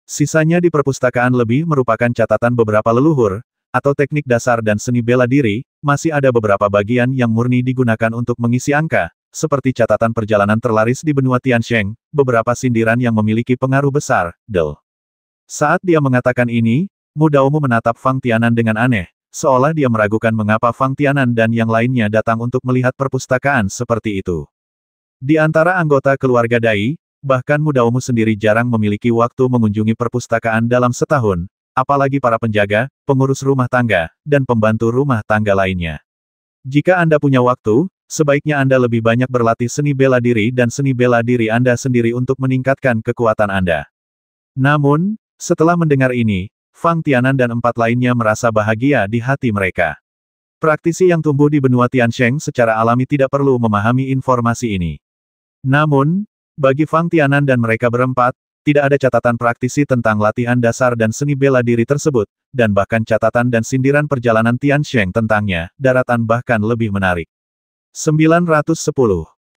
Sisanya di perpustakaan lebih merupakan catatan beberapa leluhur, atau teknik dasar dan seni bela diri, masih ada beberapa bagian yang murni digunakan untuk mengisi angka, seperti catatan perjalanan terlaris di benua Tiansheng, beberapa sindiran yang memiliki pengaruh besar, Del. Saat dia mengatakan ini, Mu Daomu menatap Fang Tianan dengan aneh, seolah dia meragukan mengapa Fang Tianan dan yang lainnya datang untuk melihat perpustakaan seperti itu. Di antara anggota keluarga Dai, bahkan Mu Daomu sendiri jarang memiliki waktu mengunjungi perpustakaan dalam setahun, apalagi para penjaga, pengurus rumah tangga, dan pembantu rumah tangga lainnya. Jika Anda punya waktu, sebaiknya Anda lebih banyak berlatih seni bela diri dan seni bela diri Anda sendiri untuk meningkatkan kekuatan Anda. Namun, setelah mendengar ini, Fang Tianan dan empat lainnya merasa bahagia di hati mereka. Praktisi yang tumbuh di benua Tiansheng secara alami tidak perlu memahami informasi ini. Namun, bagi Fang Tianan dan mereka berempat, tidak ada catatan praktisi tentang latihan dasar dan seni bela diri tersebut, dan bahkan catatan dan sindiran perjalanan Tiansheng tentangnya, daratan bahkan lebih menarik. 910